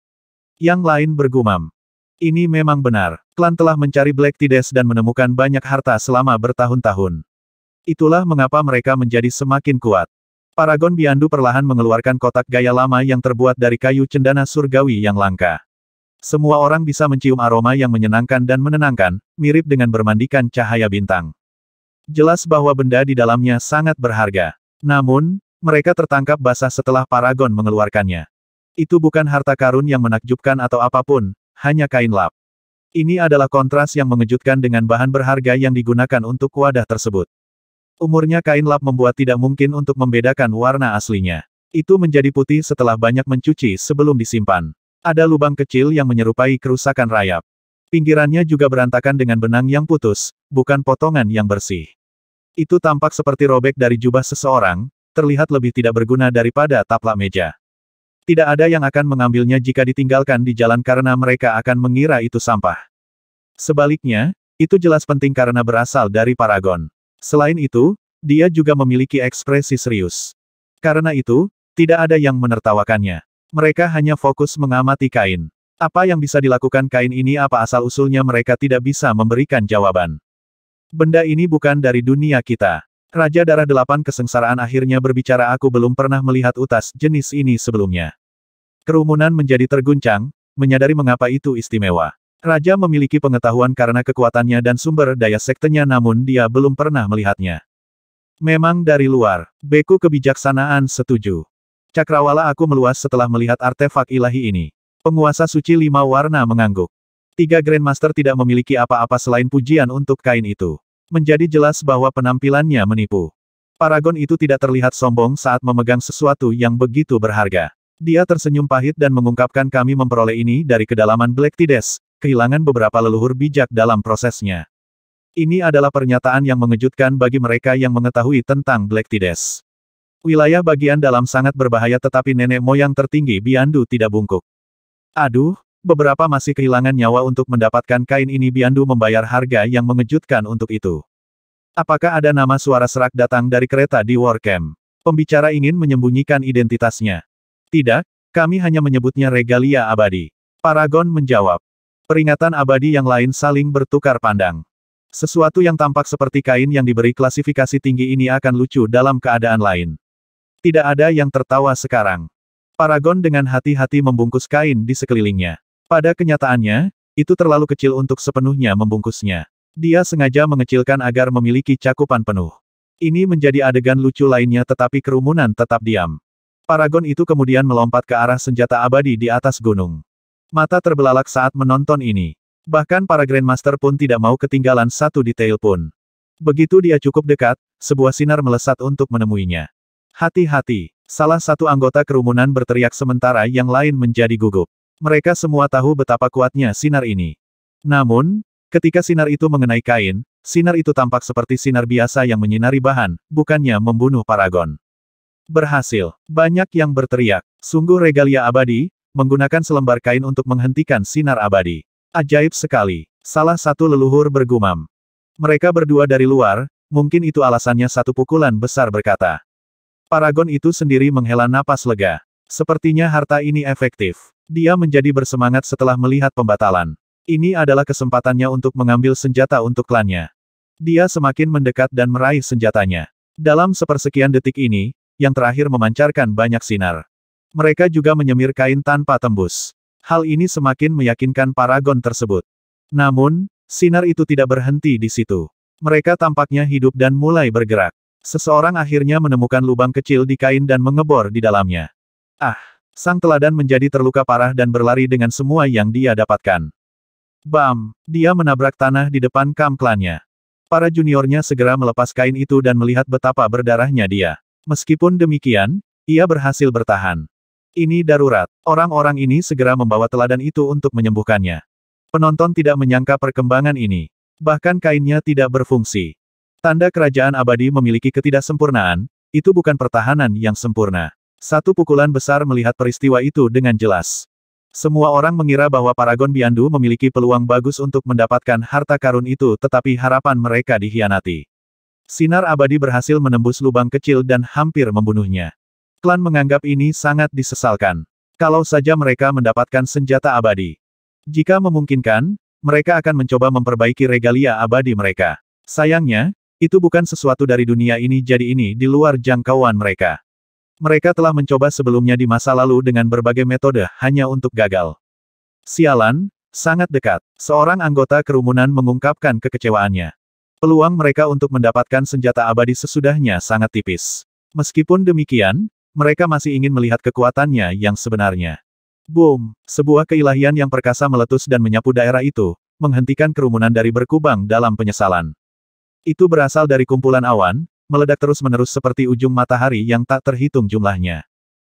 Yang lain bergumam. Ini memang benar. Klan telah mencari Black Tides dan menemukan banyak harta selama bertahun-tahun. Itulah mengapa mereka menjadi semakin kuat. Paragon Biandu perlahan mengeluarkan kotak gaya lama yang terbuat dari kayu cendana surgawi yang langka. Semua orang bisa mencium aroma yang menyenangkan dan menenangkan, mirip dengan bermandikan cahaya bintang. Jelas bahwa benda di dalamnya sangat berharga. Namun, mereka tertangkap basah setelah Paragon mengeluarkannya. Itu bukan harta karun yang menakjubkan atau apapun, hanya kain lap. Ini adalah kontras yang mengejutkan dengan bahan berharga yang digunakan untuk wadah tersebut. Umurnya kain lap membuat tidak mungkin untuk membedakan warna aslinya. Itu menjadi putih setelah banyak mencuci sebelum disimpan. Ada lubang kecil yang menyerupai kerusakan rayap. Pinggirannya juga berantakan dengan benang yang putus, bukan potongan yang bersih. Itu tampak seperti robek dari jubah seseorang, terlihat lebih tidak berguna daripada taplak meja. Tidak ada yang akan mengambilnya jika ditinggalkan di jalan karena mereka akan mengira itu sampah. Sebaliknya, itu jelas penting karena berasal dari Paragon. Selain itu, dia juga memiliki ekspresi serius. Karena itu, tidak ada yang menertawakannya. Mereka hanya fokus mengamati kain. Apa yang bisa dilakukan kain ini apa asal-usulnya mereka tidak bisa memberikan jawaban. Benda ini bukan dari dunia kita. Raja Darah Delapan Kesengsaraan akhirnya berbicara aku belum pernah melihat utas jenis ini sebelumnya. Kerumunan menjadi terguncang, menyadari mengapa itu istimewa. Raja memiliki pengetahuan karena kekuatannya dan sumber daya sektenya namun dia belum pernah melihatnya. Memang dari luar, beku kebijaksanaan setuju. Cakrawala aku meluas setelah melihat artefak ilahi ini. Penguasa suci lima warna mengangguk. Tiga Grandmaster tidak memiliki apa-apa selain pujian untuk kain itu. Menjadi jelas bahwa penampilannya menipu. Paragon itu tidak terlihat sombong saat memegang sesuatu yang begitu berharga. Dia tersenyum pahit dan mengungkapkan kami memperoleh ini dari kedalaman Black Tides, kehilangan beberapa leluhur bijak dalam prosesnya. Ini adalah pernyataan yang mengejutkan bagi mereka yang mengetahui tentang Black Tides. Wilayah bagian dalam sangat berbahaya tetapi nenek moyang tertinggi Biandu tidak bungkuk. Aduh, beberapa masih kehilangan nyawa untuk mendapatkan kain ini Biandu membayar harga yang mengejutkan untuk itu. Apakah ada nama suara serak datang dari kereta di Warcamp? Pembicara ingin menyembunyikan identitasnya. Tidak, kami hanya menyebutnya regalia abadi. Paragon menjawab. Peringatan abadi yang lain saling bertukar pandang. Sesuatu yang tampak seperti kain yang diberi klasifikasi tinggi ini akan lucu dalam keadaan lain. Tidak ada yang tertawa sekarang. Paragon dengan hati-hati membungkus kain di sekelilingnya. Pada kenyataannya, itu terlalu kecil untuk sepenuhnya membungkusnya. Dia sengaja mengecilkan agar memiliki cakupan penuh. Ini menjadi adegan lucu lainnya tetapi kerumunan tetap diam. Paragon itu kemudian melompat ke arah senjata abadi di atas gunung. Mata terbelalak saat menonton ini. Bahkan para Grandmaster pun tidak mau ketinggalan satu detail pun. Begitu dia cukup dekat, sebuah sinar melesat untuk menemuinya. Hati-hati, salah satu anggota kerumunan berteriak sementara yang lain menjadi gugup. Mereka semua tahu betapa kuatnya sinar ini. Namun, ketika sinar itu mengenai kain, sinar itu tampak seperti sinar biasa yang menyinari bahan, bukannya membunuh paragon. Berhasil, banyak yang berteriak. Sungguh regalia abadi, menggunakan selembar kain untuk menghentikan sinar abadi. Ajaib sekali. Salah satu leluhur bergumam. Mereka berdua dari luar, mungkin itu alasannya satu pukulan besar berkata. Paragon itu sendiri menghela napas lega. Sepertinya harta ini efektif. Dia menjadi bersemangat setelah melihat pembatalan. Ini adalah kesempatannya untuk mengambil senjata untuk klannya. Dia semakin mendekat dan meraih senjatanya. Dalam sepersekian detik ini, yang terakhir memancarkan banyak sinar. Mereka juga menyemir kain tanpa tembus. Hal ini semakin meyakinkan paragon tersebut. Namun, sinar itu tidak berhenti di situ. Mereka tampaknya hidup dan mulai bergerak. Seseorang akhirnya menemukan lubang kecil di kain dan mengebor di dalamnya. Ah, sang teladan menjadi terluka parah dan berlari dengan semua yang dia dapatkan. Bam, dia menabrak tanah di depan kam klannya. Para juniornya segera melepas kain itu dan melihat betapa berdarahnya dia. Meskipun demikian, ia berhasil bertahan. Ini darurat. Orang-orang ini segera membawa teladan itu untuk menyembuhkannya. Penonton tidak menyangka perkembangan ini. Bahkan kainnya tidak berfungsi. Tanda kerajaan abadi memiliki ketidaksempurnaan, itu bukan pertahanan yang sempurna. Satu pukulan besar melihat peristiwa itu dengan jelas. Semua orang mengira bahwa Paragon Biandu memiliki peluang bagus untuk mendapatkan harta karun itu tetapi harapan mereka dihianati. Sinar abadi berhasil menembus lubang kecil dan hampir membunuhnya. Klan menganggap ini sangat disesalkan. Kalau saja mereka mendapatkan senjata abadi. Jika memungkinkan, mereka akan mencoba memperbaiki regalia abadi mereka. Sayangnya, itu bukan sesuatu dari dunia ini jadi ini di luar jangkauan mereka. Mereka telah mencoba sebelumnya di masa lalu dengan berbagai metode hanya untuk gagal. Sialan, sangat dekat. Seorang anggota kerumunan mengungkapkan kekecewaannya. Peluang mereka untuk mendapatkan senjata abadi sesudahnya sangat tipis. Meskipun demikian, mereka masih ingin melihat kekuatannya yang sebenarnya. Boom! Sebuah keilahian yang perkasa meletus dan menyapu daerah itu, menghentikan kerumunan dari berkubang dalam penyesalan. Itu berasal dari kumpulan awan, meledak terus-menerus seperti ujung matahari yang tak terhitung jumlahnya.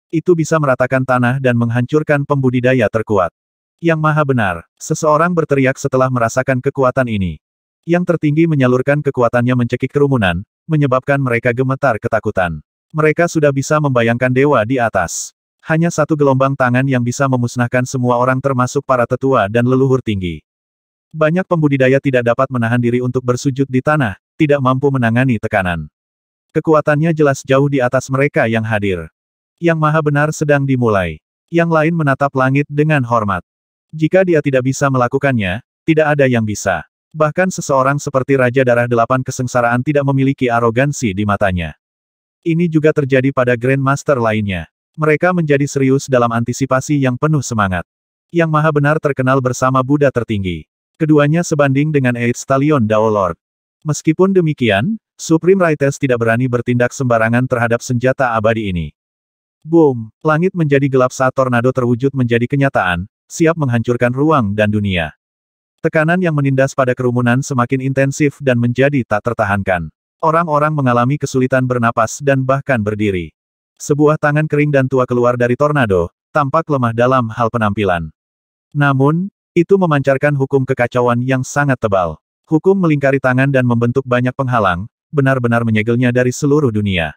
Itu bisa meratakan tanah dan menghancurkan pembudidaya terkuat. Yang maha benar, seseorang berteriak setelah merasakan kekuatan ini. Yang tertinggi menyalurkan kekuatannya mencekik kerumunan, menyebabkan mereka gemetar ketakutan. Mereka sudah bisa membayangkan dewa di atas. Hanya satu gelombang tangan yang bisa memusnahkan semua orang termasuk para tetua dan leluhur tinggi. Banyak pembudidaya tidak dapat menahan diri untuk bersujud di tanah, tidak mampu menangani tekanan. Kekuatannya jelas jauh di atas mereka yang hadir. Yang maha benar sedang dimulai. Yang lain menatap langit dengan hormat. Jika dia tidak bisa melakukannya, tidak ada yang bisa. Bahkan seseorang seperti Raja Darah Delapan Kesengsaraan tidak memiliki arogansi di matanya. Ini juga terjadi pada Grandmaster lainnya. Mereka menjadi serius dalam antisipasi yang penuh semangat. Yang maha benar terkenal bersama Buddha tertinggi. Keduanya sebanding dengan Eight Stallion Dao Lord. Meskipun demikian, Supreme Rites tidak berani bertindak sembarangan terhadap senjata abadi ini. Boom! Langit menjadi gelap saat tornado terwujud menjadi kenyataan, siap menghancurkan ruang dan dunia. Tekanan yang menindas pada kerumunan semakin intensif dan menjadi tak tertahankan. Orang-orang mengalami kesulitan bernapas dan bahkan berdiri. Sebuah tangan kering dan tua keluar dari tornado, tampak lemah dalam hal penampilan. Namun, itu memancarkan hukum kekacauan yang sangat tebal. Hukum melingkari tangan dan membentuk banyak penghalang, benar-benar menyegelnya dari seluruh dunia.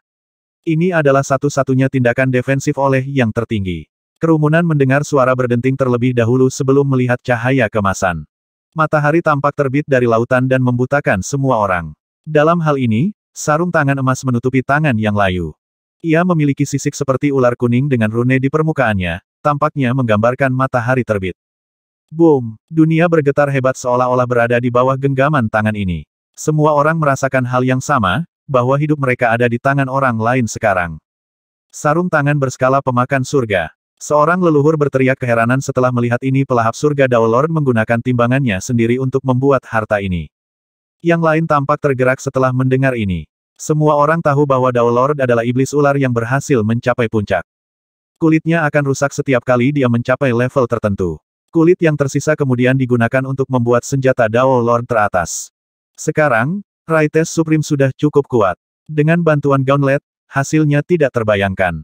Ini adalah satu-satunya tindakan defensif oleh yang tertinggi. Kerumunan mendengar suara berdenting terlebih dahulu sebelum melihat cahaya kemasan. Matahari tampak terbit dari lautan dan membutakan semua orang. Dalam hal ini, sarung tangan emas menutupi tangan yang layu. Ia memiliki sisik seperti ular kuning dengan rune di permukaannya, tampaknya menggambarkan matahari terbit. Boom! Dunia bergetar hebat seolah-olah berada di bawah genggaman tangan ini. Semua orang merasakan hal yang sama, bahwa hidup mereka ada di tangan orang lain sekarang. Sarung tangan berskala pemakan surga. Seorang leluhur berteriak keheranan setelah melihat ini pelahap surga Daulord menggunakan timbangannya sendiri untuk membuat harta ini. Yang lain tampak tergerak setelah mendengar ini. Semua orang tahu bahwa Dao Lord adalah iblis ular yang berhasil mencapai puncak. Kulitnya akan rusak setiap kali dia mencapai level tertentu. Kulit yang tersisa kemudian digunakan untuk membuat senjata Dao Lord teratas. Sekarang, Raites Supreme sudah cukup kuat. Dengan bantuan gauntlet, hasilnya tidak terbayangkan.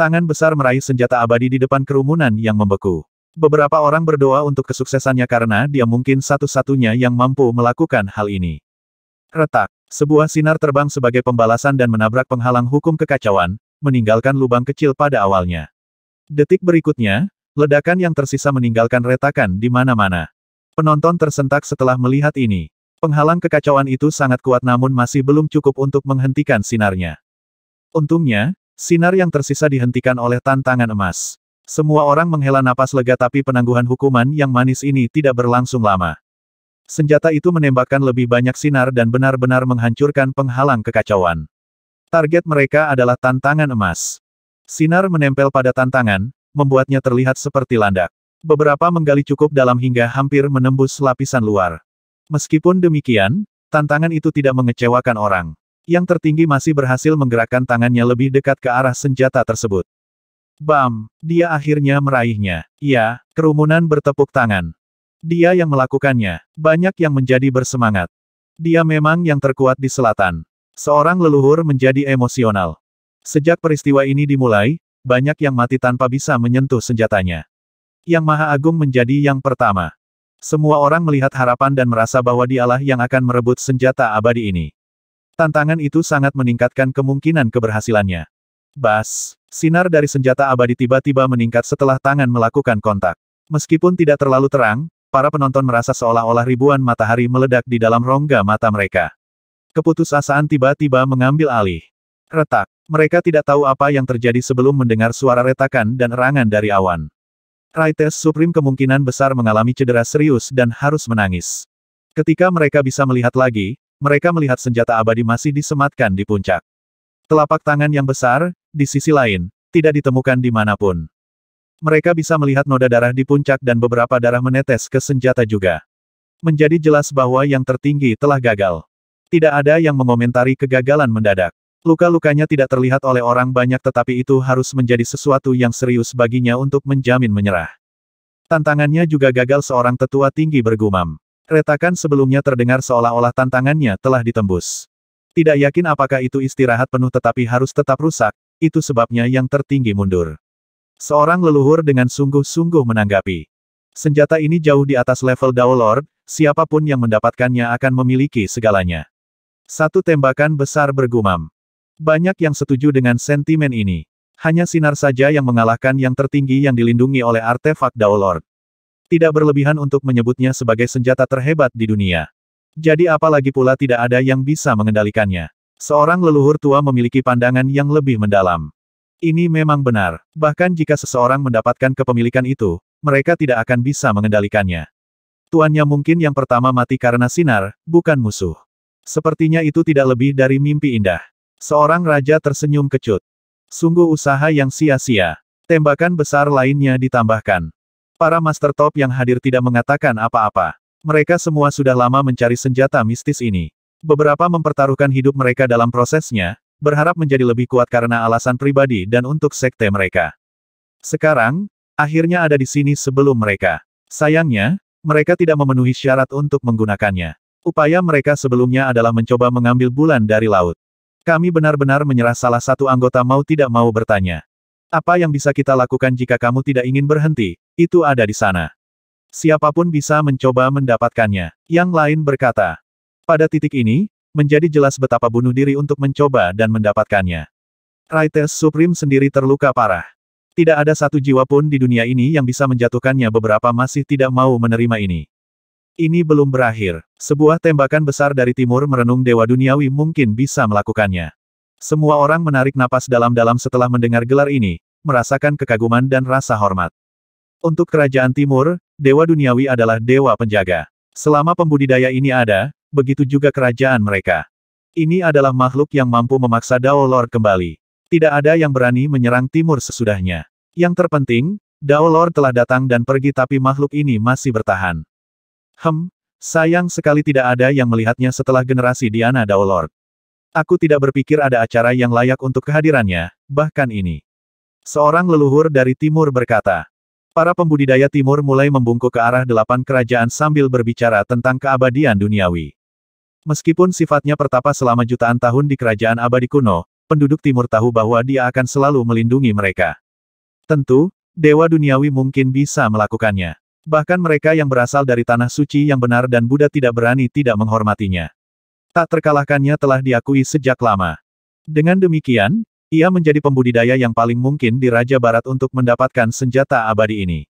Tangan besar meraih senjata abadi di depan kerumunan yang membeku. Beberapa orang berdoa untuk kesuksesannya karena dia mungkin satu-satunya yang mampu melakukan hal ini. Retak. Sebuah sinar terbang sebagai pembalasan dan menabrak penghalang hukum kekacauan, meninggalkan lubang kecil pada awalnya. Detik berikutnya, ledakan yang tersisa meninggalkan retakan di mana-mana. Penonton tersentak setelah melihat ini. Penghalang kekacauan itu sangat kuat namun masih belum cukup untuk menghentikan sinarnya. Untungnya, sinar yang tersisa dihentikan oleh tantangan emas. Semua orang menghela napas lega tapi penangguhan hukuman yang manis ini tidak berlangsung lama. Senjata itu menembakkan lebih banyak sinar dan benar-benar menghancurkan penghalang kekacauan. Target mereka adalah tantangan emas. Sinar menempel pada tantangan, membuatnya terlihat seperti landak. Beberapa menggali cukup dalam hingga hampir menembus lapisan luar. Meskipun demikian, tantangan itu tidak mengecewakan orang. Yang tertinggi masih berhasil menggerakkan tangannya lebih dekat ke arah senjata tersebut. Bam! Dia akhirnya meraihnya. Ya, kerumunan bertepuk tangan. Dia yang melakukannya. Banyak yang menjadi bersemangat. Dia memang yang terkuat di selatan. Seorang leluhur menjadi emosional. Sejak peristiwa ini dimulai, banyak yang mati tanpa bisa menyentuh senjatanya. Yang Maha Agung menjadi yang pertama. Semua orang melihat harapan dan merasa bahwa dialah yang akan merebut senjata abadi ini. Tantangan itu sangat meningkatkan kemungkinan keberhasilannya. Bas, sinar dari senjata abadi tiba-tiba meningkat setelah tangan melakukan kontak. Meskipun tidak terlalu terang, para penonton merasa seolah-olah ribuan matahari meledak di dalam rongga mata mereka. Keputusasaan tiba-tiba mengambil alih. Retak. Mereka tidak tahu apa yang terjadi sebelum mendengar suara retakan dan erangan dari awan. Raites Supreme kemungkinan besar mengalami cedera serius dan harus menangis. Ketika mereka bisa melihat lagi, mereka melihat senjata abadi masih disematkan di puncak. Telapak tangan yang besar, di sisi lain, tidak ditemukan di manapun. Mereka bisa melihat noda darah di puncak dan beberapa darah menetes ke senjata juga. Menjadi jelas bahwa yang tertinggi telah gagal. Tidak ada yang mengomentari kegagalan mendadak. Luka-lukanya tidak terlihat oleh orang banyak tetapi itu harus menjadi sesuatu yang serius baginya untuk menjamin menyerah. Tantangannya juga gagal seorang tetua tinggi bergumam. Retakan sebelumnya terdengar seolah-olah tantangannya telah ditembus. Tidak yakin apakah itu istirahat penuh tetapi harus tetap rusak, itu sebabnya yang tertinggi mundur. Seorang leluhur dengan sungguh-sungguh menanggapi. Senjata ini jauh di atas level Dao Lord, siapapun yang mendapatkannya akan memiliki segalanya. Satu tembakan besar bergumam. Banyak yang setuju dengan sentimen ini. Hanya sinar saja yang mengalahkan yang tertinggi yang dilindungi oleh artefak Dao Lord. Tidak berlebihan untuk menyebutnya sebagai senjata terhebat di dunia. Jadi apalagi pula tidak ada yang bisa mengendalikannya. Seorang leluhur tua memiliki pandangan yang lebih mendalam. Ini memang benar. Bahkan jika seseorang mendapatkan kepemilikan itu, mereka tidak akan bisa mengendalikannya. Tuannya mungkin yang pertama mati karena sinar, bukan musuh. Sepertinya itu tidak lebih dari mimpi indah. Seorang raja tersenyum kecut. Sungguh usaha yang sia-sia. Tembakan besar lainnya ditambahkan. Para master top yang hadir tidak mengatakan apa-apa. Mereka semua sudah lama mencari senjata mistis ini. Beberapa mempertaruhkan hidup mereka dalam prosesnya, berharap menjadi lebih kuat karena alasan pribadi dan untuk sekte mereka. Sekarang, akhirnya ada di sini sebelum mereka. Sayangnya, mereka tidak memenuhi syarat untuk menggunakannya. Upaya mereka sebelumnya adalah mencoba mengambil bulan dari laut. Kami benar-benar menyerah salah satu anggota mau tidak mau bertanya. Apa yang bisa kita lakukan jika kamu tidak ingin berhenti, itu ada di sana. Siapapun bisa mencoba mendapatkannya. Yang lain berkata. Pada titik ini, menjadi jelas betapa bunuh diri untuk mencoba dan mendapatkannya. Raites Supreme sendiri terluka parah. Tidak ada satu jiwa pun di dunia ini yang bisa menjatuhkannya beberapa masih tidak mau menerima ini. Ini belum berakhir. Sebuah tembakan besar dari timur merenung Dewa Duniawi mungkin bisa melakukannya. Semua orang menarik napas dalam-dalam setelah mendengar gelar ini, merasakan kekaguman dan rasa hormat. Untuk kerajaan timur, Dewa Duniawi adalah dewa penjaga. Selama pembudidaya ini ada, begitu juga kerajaan mereka. Ini adalah makhluk yang mampu memaksa Dao Lord kembali. Tidak ada yang berani menyerang timur sesudahnya. Yang terpenting, Dao Lord telah datang dan pergi tapi makhluk ini masih bertahan. Hem, sayang sekali tidak ada yang melihatnya setelah generasi Diana Dao Lord. Aku tidak berpikir ada acara yang layak untuk kehadirannya, bahkan ini. Seorang leluhur dari timur berkata, Para pembudidaya timur mulai membungkuk ke arah delapan kerajaan sambil berbicara tentang keabadian duniawi. Meskipun sifatnya pertapa selama jutaan tahun di kerajaan abadi kuno, penduduk timur tahu bahwa dia akan selalu melindungi mereka. Tentu, dewa duniawi mungkin bisa melakukannya. Bahkan mereka yang berasal dari tanah suci yang benar dan Buddha tidak berani tidak menghormatinya. Tak terkalahkannya telah diakui sejak lama. Dengan demikian, ia menjadi pembudidaya yang paling mungkin di Raja Barat untuk mendapatkan senjata abadi ini.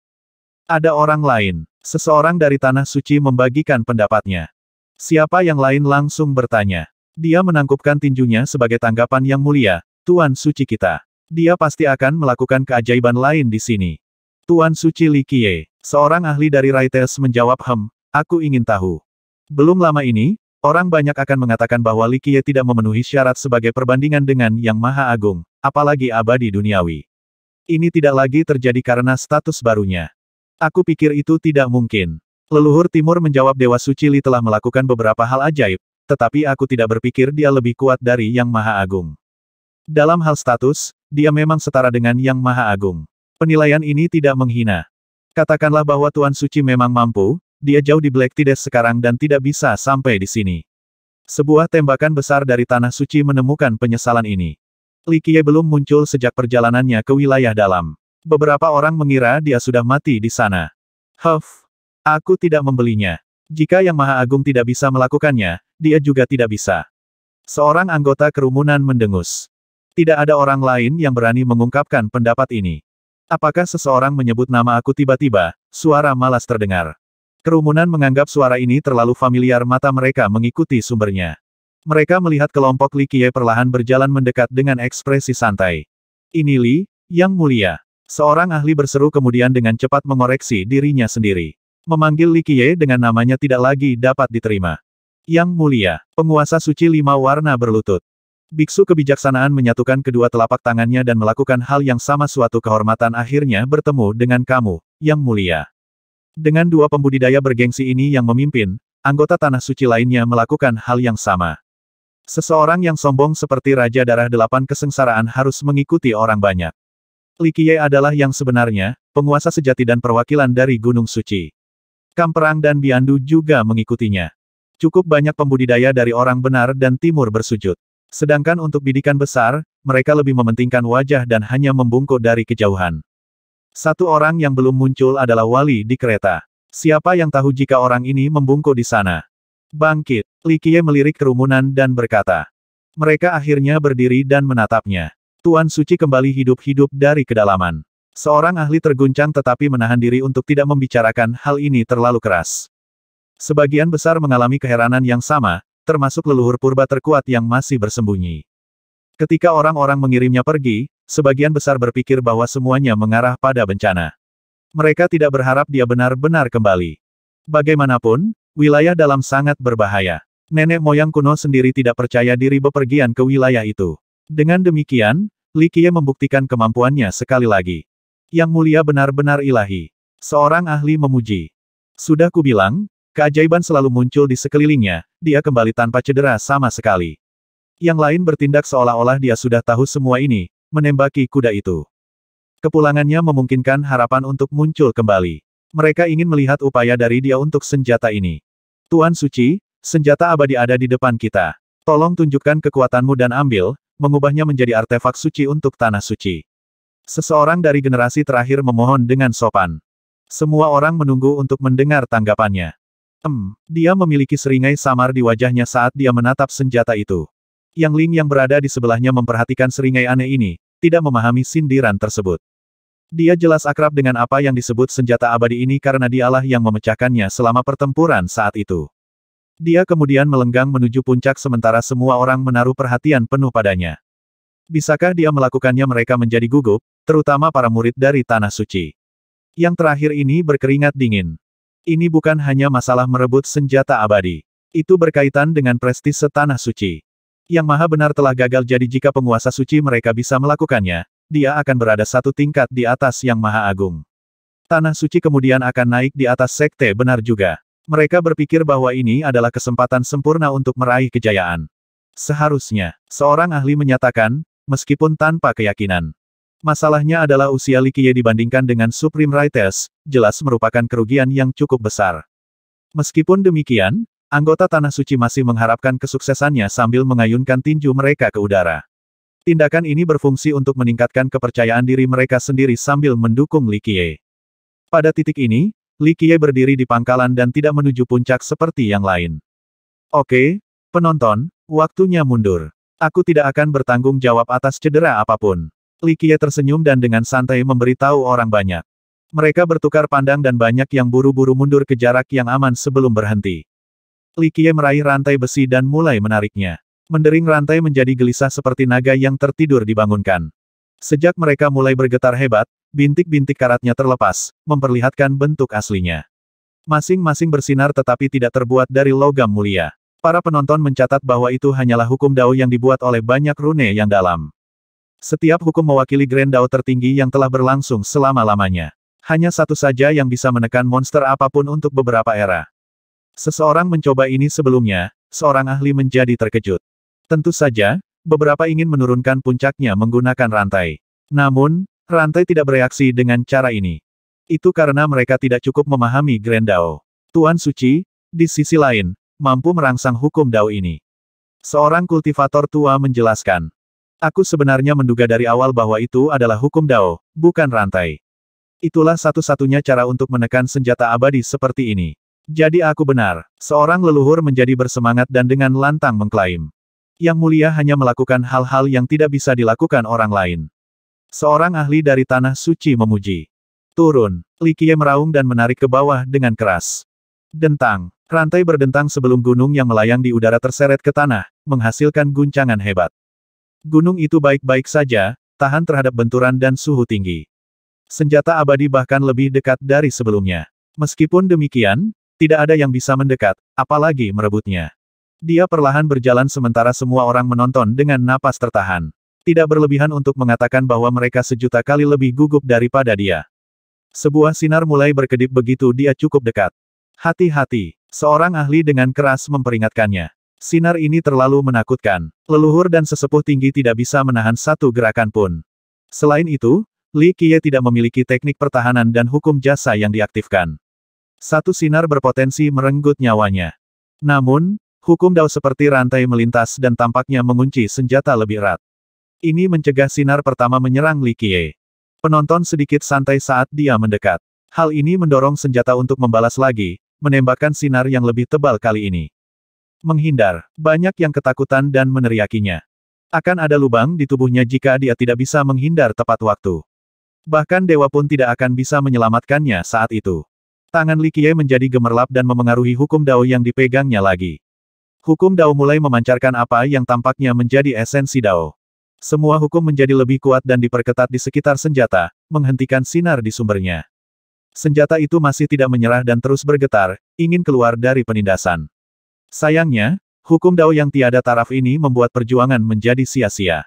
Ada orang lain, seseorang dari tanah suci membagikan pendapatnya. Siapa yang lain langsung bertanya. Dia menangkupkan tinjunya sebagai tanggapan yang mulia, Tuan Suci kita. Dia pasti akan melakukan keajaiban lain di sini. Tuan Suci Li Qiye, seorang ahli dari Raites menjawab hem, aku ingin tahu. Belum lama ini, orang banyak akan mengatakan bahwa Li Qiye tidak memenuhi syarat sebagai perbandingan dengan Yang Maha Agung, apalagi abadi duniawi. Ini tidak lagi terjadi karena status barunya. Aku pikir itu tidak mungkin. Leluhur Timur menjawab Dewa Suci Li telah melakukan beberapa hal ajaib, tetapi aku tidak berpikir dia lebih kuat dari Yang Maha Agung. Dalam hal status, dia memang setara dengan Yang Maha Agung. Penilaian ini tidak menghina. Katakanlah bahwa Tuan Suci memang mampu, dia jauh di Black Tides sekarang dan tidak bisa sampai di sini. Sebuah tembakan besar dari Tanah Suci menemukan penyesalan ini. Li Qiye belum muncul sejak perjalanannya ke wilayah dalam. Beberapa orang mengira dia sudah mati di sana. Huff, Aku tidak membelinya. Jika Yang Maha Agung tidak bisa melakukannya, dia juga tidak bisa. Seorang anggota kerumunan mendengus. Tidak ada orang lain yang berani mengungkapkan pendapat ini. Apakah seseorang menyebut nama aku tiba-tiba, suara malas terdengar. Kerumunan menganggap suara ini terlalu familiar mata mereka mengikuti sumbernya. Mereka melihat kelompok Li Qiye perlahan berjalan mendekat dengan ekspresi santai. Ini Li, Yang Mulia. Seorang ahli berseru kemudian dengan cepat mengoreksi dirinya sendiri. Memanggil Likie dengan namanya tidak lagi dapat diterima. Yang mulia, penguasa suci lima warna berlutut. Biksu kebijaksanaan menyatukan kedua telapak tangannya dan melakukan hal yang sama suatu kehormatan akhirnya bertemu dengan kamu, yang mulia. Dengan dua pembudidaya bergengsi ini yang memimpin, anggota tanah suci lainnya melakukan hal yang sama. Seseorang yang sombong seperti Raja Darah Delapan Kesengsaraan harus mengikuti orang banyak. Likie adalah yang sebenarnya, penguasa sejati dan perwakilan dari Gunung Suci. Kamperang dan Biandu juga mengikutinya. Cukup banyak pembudidaya dari orang benar dan timur bersujud. Sedangkan untuk bidikan besar, mereka lebih mementingkan wajah dan hanya membungkuk dari kejauhan. Satu orang yang belum muncul adalah Wali di kereta. Siapa yang tahu jika orang ini membungkuk di sana? Bangkit, Likie melirik kerumunan dan berkata. Mereka akhirnya berdiri dan menatapnya. Tuan Suci kembali hidup-hidup dari kedalaman. Seorang ahli terguncang tetapi menahan diri untuk tidak membicarakan hal ini terlalu keras. Sebagian besar mengalami keheranan yang sama, termasuk leluhur purba terkuat yang masih bersembunyi. Ketika orang-orang mengirimnya pergi, sebagian besar berpikir bahwa semuanya mengarah pada bencana. Mereka tidak berharap dia benar-benar kembali. Bagaimanapun, wilayah dalam sangat berbahaya. Nenek moyang kuno sendiri tidak percaya diri bepergian ke wilayah itu. Dengan demikian, Li Qiye membuktikan kemampuannya sekali lagi. Yang mulia benar-benar ilahi. Seorang ahli memuji. Sudah kubilang, keajaiban selalu muncul di sekelilingnya, dia kembali tanpa cedera sama sekali. Yang lain bertindak seolah-olah dia sudah tahu semua ini, menembaki kuda itu. Kepulangannya memungkinkan harapan untuk muncul kembali. Mereka ingin melihat upaya dari dia untuk senjata ini. Tuan Suci, senjata abadi ada di depan kita. Tolong tunjukkan kekuatanmu dan ambil, mengubahnya menjadi artefak suci untuk tanah suci. Seseorang dari generasi terakhir memohon dengan sopan. Semua orang menunggu untuk mendengar tanggapannya. Hmm, dia memiliki seringai samar di wajahnya saat dia menatap senjata itu. Yang Ling yang berada di sebelahnya memperhatikan seringai aneh ini, tidak memahami sindiran tersebut. Dia jelas akrab dengan apa yang disebut senjata abadi ini karena dialah yang memecahkannya selama pertempuran saat itu. Dia kemudian melenggang menuju puncak sementara semua orang menaruh perhatian penuh padanya. Bisakah dia melakukannya mereka menjadi gugup, terutama para murid dari Tanah Suci. Yang terakhir ini berkeringat dingin. Ini bukan hanya masalah merebut senjata abadi. Itu berkaitan dengan prestise Tanah Suci. Yang maha benar telah gagal jadi jika penguasa suci mereka bisa melakukannya, dia akan berada satu tingkat di atas yang maha agung. Tanah suci kemudian akan naik di atas sekte benar juga. Mereka berpikir bahwa ini adalah kesempatan sempurna untuk meraih kejayaan. Seharusnya, seorang ahli menyatakan, meskipun tanpa keyakinan. Masalahnya adalah usia Likie dibandingkan dengan Supreme Rites, jelas merupakan kerugian yang cukup besar. Meskipun demikian, anggota Tanah Suci masih mengharapkan kesuksesannya sambil mengayunkan tinju mereka ke udara. Tindakan ini berfungsi untuk meningkatkan kepercayaan diri mereka sendiri sambil mendukung Likie. Pada titik ini, Likie berdiri di pangkalan dan tidak menuju puncak seperti yang lain. Oke, penonton, waktunya mundur. Aku tidak akan bertanggung jawab atas cedera apapun. Li Qiye tersenyum dan dengan santai memberitahu orang banyak. Mereka bertukar pandang dan banyak yang buru-buru mundur ke jarak yang aman sebelum berhenti. Li Qiye meraih rantai besi dan mulai menariknya. Mendering rantai menjadi gelisah seperti naga yang tertidur dibangunkan. Sejak mereka mulai bergetar hebat, bintik-bintik karatnya terlepas, memperlihatkan bentuk aslinya. Masing-masing bersinar tetapi tidak terbuat dari logam mulia. Para penonton mencatat bahwa itu hanyalah hukum Dao yang dibuat oleh banyak rune yang dalam. Setiap hukum mewakili Grand Dao tertinggi yang telah berlangsung selama-lamanya. Hanya satu saja yang bisa menekan monster apapun untuk beberapa era. Seseorang mencoba ini sebelumnya, seorang ahli menjadi terkejut. Tentu saja, beberapa ingin menurunkan puncaknya menggunakan rantai. Namun, rantai tidak bereaksi dengan cara ini. Itu karena mereka tidak cukup memahami Grand Dao. Tuan Suci, di sisi lain, mampu merangsang hukum Dao ini. Seorang kultivator tua menjelaskan. Aku sebenarnya menduga dari awal bahwa itu adalah hukum Dao, bukan rantai. Itulah satu-satunya cara untuk menekan senjata abadi seperti ini. Jadi aku benar, seorang leluhur menjadi bersemangat dan dengan lantang mengklaim. Yang mulia hanya melakukan hal-hal yang tidak bisa dilakukan orang lain. Seorang ahli dari Tanah Suci memuji. Turun, Likie meraung dan menarik ke bawah dengan keras. Dentang, Rantai berdentang sebelum gunung yang melayang di udara terseret ke tanah, menghasilkan guncangan hebat. Gunung itu baik-baik saja, tahan terhadap benturan dan suhu tinggi. Senjata abadi bahkan lebih dekat dari sebelumnya. Meskipun demikian, tidak ada yang bisa mendekat, apalagi merebutnya. Dia perlahan berjalan sementara semua orang menonton dengan napas tertahan. Tidak berlebihan untuk mengatakan bahwa mereka sejuta kali lebih gugup daripada dia. Sebuah sinar mulai berkedip begitu dia cukup dekat. Hati-hati, seorang ahli dengan keras memperingatkannya. Sinar ini terlalu menakutkan. Leluhur dan sesepuh tinggi tidak bisa menahan satu gerakan pun. Selain itu, Li Qiye tidak memiliki teknik pertahanan dan hukum jasa yang diaktifkan. Satu sinar berpotensi merenggut nyawanya. Namun, hukum dao seperti rantai melintas dan tampaknya mengunci senjata lebih erat. Ini mencegah sinar pertama menyerang Li Qiye. Penonton sedikit santai saat dia mendekat. Hal ini mendorong senjata untuk membalas lagi, menembakkan sinar yang lebih tebal kali ini. Menghindar, banyak yang ketakutan dan meneriakinya. Akan ada lubang di tubuhnya jika dia tidak bisa menghindar tepat waktu. Bahkan dewa pun tidak akan bisa menyelamatkannya saat itu. Tangan Likie menjadi gemerlap dan memengaruhi hukum Dao yang dipegangnya lagi. Hukum Dao mulai memancarkan apa yang tampaknya menjadi esensi Dao. Semua hukum menjadi lebih kuat dan diperketat di sekitar senjata, menghentikan sinar di sumbernya. Senjata itu masih tidak menyerah dan terus bergetar, ingin keluar dari penindasan. Sayangnya, hukum Dao yang tiada taraf ini membuat perjuangan menjadi sia-sia.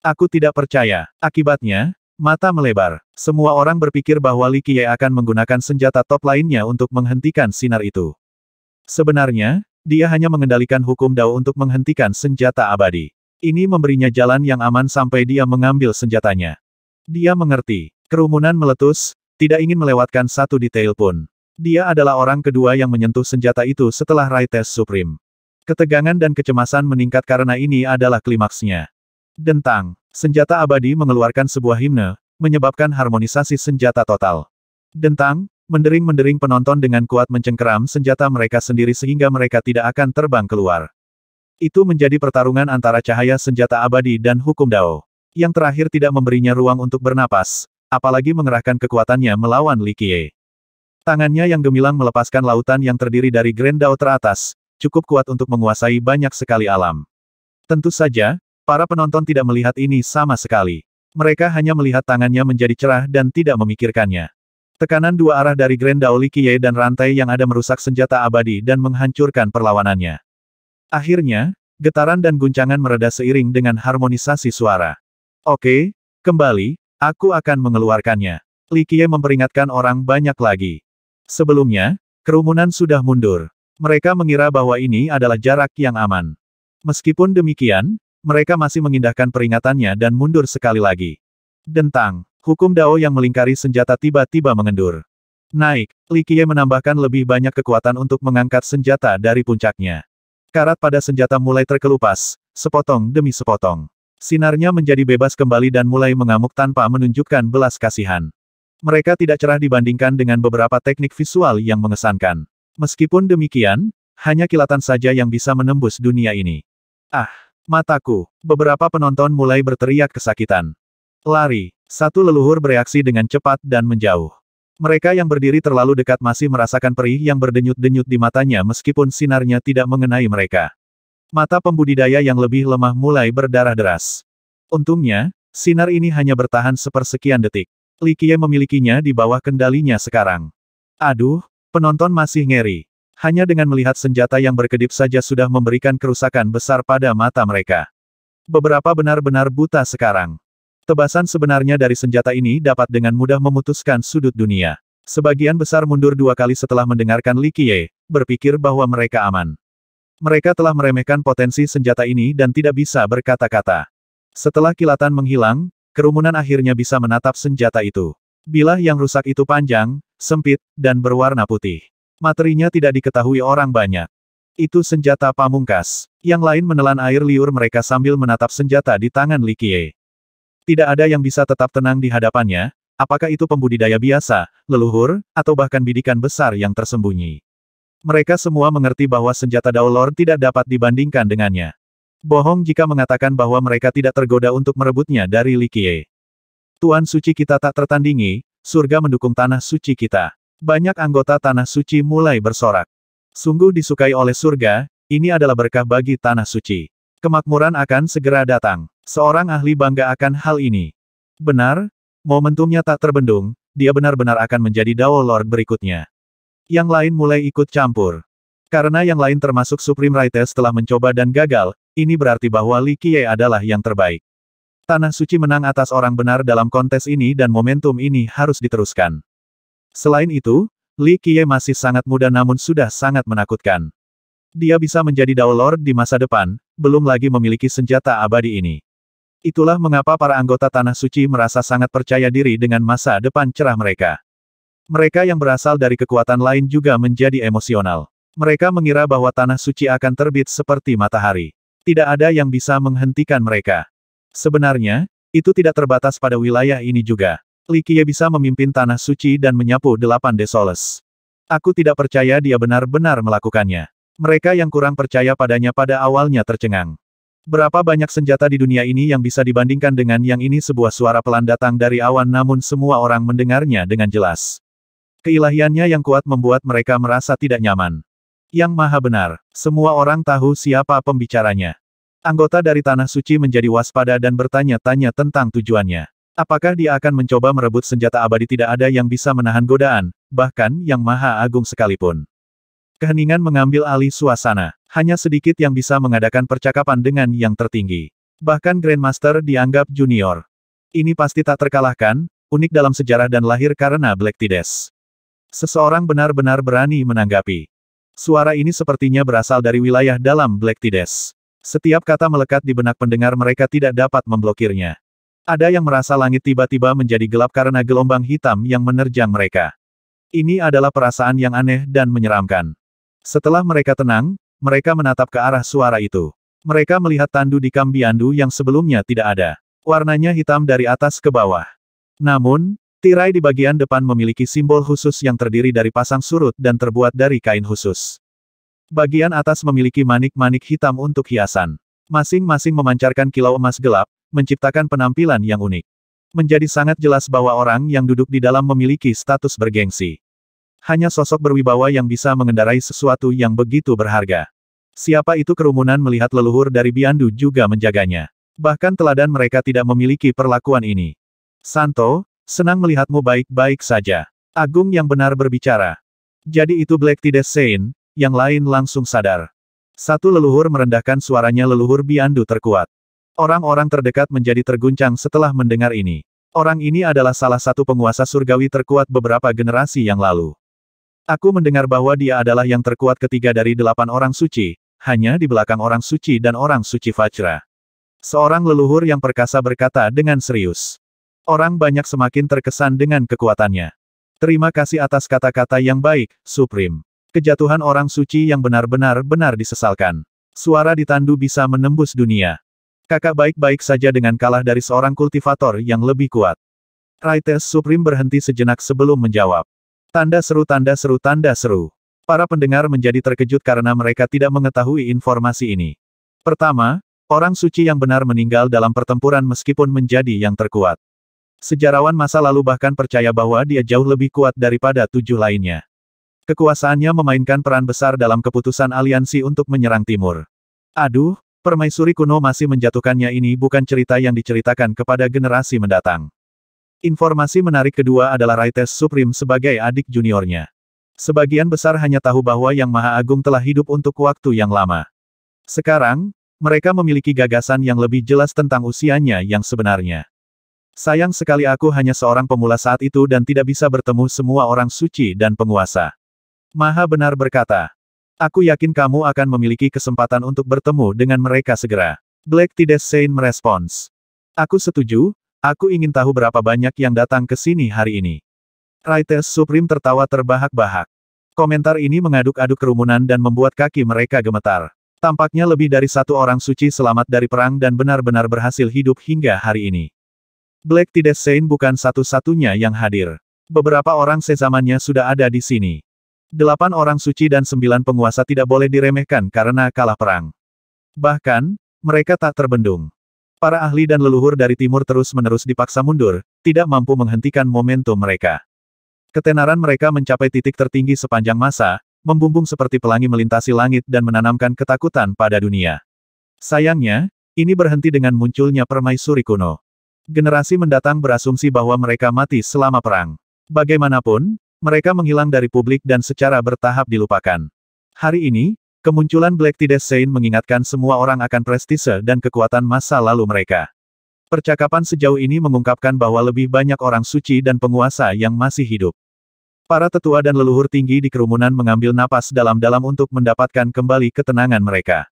Aku tidak percaya. Akibatnya, mata melebar. Semua orang berpikir bahwa Li Qiye akan menggunakan senjata top lainnya untuk menghentikan sinar itu. Sebenarnya, dia hanya mengendalikan hukum Dao untuk menghentikan senjata abadi. Ini memberinya jalan yang aman sampai dia mengambil senjatanya. Dia mengerti. Kerumunan meletus, tidak ingin melewatkan satu detail pun. Dia adalah orang kedua yang menyentuh senjata itu setelah Raites Supreme. Ketegangan dan kecemasan meningkat karena ini adalah klimaksnya. Dentang, senjata abadi mengeluarkan sebuah himne, menyebabkan harmonisasi senjata total. Dentang, mendering-mendering penonton dengan kuat mencengkeram senjata mereka sendiri sehingga mereka tidak akan terbang keluar. Itu menjadi pertarungan antara cahaya senjata abadi dan hukum Dao. Yang terakhir tidak memberinya ruang untuk bernapas, apalagi mengerahkan kekuatannya melawan Li Qiye. Tangannya yang gemilang melepaskan lautan yang terdiri dari Grand Dao teratas, cukup kuat untuk menguasai banyak sekali alam. Tentu saja, para penonton tidak melihat ini sama sekali. Mereka hanya melihat tangannya menjadi cerah dan tidak memikirkannya. Tekanan dua arah dari Grand Dao Li Qiye dan rantai yang ada merusak senjata abadi dan menghancurkan perlawanannya. Akhirnya, getaran dan guncangan mereda seiring dengan harmonisasi suara. Oke, kembali, Aku akan mengeluarkannya. Li Likie memperingatkan orang banyak lagi. Sebelumnya, kerumunan sudah mundur. Mereka mengira bahwa ini adalah jarak yang aman. Meskipun demikian, mereka masih mengindahkan peringatannya dan mundur sekali lagi. Dentang, hukum Dao yang melingkari senjata tiba-tiba mengendur. Naik, Li Likie menambahkan lebih banyak kekuatan untuk mengangkat senjata dari puncaknya. Karat pada senjata mulai terkelupas, sepotong demi sepotong. Sinarnya menjadi bebas kembali dan mulai mengamuk tanpa menunjukkan belas kasihan. Mereka tidak cerah dibandingkan dengan beberapa teknik visual yang mengesankan. Meskipun demikian, hanya kilatan saja yang bisa menembus dunia ini. Ah, mataku. Beberapa penonton mulai berteriak kesakitan. Lari. Satu leluhur bereaksi dengan cepat dan menjauh. Mereka yang berdiri terlalu dekat masih merasakan perih yang berdenyut-denyut di matanya meskipun sinarnya tidak mengenai mereka. Mata pembudidaya yang lebih lemah mulai berdarah deras. Untungnya, sinar ini hanya bertahan sepersekian detik. Likie memilikinya di bawah kendalinya sekarang. Aduh, penonton masih ngeri. Hanya dengan melihat senjata yang berkedip saja sudah memberikan kerusakan besar pada mata mereka. Beberapa benar-benar buta sekarang. Tebasan sebenarnya dari senjata ini dapat dengan mudah memutuskan sudut dunia. Sebagian besar mundur dua kali setelah mendengarkan Likie, berpikir bahwa mereka aman. Mereka telah meremehkan potensi senjata ini dan tidak bisa berkata-kata. Setelah kilatan menghilang, kerumunan akhirnya bisa menatap senjata itu. Bilah yang rusak itu panjang, sempit, dan berwarna putih. Materinya tidak diketahui orang banyak. Itu senjata pamungkas. Yang lain menelan air liur mereka sambil menatap senjata di tangan Likie. Tidak ada yang bisa tetap tenang di hadapannya, apakah itu pembudidaya biasa, leluhur, atau bahkan bidikan besar yang tersembunyi. Mereka semua mengerti bahwa senjata Dao Lord tidak dapat dibandingkan dengannya. Bohong jika mengatakan bahwa mereka tidak tergoda untuk merebutnya dari Li Qiye. Tuan suci kita tak tertandingi, surga mendukung tanah suci kita. Banyak anggota tanah suci mulai bersorak. Sungguh disukai oleh surga, ini adalah berkah bagi tanah suci. Kemakmuran akan segera datang. Seorang ahli bangga akan hal ini. Benar, momentumnya tak terbendung, dia benar-benar akan menjadi Dao Lord berikutnya. Yang lain mulai ikut campur. Karena yang lain termasuk Supreme Raites telah mencoba dan gagal, ini berarti bahwa Li Qiye adalah yang terbaik. Tanah Suci menang atas orang benar dalam kontes ini dan momentum ini harus diteruskan. Selain itu, Li Qiye masih sangat muda namun sudah sangat menakutkan. Dia bisa menjadi Dao Lord di masa depan, belum lagi memiliki senjata abadi ini. Itulah mengapa para anggota Tanah Suci merasa sangat percaya diri dengan masa depan cerah mereka. Mereka yang berasal dari kekuatan lain juga menjadi emosional. Mereka mengira bahwa tanah suci akan terbit seperti matahari. Tidak ada yang bisa menghentikan mereka. Sebenarnya, itu tidak terbatas pada wilayah ini juga. Likie bisa memimpin tanah suci dan menyapu delapan desoles. Aku tidak percaya dia benar-benar melakukannya. Mereka yang kurang percaya padanya pada awalnya tercengang. Berapa banyak senjata di dunia ini yang bisa dibandingkan dengan yang ini sebuah suara pelan datang dari awan namun semua orang mendengarnya dengan jelas. Keilahiannya yang kuat membuat mereka merasa tidak nyaman. Yang maha benar, semua orang tahu siapa pembicaranya. Anggota dari Tanah Suci menjadi waspada dan bertanya-tanya tentang tujuannya. Apakah dia akan mencoba merebut senjata abadi tidak ada yang bisa menahan godaan, bahkan yang maha agung sekalipun. Keheningan mengambil alih suasana. Hanya sedikit yang bisa mengadakan percakapan dengan yang tertinggi. Bahkan Grandmaster dianggap junior. Ini pasti tak terkalahkan, unik dalam sejarah dan lahir karena Black Tides. Seseorang benar-benar berani menanggapi. Suara ini sepertinya berasal dari wilayah dalam Black Tides. Setiap kata melekat di benak pendengar mereka tidak dapat memblokirnya. Ada yang merasa langit tiba-tiba menjadi gelap karena gelombang hitam yang menerjang mereka. Ini adalah perasaan yang aneh dan menyeramkan. Setelah mereka tenang, mereka menatap ke arah suara itu. Mereka melihat tandu di Kambiandu yang sebelumnya tidak ada. Warnanya hitam dari atas ke bawah. Namun, Tirai di bagian depan memiliki simbol khusus yang terdiri dari pasang surut dan terbuat dari kain khusus. Bagian atas memiliki manik-manik hitam untuk hiasan. Masing-masing memancarkan kilau emas gelap, menciptakan penampilan yang unik. Menjadi sangat jelas bahwa orang yang duduk di dalam memiliki status bergengsi. Hanya sosok berwibawa yang bisa mengendarai sesuatu yang begitu berharga. Siapa itu kerumunan melihat leluhur dari Biandu juga menjaganya. Bahkan teladan mereka tidak memiliki perlakuan ini. Santo, Senang melihatmu baik-baik saja. Agung yang benar berbicara. Jadi itu Black Tides Sein, yang lain langsung sadar. Satu leluhur merendahkan suaranya leluhur Biandu terkuat. Orang-orang terdekat menjadi terguncang setelah mendengar ini. Orang ini adalah salah satu penguasa surgawi terkuat beberapa generasi yang lalu. Aku mendengar bahwa dia adalah yang terkuat ketiga dari delapan orang suci, hanya di belakang orang suci dan orang suci Fajra. Seorang leluhur yang perkasa berkata dengan serius. Orang banyak semakin terkesan dengan kekuatannya. Terima kasih atas kata-kata yang baik, Supreme. Kejatuhan orang suci yang benar-benar benar disesalkan. Suara ditandu bisa menembus dunia. Kakak baik-baik saja dengan kalah dari seorang kultivator yang lebih kuat. Raites Supreme berhenti sejenak sebelum menjawab. Tanda seru tanda seru tanda seru. Para pendengar menjadi terkejut karena mereka tidak mengetahui informasi ini. Pertama, orang suci yang benar meninggal dalam pertempuran meskipun menjadi yang terkuat. Sejarawan masa lalu bahkan percaya bahwa dia jauh lebih kuat daripada tujuh lainnya. Kekuasaannya memainkan peran besar dalam keputusan aliansi untuk menyerang timur. Aduh, permaisuri kuno masih menjatuhkannya ini bukan cerita yang diceritakan kepada generasi mendatang. Informasi menarik kedua adalah Raites Supreme sebagai adik juniornya. Sebagian besar hanya tahu bahwa Yang Maha Agung telah hidup untuk waktu yang lama. Sekarang, mereka memiliki gagasan yang lebih jelas tentang usianya yang sebenarnya. Sayang sekali aku hanya seorang pemula saat itu dan tidak bisa bertemu semua orang suci dan penguasa. Maha benar berkata, Aku yakin kamu akan memiliki kesempatan untuk bertemu dengan mereka segera. Black Tides Saint merespons. Aku setuju, aku ingin tahu berapa banyak yang datang ke sini hari ini. Raites Supreme tertawa terbahak-bahak. Komentar ini mengaduk-aduk kerumunan dan membuat kaki mereka gemetar. Tampaknya lebih dari satu orang suci selamat dari perang dan benar-benar berhasil hidup hingga hari ini. Black Tides Saint bukan satu-satunya yang hadir. Beberapa orang sezamannya sudah ada di sini. Delapan orang suci dan sembilan penguasa tidak boleh diremehkan karena kalah perang. Bahkan, mereka tak terbendung. Para ahli dan leluhur dari timur terus-menerus dipaksa mundur, tidak mampu menghentikan momentum mereka. Ketenaran mereka mencapai titik tertinggi sepanjang masa, membumbung seperti pelangi melintasi langit dan menanamkan ketakutan pada dunia. Sayangnya, ini berhenti dengan munculnya permaisuri kuno. Generasi mendatang berasumsi bahwa mereka mati selama perang. Bagaimanapun, mereka menghilang dari publik dan secara bertahap dilupakan. Hari ini, kemunculan Black Tides Saint mengingatkan semua orang akan prestise dan kekuatan masa lalu mereka. Percakapan sejauh ini mengungkapkan bahwa lebih banyak orang suci dan penguasa yang masih hidup. Para tetua dan leluhur tinggi di kerumunan mengambil napas dalam-dalam untuk mendapatkan kembali ketenangan mereka.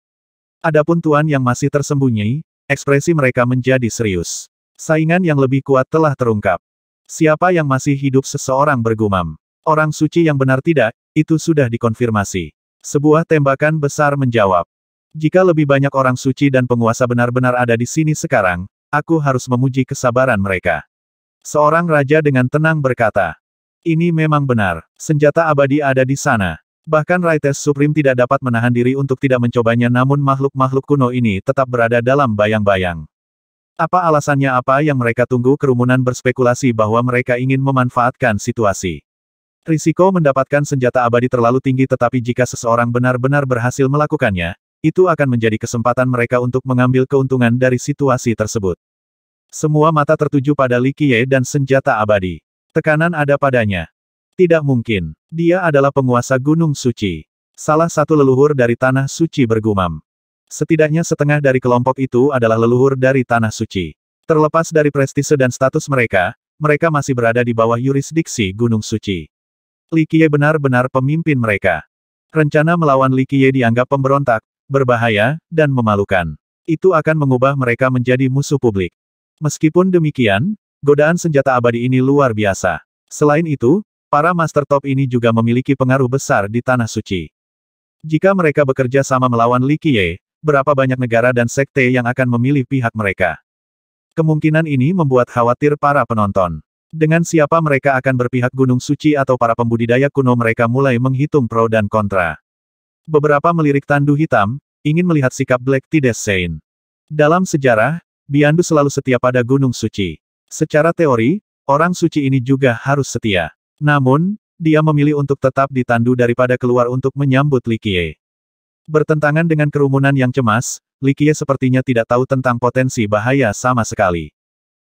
Adapun tuan yang masih tersembunyi, ekspresi mereka menjadi serius. Saingan yang lebih kuat telah terungkap. Siapa yang masih hidup seseorang bergumam. Orang suci yang benar tidak, itu sudah dikonfirmasi. Sebuah tembakan besar menjawab. Jika lebih banyak orang suci dan penguasa benar-benar ada di sini sekarang, aku harus memuji kesabaran mereka. Seorang raja dengan tenang berkata, ini memang benar, senjata abadi ada di sana. Bahkan Raites Supreme tidak dapat menahan diri untuk tidak mencobanya namun makhluk-makhluk kuno ini tetap berada dalam bayang-bayang. Apa alasannya apa yang mereka tunggu kerumunan berspekulasi bahwa mereka ingin memanfaatkan situasi. Risiko mendapatkan senjata abadi terlalu tinggi tetapi jika seseorang benar-benar berhasil melakukannya, itu akan menjadi kesempatan mereka untuk mengambil keuntungan dari situasi tersebut. Semua mata tertuju pada Li Qiye dan senjata abadi. Tekanan ada padanya. Tidak mungkin. Dia adalah penguasa Gunung Suci. Salah satu leluhur dari Tanah Suci bergumam. Setidaknya setengah dari kelompok itu adalah leluhur dari Tanah Suci. Terlepas dari prestise dan status mereka, mereka masih berada di bawah yurisdiksi Gunung Suci. Li Qiye benar-benar pemimpin mereka. Rencana melawan Li Qiye dianggap pemberontak, berbahaya, dan memalukan. Itu akan mengubah mereka menjadi musuh publik. Meskipun demikian, godaan senjata abadi ini luar biasa. Selain itu, para master top ini juga memiliki pengaruh besar di Tanah Suci. Jika mereka bekerja sama melawan Li Qiye, berapa banyak negara dan sekte yang akan memilih pihak mereka. Kemungkinan ini membuat khawatir para penonton. Dengan siapa mereka akan berpihak Gunung Suci atau para pembudidaya kuno mereka mulai menghitung pro dan kontra. Beberapa melirik tandu hitam, ingin melihat sikap Black Tides Saint. Dalam sejarah, Biandu selalu setia pada Gunung Suci. Secara teori, orang suci ini juga harus setia. Namun, dia memilih untuk tetap ditandu daripada keluar untuk menyambut Likie. Bertentangan dengan kerumunan yang cemas, Likie sepertinya tidak tahu tentang potensi bahaya sama sekali.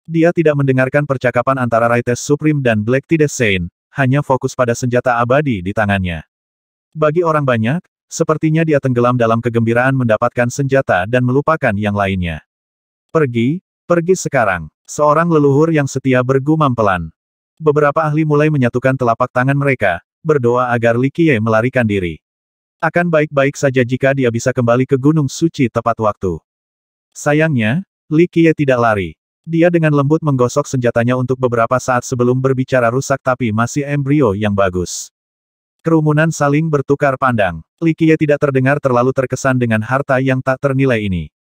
Dia tidak mendengarkan percakapan antara Raites Supreme dan Black Tides Saint, hanya fokus pada senjata abadi di tangannya. Bagi orang banyak, sepertinya dia tenggelam dalam kegembiraan mendapatkan senjata dan melupakan yang lainnya. Pergi, pergi sekarang. Seorang leluhur yang setia bergumam pelan. Beberapa ahli mulai menyatukan telapak tangan mereka, berdoa agar Likie melarikan diri. Akan baik-baik saja jika dia bisa kembali ke Gunung Suci tepat waktu. Sayangnya, Li Qiye tidak lari. Dia dengan lembut menggosok senjatanya untuk beberapa saat sebelum berbicara rusak tapi masih embrio yang bagus. Kerumunan saling bertukar pandang. Li Qiye tidak terdengar terlalu terkesan dengan harta yang tak ternilai ini.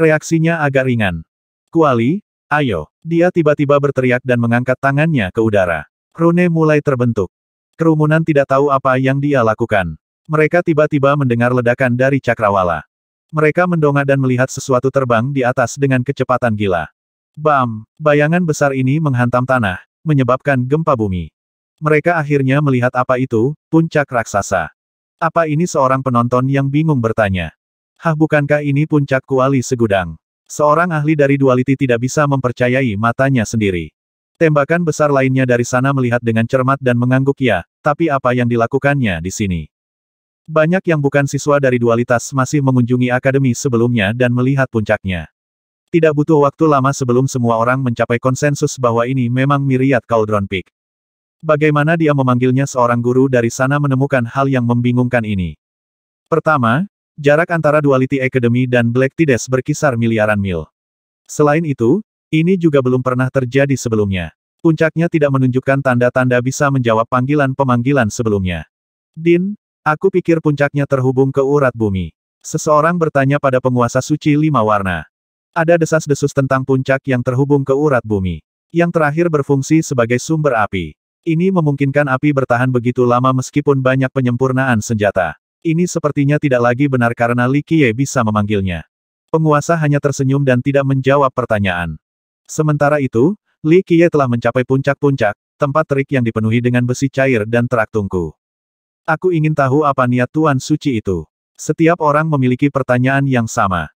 Reaksinya agak ringan. Kuali, ayo. Dia tiba-tiba berteriak dan mengangkat tangannya ke udara. Rune mulai terbentuk. Kerumunan tidak tahu apa yang dia lakukan. Mereka tiba-tiba mendengar ledakan dari cakrawala. Mereka mendongak dan melihat sesuatu terbang di atas dengan kecepatan gila. Bam! Bayangan besar ini menghantam tanah, menyebabkan gempa bumi. Mereka akhirnya melihat apa itu, puncak raksasa. Apa ini seorang penonton yang bingung bertanya. Hah bukankah ini puncak kuali segudang? Seorang ahli dari dualiti tidak bisa mempercayai matanya sendiri. Tembakan besar lainnya dari sana melihat dengan cermat dan mengangguk ya, tapi apa yang dilakukannya di sini? Banyak yang bukan siswa dari dualitas masih mengunjungi akademi sebelumnya dan melihat puncaknya. Tidak butuh waktu lama sebelum semua orang mencapai konsensus bahwa ini memang Miriat Cauldron Peak. Bagaimana dia memanggilnya seorang guru dari sana menemukan hal yang membingungkan ini. Pertama, jarak antara Duality Academy dan Black Tides berkisar miliaran mil. Selain itu, ini juga belum pernah terjadi sebelumnya. Puncaknya tidak menunjukkan tanda-tanda bisa menjawab panggilan-pemanggilan sebelumnya. Din, Aku pikir puncaknya terhubung ke urat bumi. Seseorang bertanya pada penguasa suci lima warna. Ada desas-desus tentang puncak yang terhubung ke urat bumi. Yang terakhir berfungsi sebagai sumber api. Ini memungkinkan api bertahan begitu lama meskipun banyak penyempurnaan senjata. Ini sepertinya tidak lagi benar karena Li Qiye bisa memanggilnya. Penguasa hanya tersenyum dan tidak menjawab pertanyaan. Sementara itu, Li Qiye telah mencapai puncak-puncak, tempat terik yang dipenuhi dengan besi cair dan terak tungku. Aku ingin tahu apa niat Tuan Suci itu. Setiap orang memiliki pertanyaan yang sama.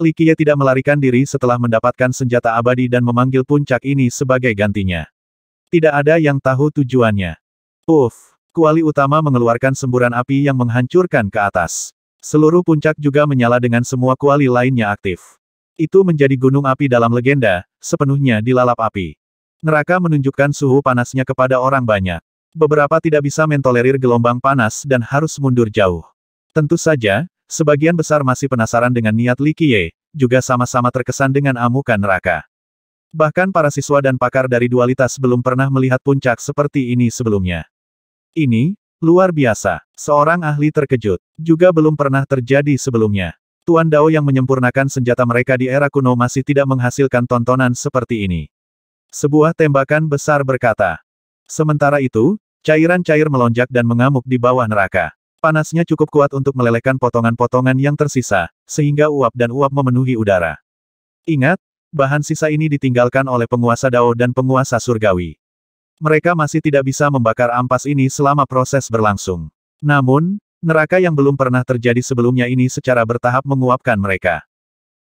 Likia tidak melarikan diri setelah mendapatkan senjata abadi dan memanggil puncak ini sebagai gantinya. Tidak ada yang tahu tujuannya. Uff, kuali utama mengeluarkan semburan api yang menghancurkan ke atas. Seluruh puncak juga menyala dengan semua kuali lainnya aktif. Itu menjadi gunung api dalam legenda, sepenuhnya dilalap api. Neraka menunjukkan suhu panasnya kepada orang banyak. Beberapa tidak bisa mentolerir gelombang panas dan harus mundur jauh. Tentu saja, sebagian besar masih penasaran dengan niat Li Qiye, juga sama-sama terkesan dengan amukan neraka. Bahkan para siswa dan pakar dari dualitas belum pernah melihat puncak seperti ini sebelumnya. Ini, luar biasa. Seorang ahli terkejut. Juga belum pernah terjadi sebelumnya. Tuan Dao yang menyempurnakan senjata mereka di era kuno masih tidak menghasilkan tontonan seperti ini. Sebuah tembakan besar berkata, Sementara itu, cairan cair melonjak dan mengamuk di bawah neraka. Panasnya cukup kuat untuk melelehkan potongan-potongan yang tersisa, sehingga uap dan uap memenuhi udara. Ingat, bahan sisa ini ditinggalkan oleh penguasa Dao dan penguasa surgawi. Mereka masih tidak bisa membakar ampas ini selama proses berlangsung. Namun, neraka yang belum pernah terjadi sebelumnya ini secara bertahap menguapkan mereka.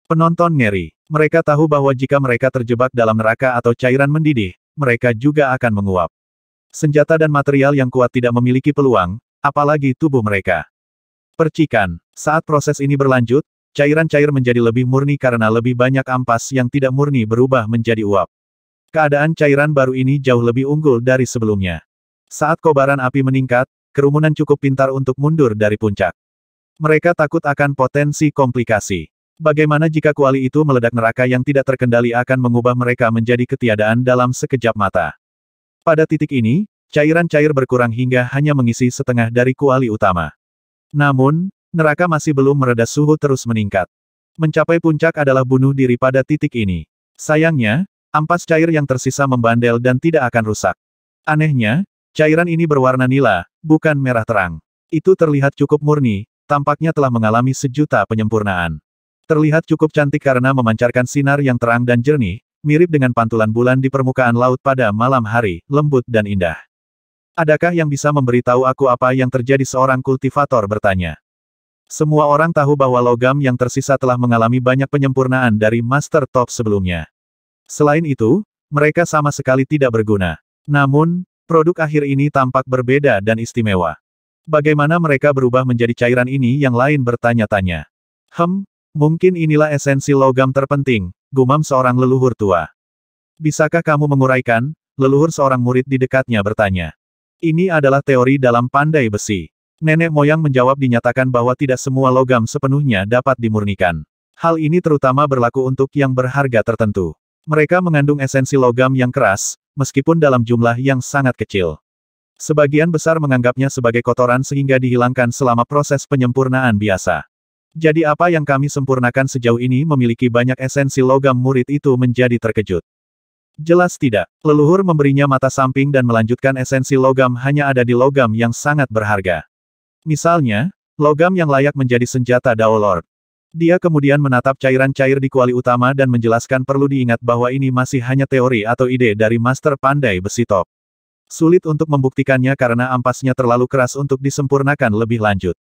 Penonton ngeri. Mereka tahu bahwa jika mereka terjebak dalam neraka atau cairan mendidih, mereka juga akan menguap. Senjata dan material yang kuat tidak memiliki peluang, apalagi tubuh mereka. Percikan. Saat proses ini berlanjut, cairan cair menjadi lebih murni karena lebih banyak ampas yang tidak murni berubah menjadi uap. Keadaan cairan baru ini jauh lebih unggul dari sebelumnya. Saat kobaran api meningkat, kerumunan cukup pintar untuk mundur dari puncak. Mereka takut akan potensi komplikasi. Bagaimana jika kuali itu meledak neraka yang tidak terkendali akan mengubah mereka menjadi ketiadaan dalam sekejap mata? Pada titik ini, cairan cair berkurang hingga hanya mengisi setengah dari kuali utama. Namun, neraka masih belum mereda suhu terus meningkat. Mencapai puncak adalah bunuh diri pada titik ini. Sayangnya, ampas cair yang tersisa membandel dan tidak akan rusak. Anehnya, cairan ini berwarna nila, bukan merah terang. Itu terlihat cukup murni, tampaknya telah mengalami sejuta penyempurnaan. Terlihat cukup cantik karena memancarkan sinar yang terang dan jernih, mirip dengan pantulan bulan di permukaan laut pada malam hari, lembut dan indah. Adakah yang bisa memberitahu aku apa yang terjadi seorang kultivator bertanya. Semua orang tahu bahwa logam yang tersisa telah mengalami banyak penyempurnaan dari Master Top sebelumnya. Selain itu, mereka sama sekali tidak berguna. Namun, produk akhir ini tampak berbeda dan istimewa. Bagaimana mereka berubah menjadi cairan ini yang lain bertanya-tanya. Hem, mungkin inilah esensi logam terpenting, gumam seorang leluhur tua. Bisakah kamu menguraikan? Leluhur seorang murid di dekatnya bertanya. Ini adalah teori dalam pandai besi. Nenek moyang menjawab dinyatakan bahwa tidak semua logam sepenuhnya dapat dimurnikan. Hal ini terutama berlaku untuk yang berharga tertentu. Mereka mengandung esensi logam yang keras, meskipun dalam jumlah yang sangat kecil. Sebagian besar menganggapnya sebagai kotoran sehingga dihilangkan selama proses penyempurnaan biasa. Jadi apa yang kami sempurnakan sejauh ini memiliki banyak esensi logam murid itu menjadi terkejut. Jelas tidak, leluhur memberinya mata samping dan melanjutkan esensi logam hanya ada di logam yang sangat berharga. Misalnya, logam yang layak menjadi senjata Dao Lord. Dia kemudian menatap cairan cair di kuali utama dan menjelaskan perlu diingat bahwa ini masih hanya teori atau ide dari master pandai besi top. Sulit untuk membuktikannya karena ampasnya terlalu keras untuk disempurnakan lebih lanjut.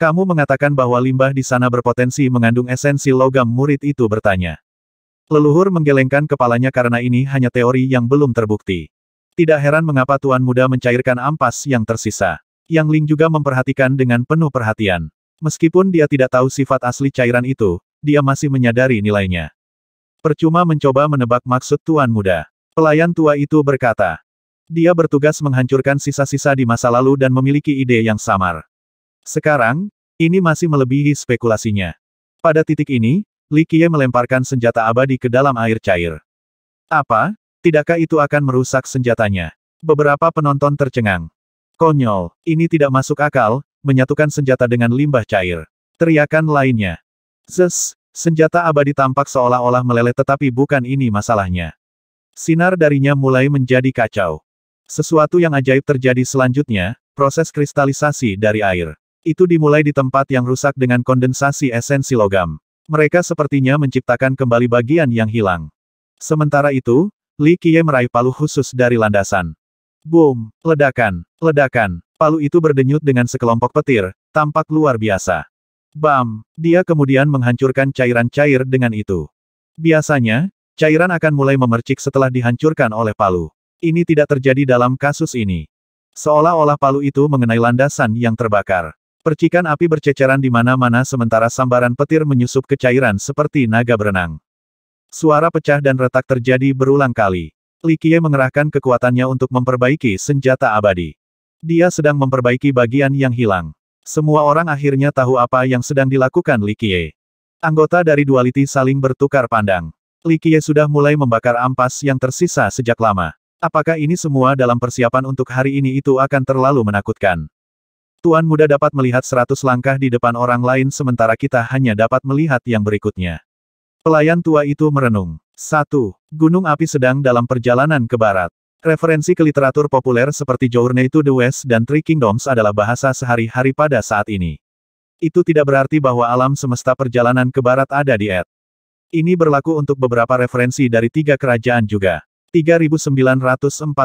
Kamu mengatakan bahwa limbah di sana berpotensi mengandung esensi logam murid itu bertanya. Leluhur menggelengkan kepalanya karena ini hanya teori yang belum terbukti. Tidak heran mengapa Tuan Muda mencairkan ampas yang tersisa. Yang Ling juga memperhatikan dengan penuh perhatian. Meskipun dia tidak tahu sifat asli cairan itu, dia masih menyadari nilainya. Percuma mencoba menebak maksud Tuan Muda. Pelayan tua itu berkata. Dia bertugas menghancurkan sisa-sisa di masa lalu dan memiliki ide yang samar. Sekarang, ini masih melebihi spekulasinya. Pada titik ini, Li Qiye melemparkan senjata abadi ke dalam air cair. Apa? Tidakkah itu akan merusak senjatanya? Beberapa penonton tercengang. Konyol, ini tidak masuk akal, menyatukan senjata dengan limbah cair. Teriakan lainnya. Zes, senjata abadi tampak seolah-olah meleleh tetapi bukan ini masalahnya. Sinar darinya mulai menjadi kacau. Sesuatu yang ajaib terjadi selanjutnya, proses kristalisasi dari air. Itu dimulai di tempat yang rusak dengan kondensasi esensi logam. Mereka sepertinya menciptakan kembali bagian yang hilang. Sementara itu, Li Qiye meraih palu khusus dari landasan. Boom, ledakan, ledakan. Palu itu berdenyut dengan sekelompok petir, tampak luar biasa. Bam, dia kemudian menghancurkan cairan cair dengan itu. Biasanya, cairan akan mulai memercik setelah dihancurkan oleh palu. Ini tidak terjadi dalam kasus ini. Seolah-olah palu itu mengenai landasan yang terbakar. Percikan api berceceran di mana-mana sementara sambaran petir menyusup ke cairan seperti naga berenang. Suara pecah dan retak terjadi berulang kali. Likie mengerahkan kekuatannya untuk memperbaiki senjata abadi. Dia sedang memperbaiki bagian yang hilang. Semua orang akhirnya tahu apa yang sedang dilakukan Likie. Anggota dari Dualiti saling bertukar pandang. Likie sudah mulai membakar ampas yang tersisa sejak lama. Apakah ini semua dalam persiapan untuk hari ini itu akan terlalu menakutkan? Tuan muda dapat melihat seratus langkah di depan orang lain sementara kita hanya dapat melihat yang berikutnya. Pelayan tua itu merenung. 1. Gunung api sedang dalam perjalanan ke barat. Referensi ke literatur populer seperti Journey to the West dan Three Kingdoms adalah bahasa sehari-hari pada saat ini. Itu tidak berarti bahwa alam semesta perjalanan ke barat ada di Ed. Ini berlaku untuk beberapa referensi dari tiga kerajaan juga. 3940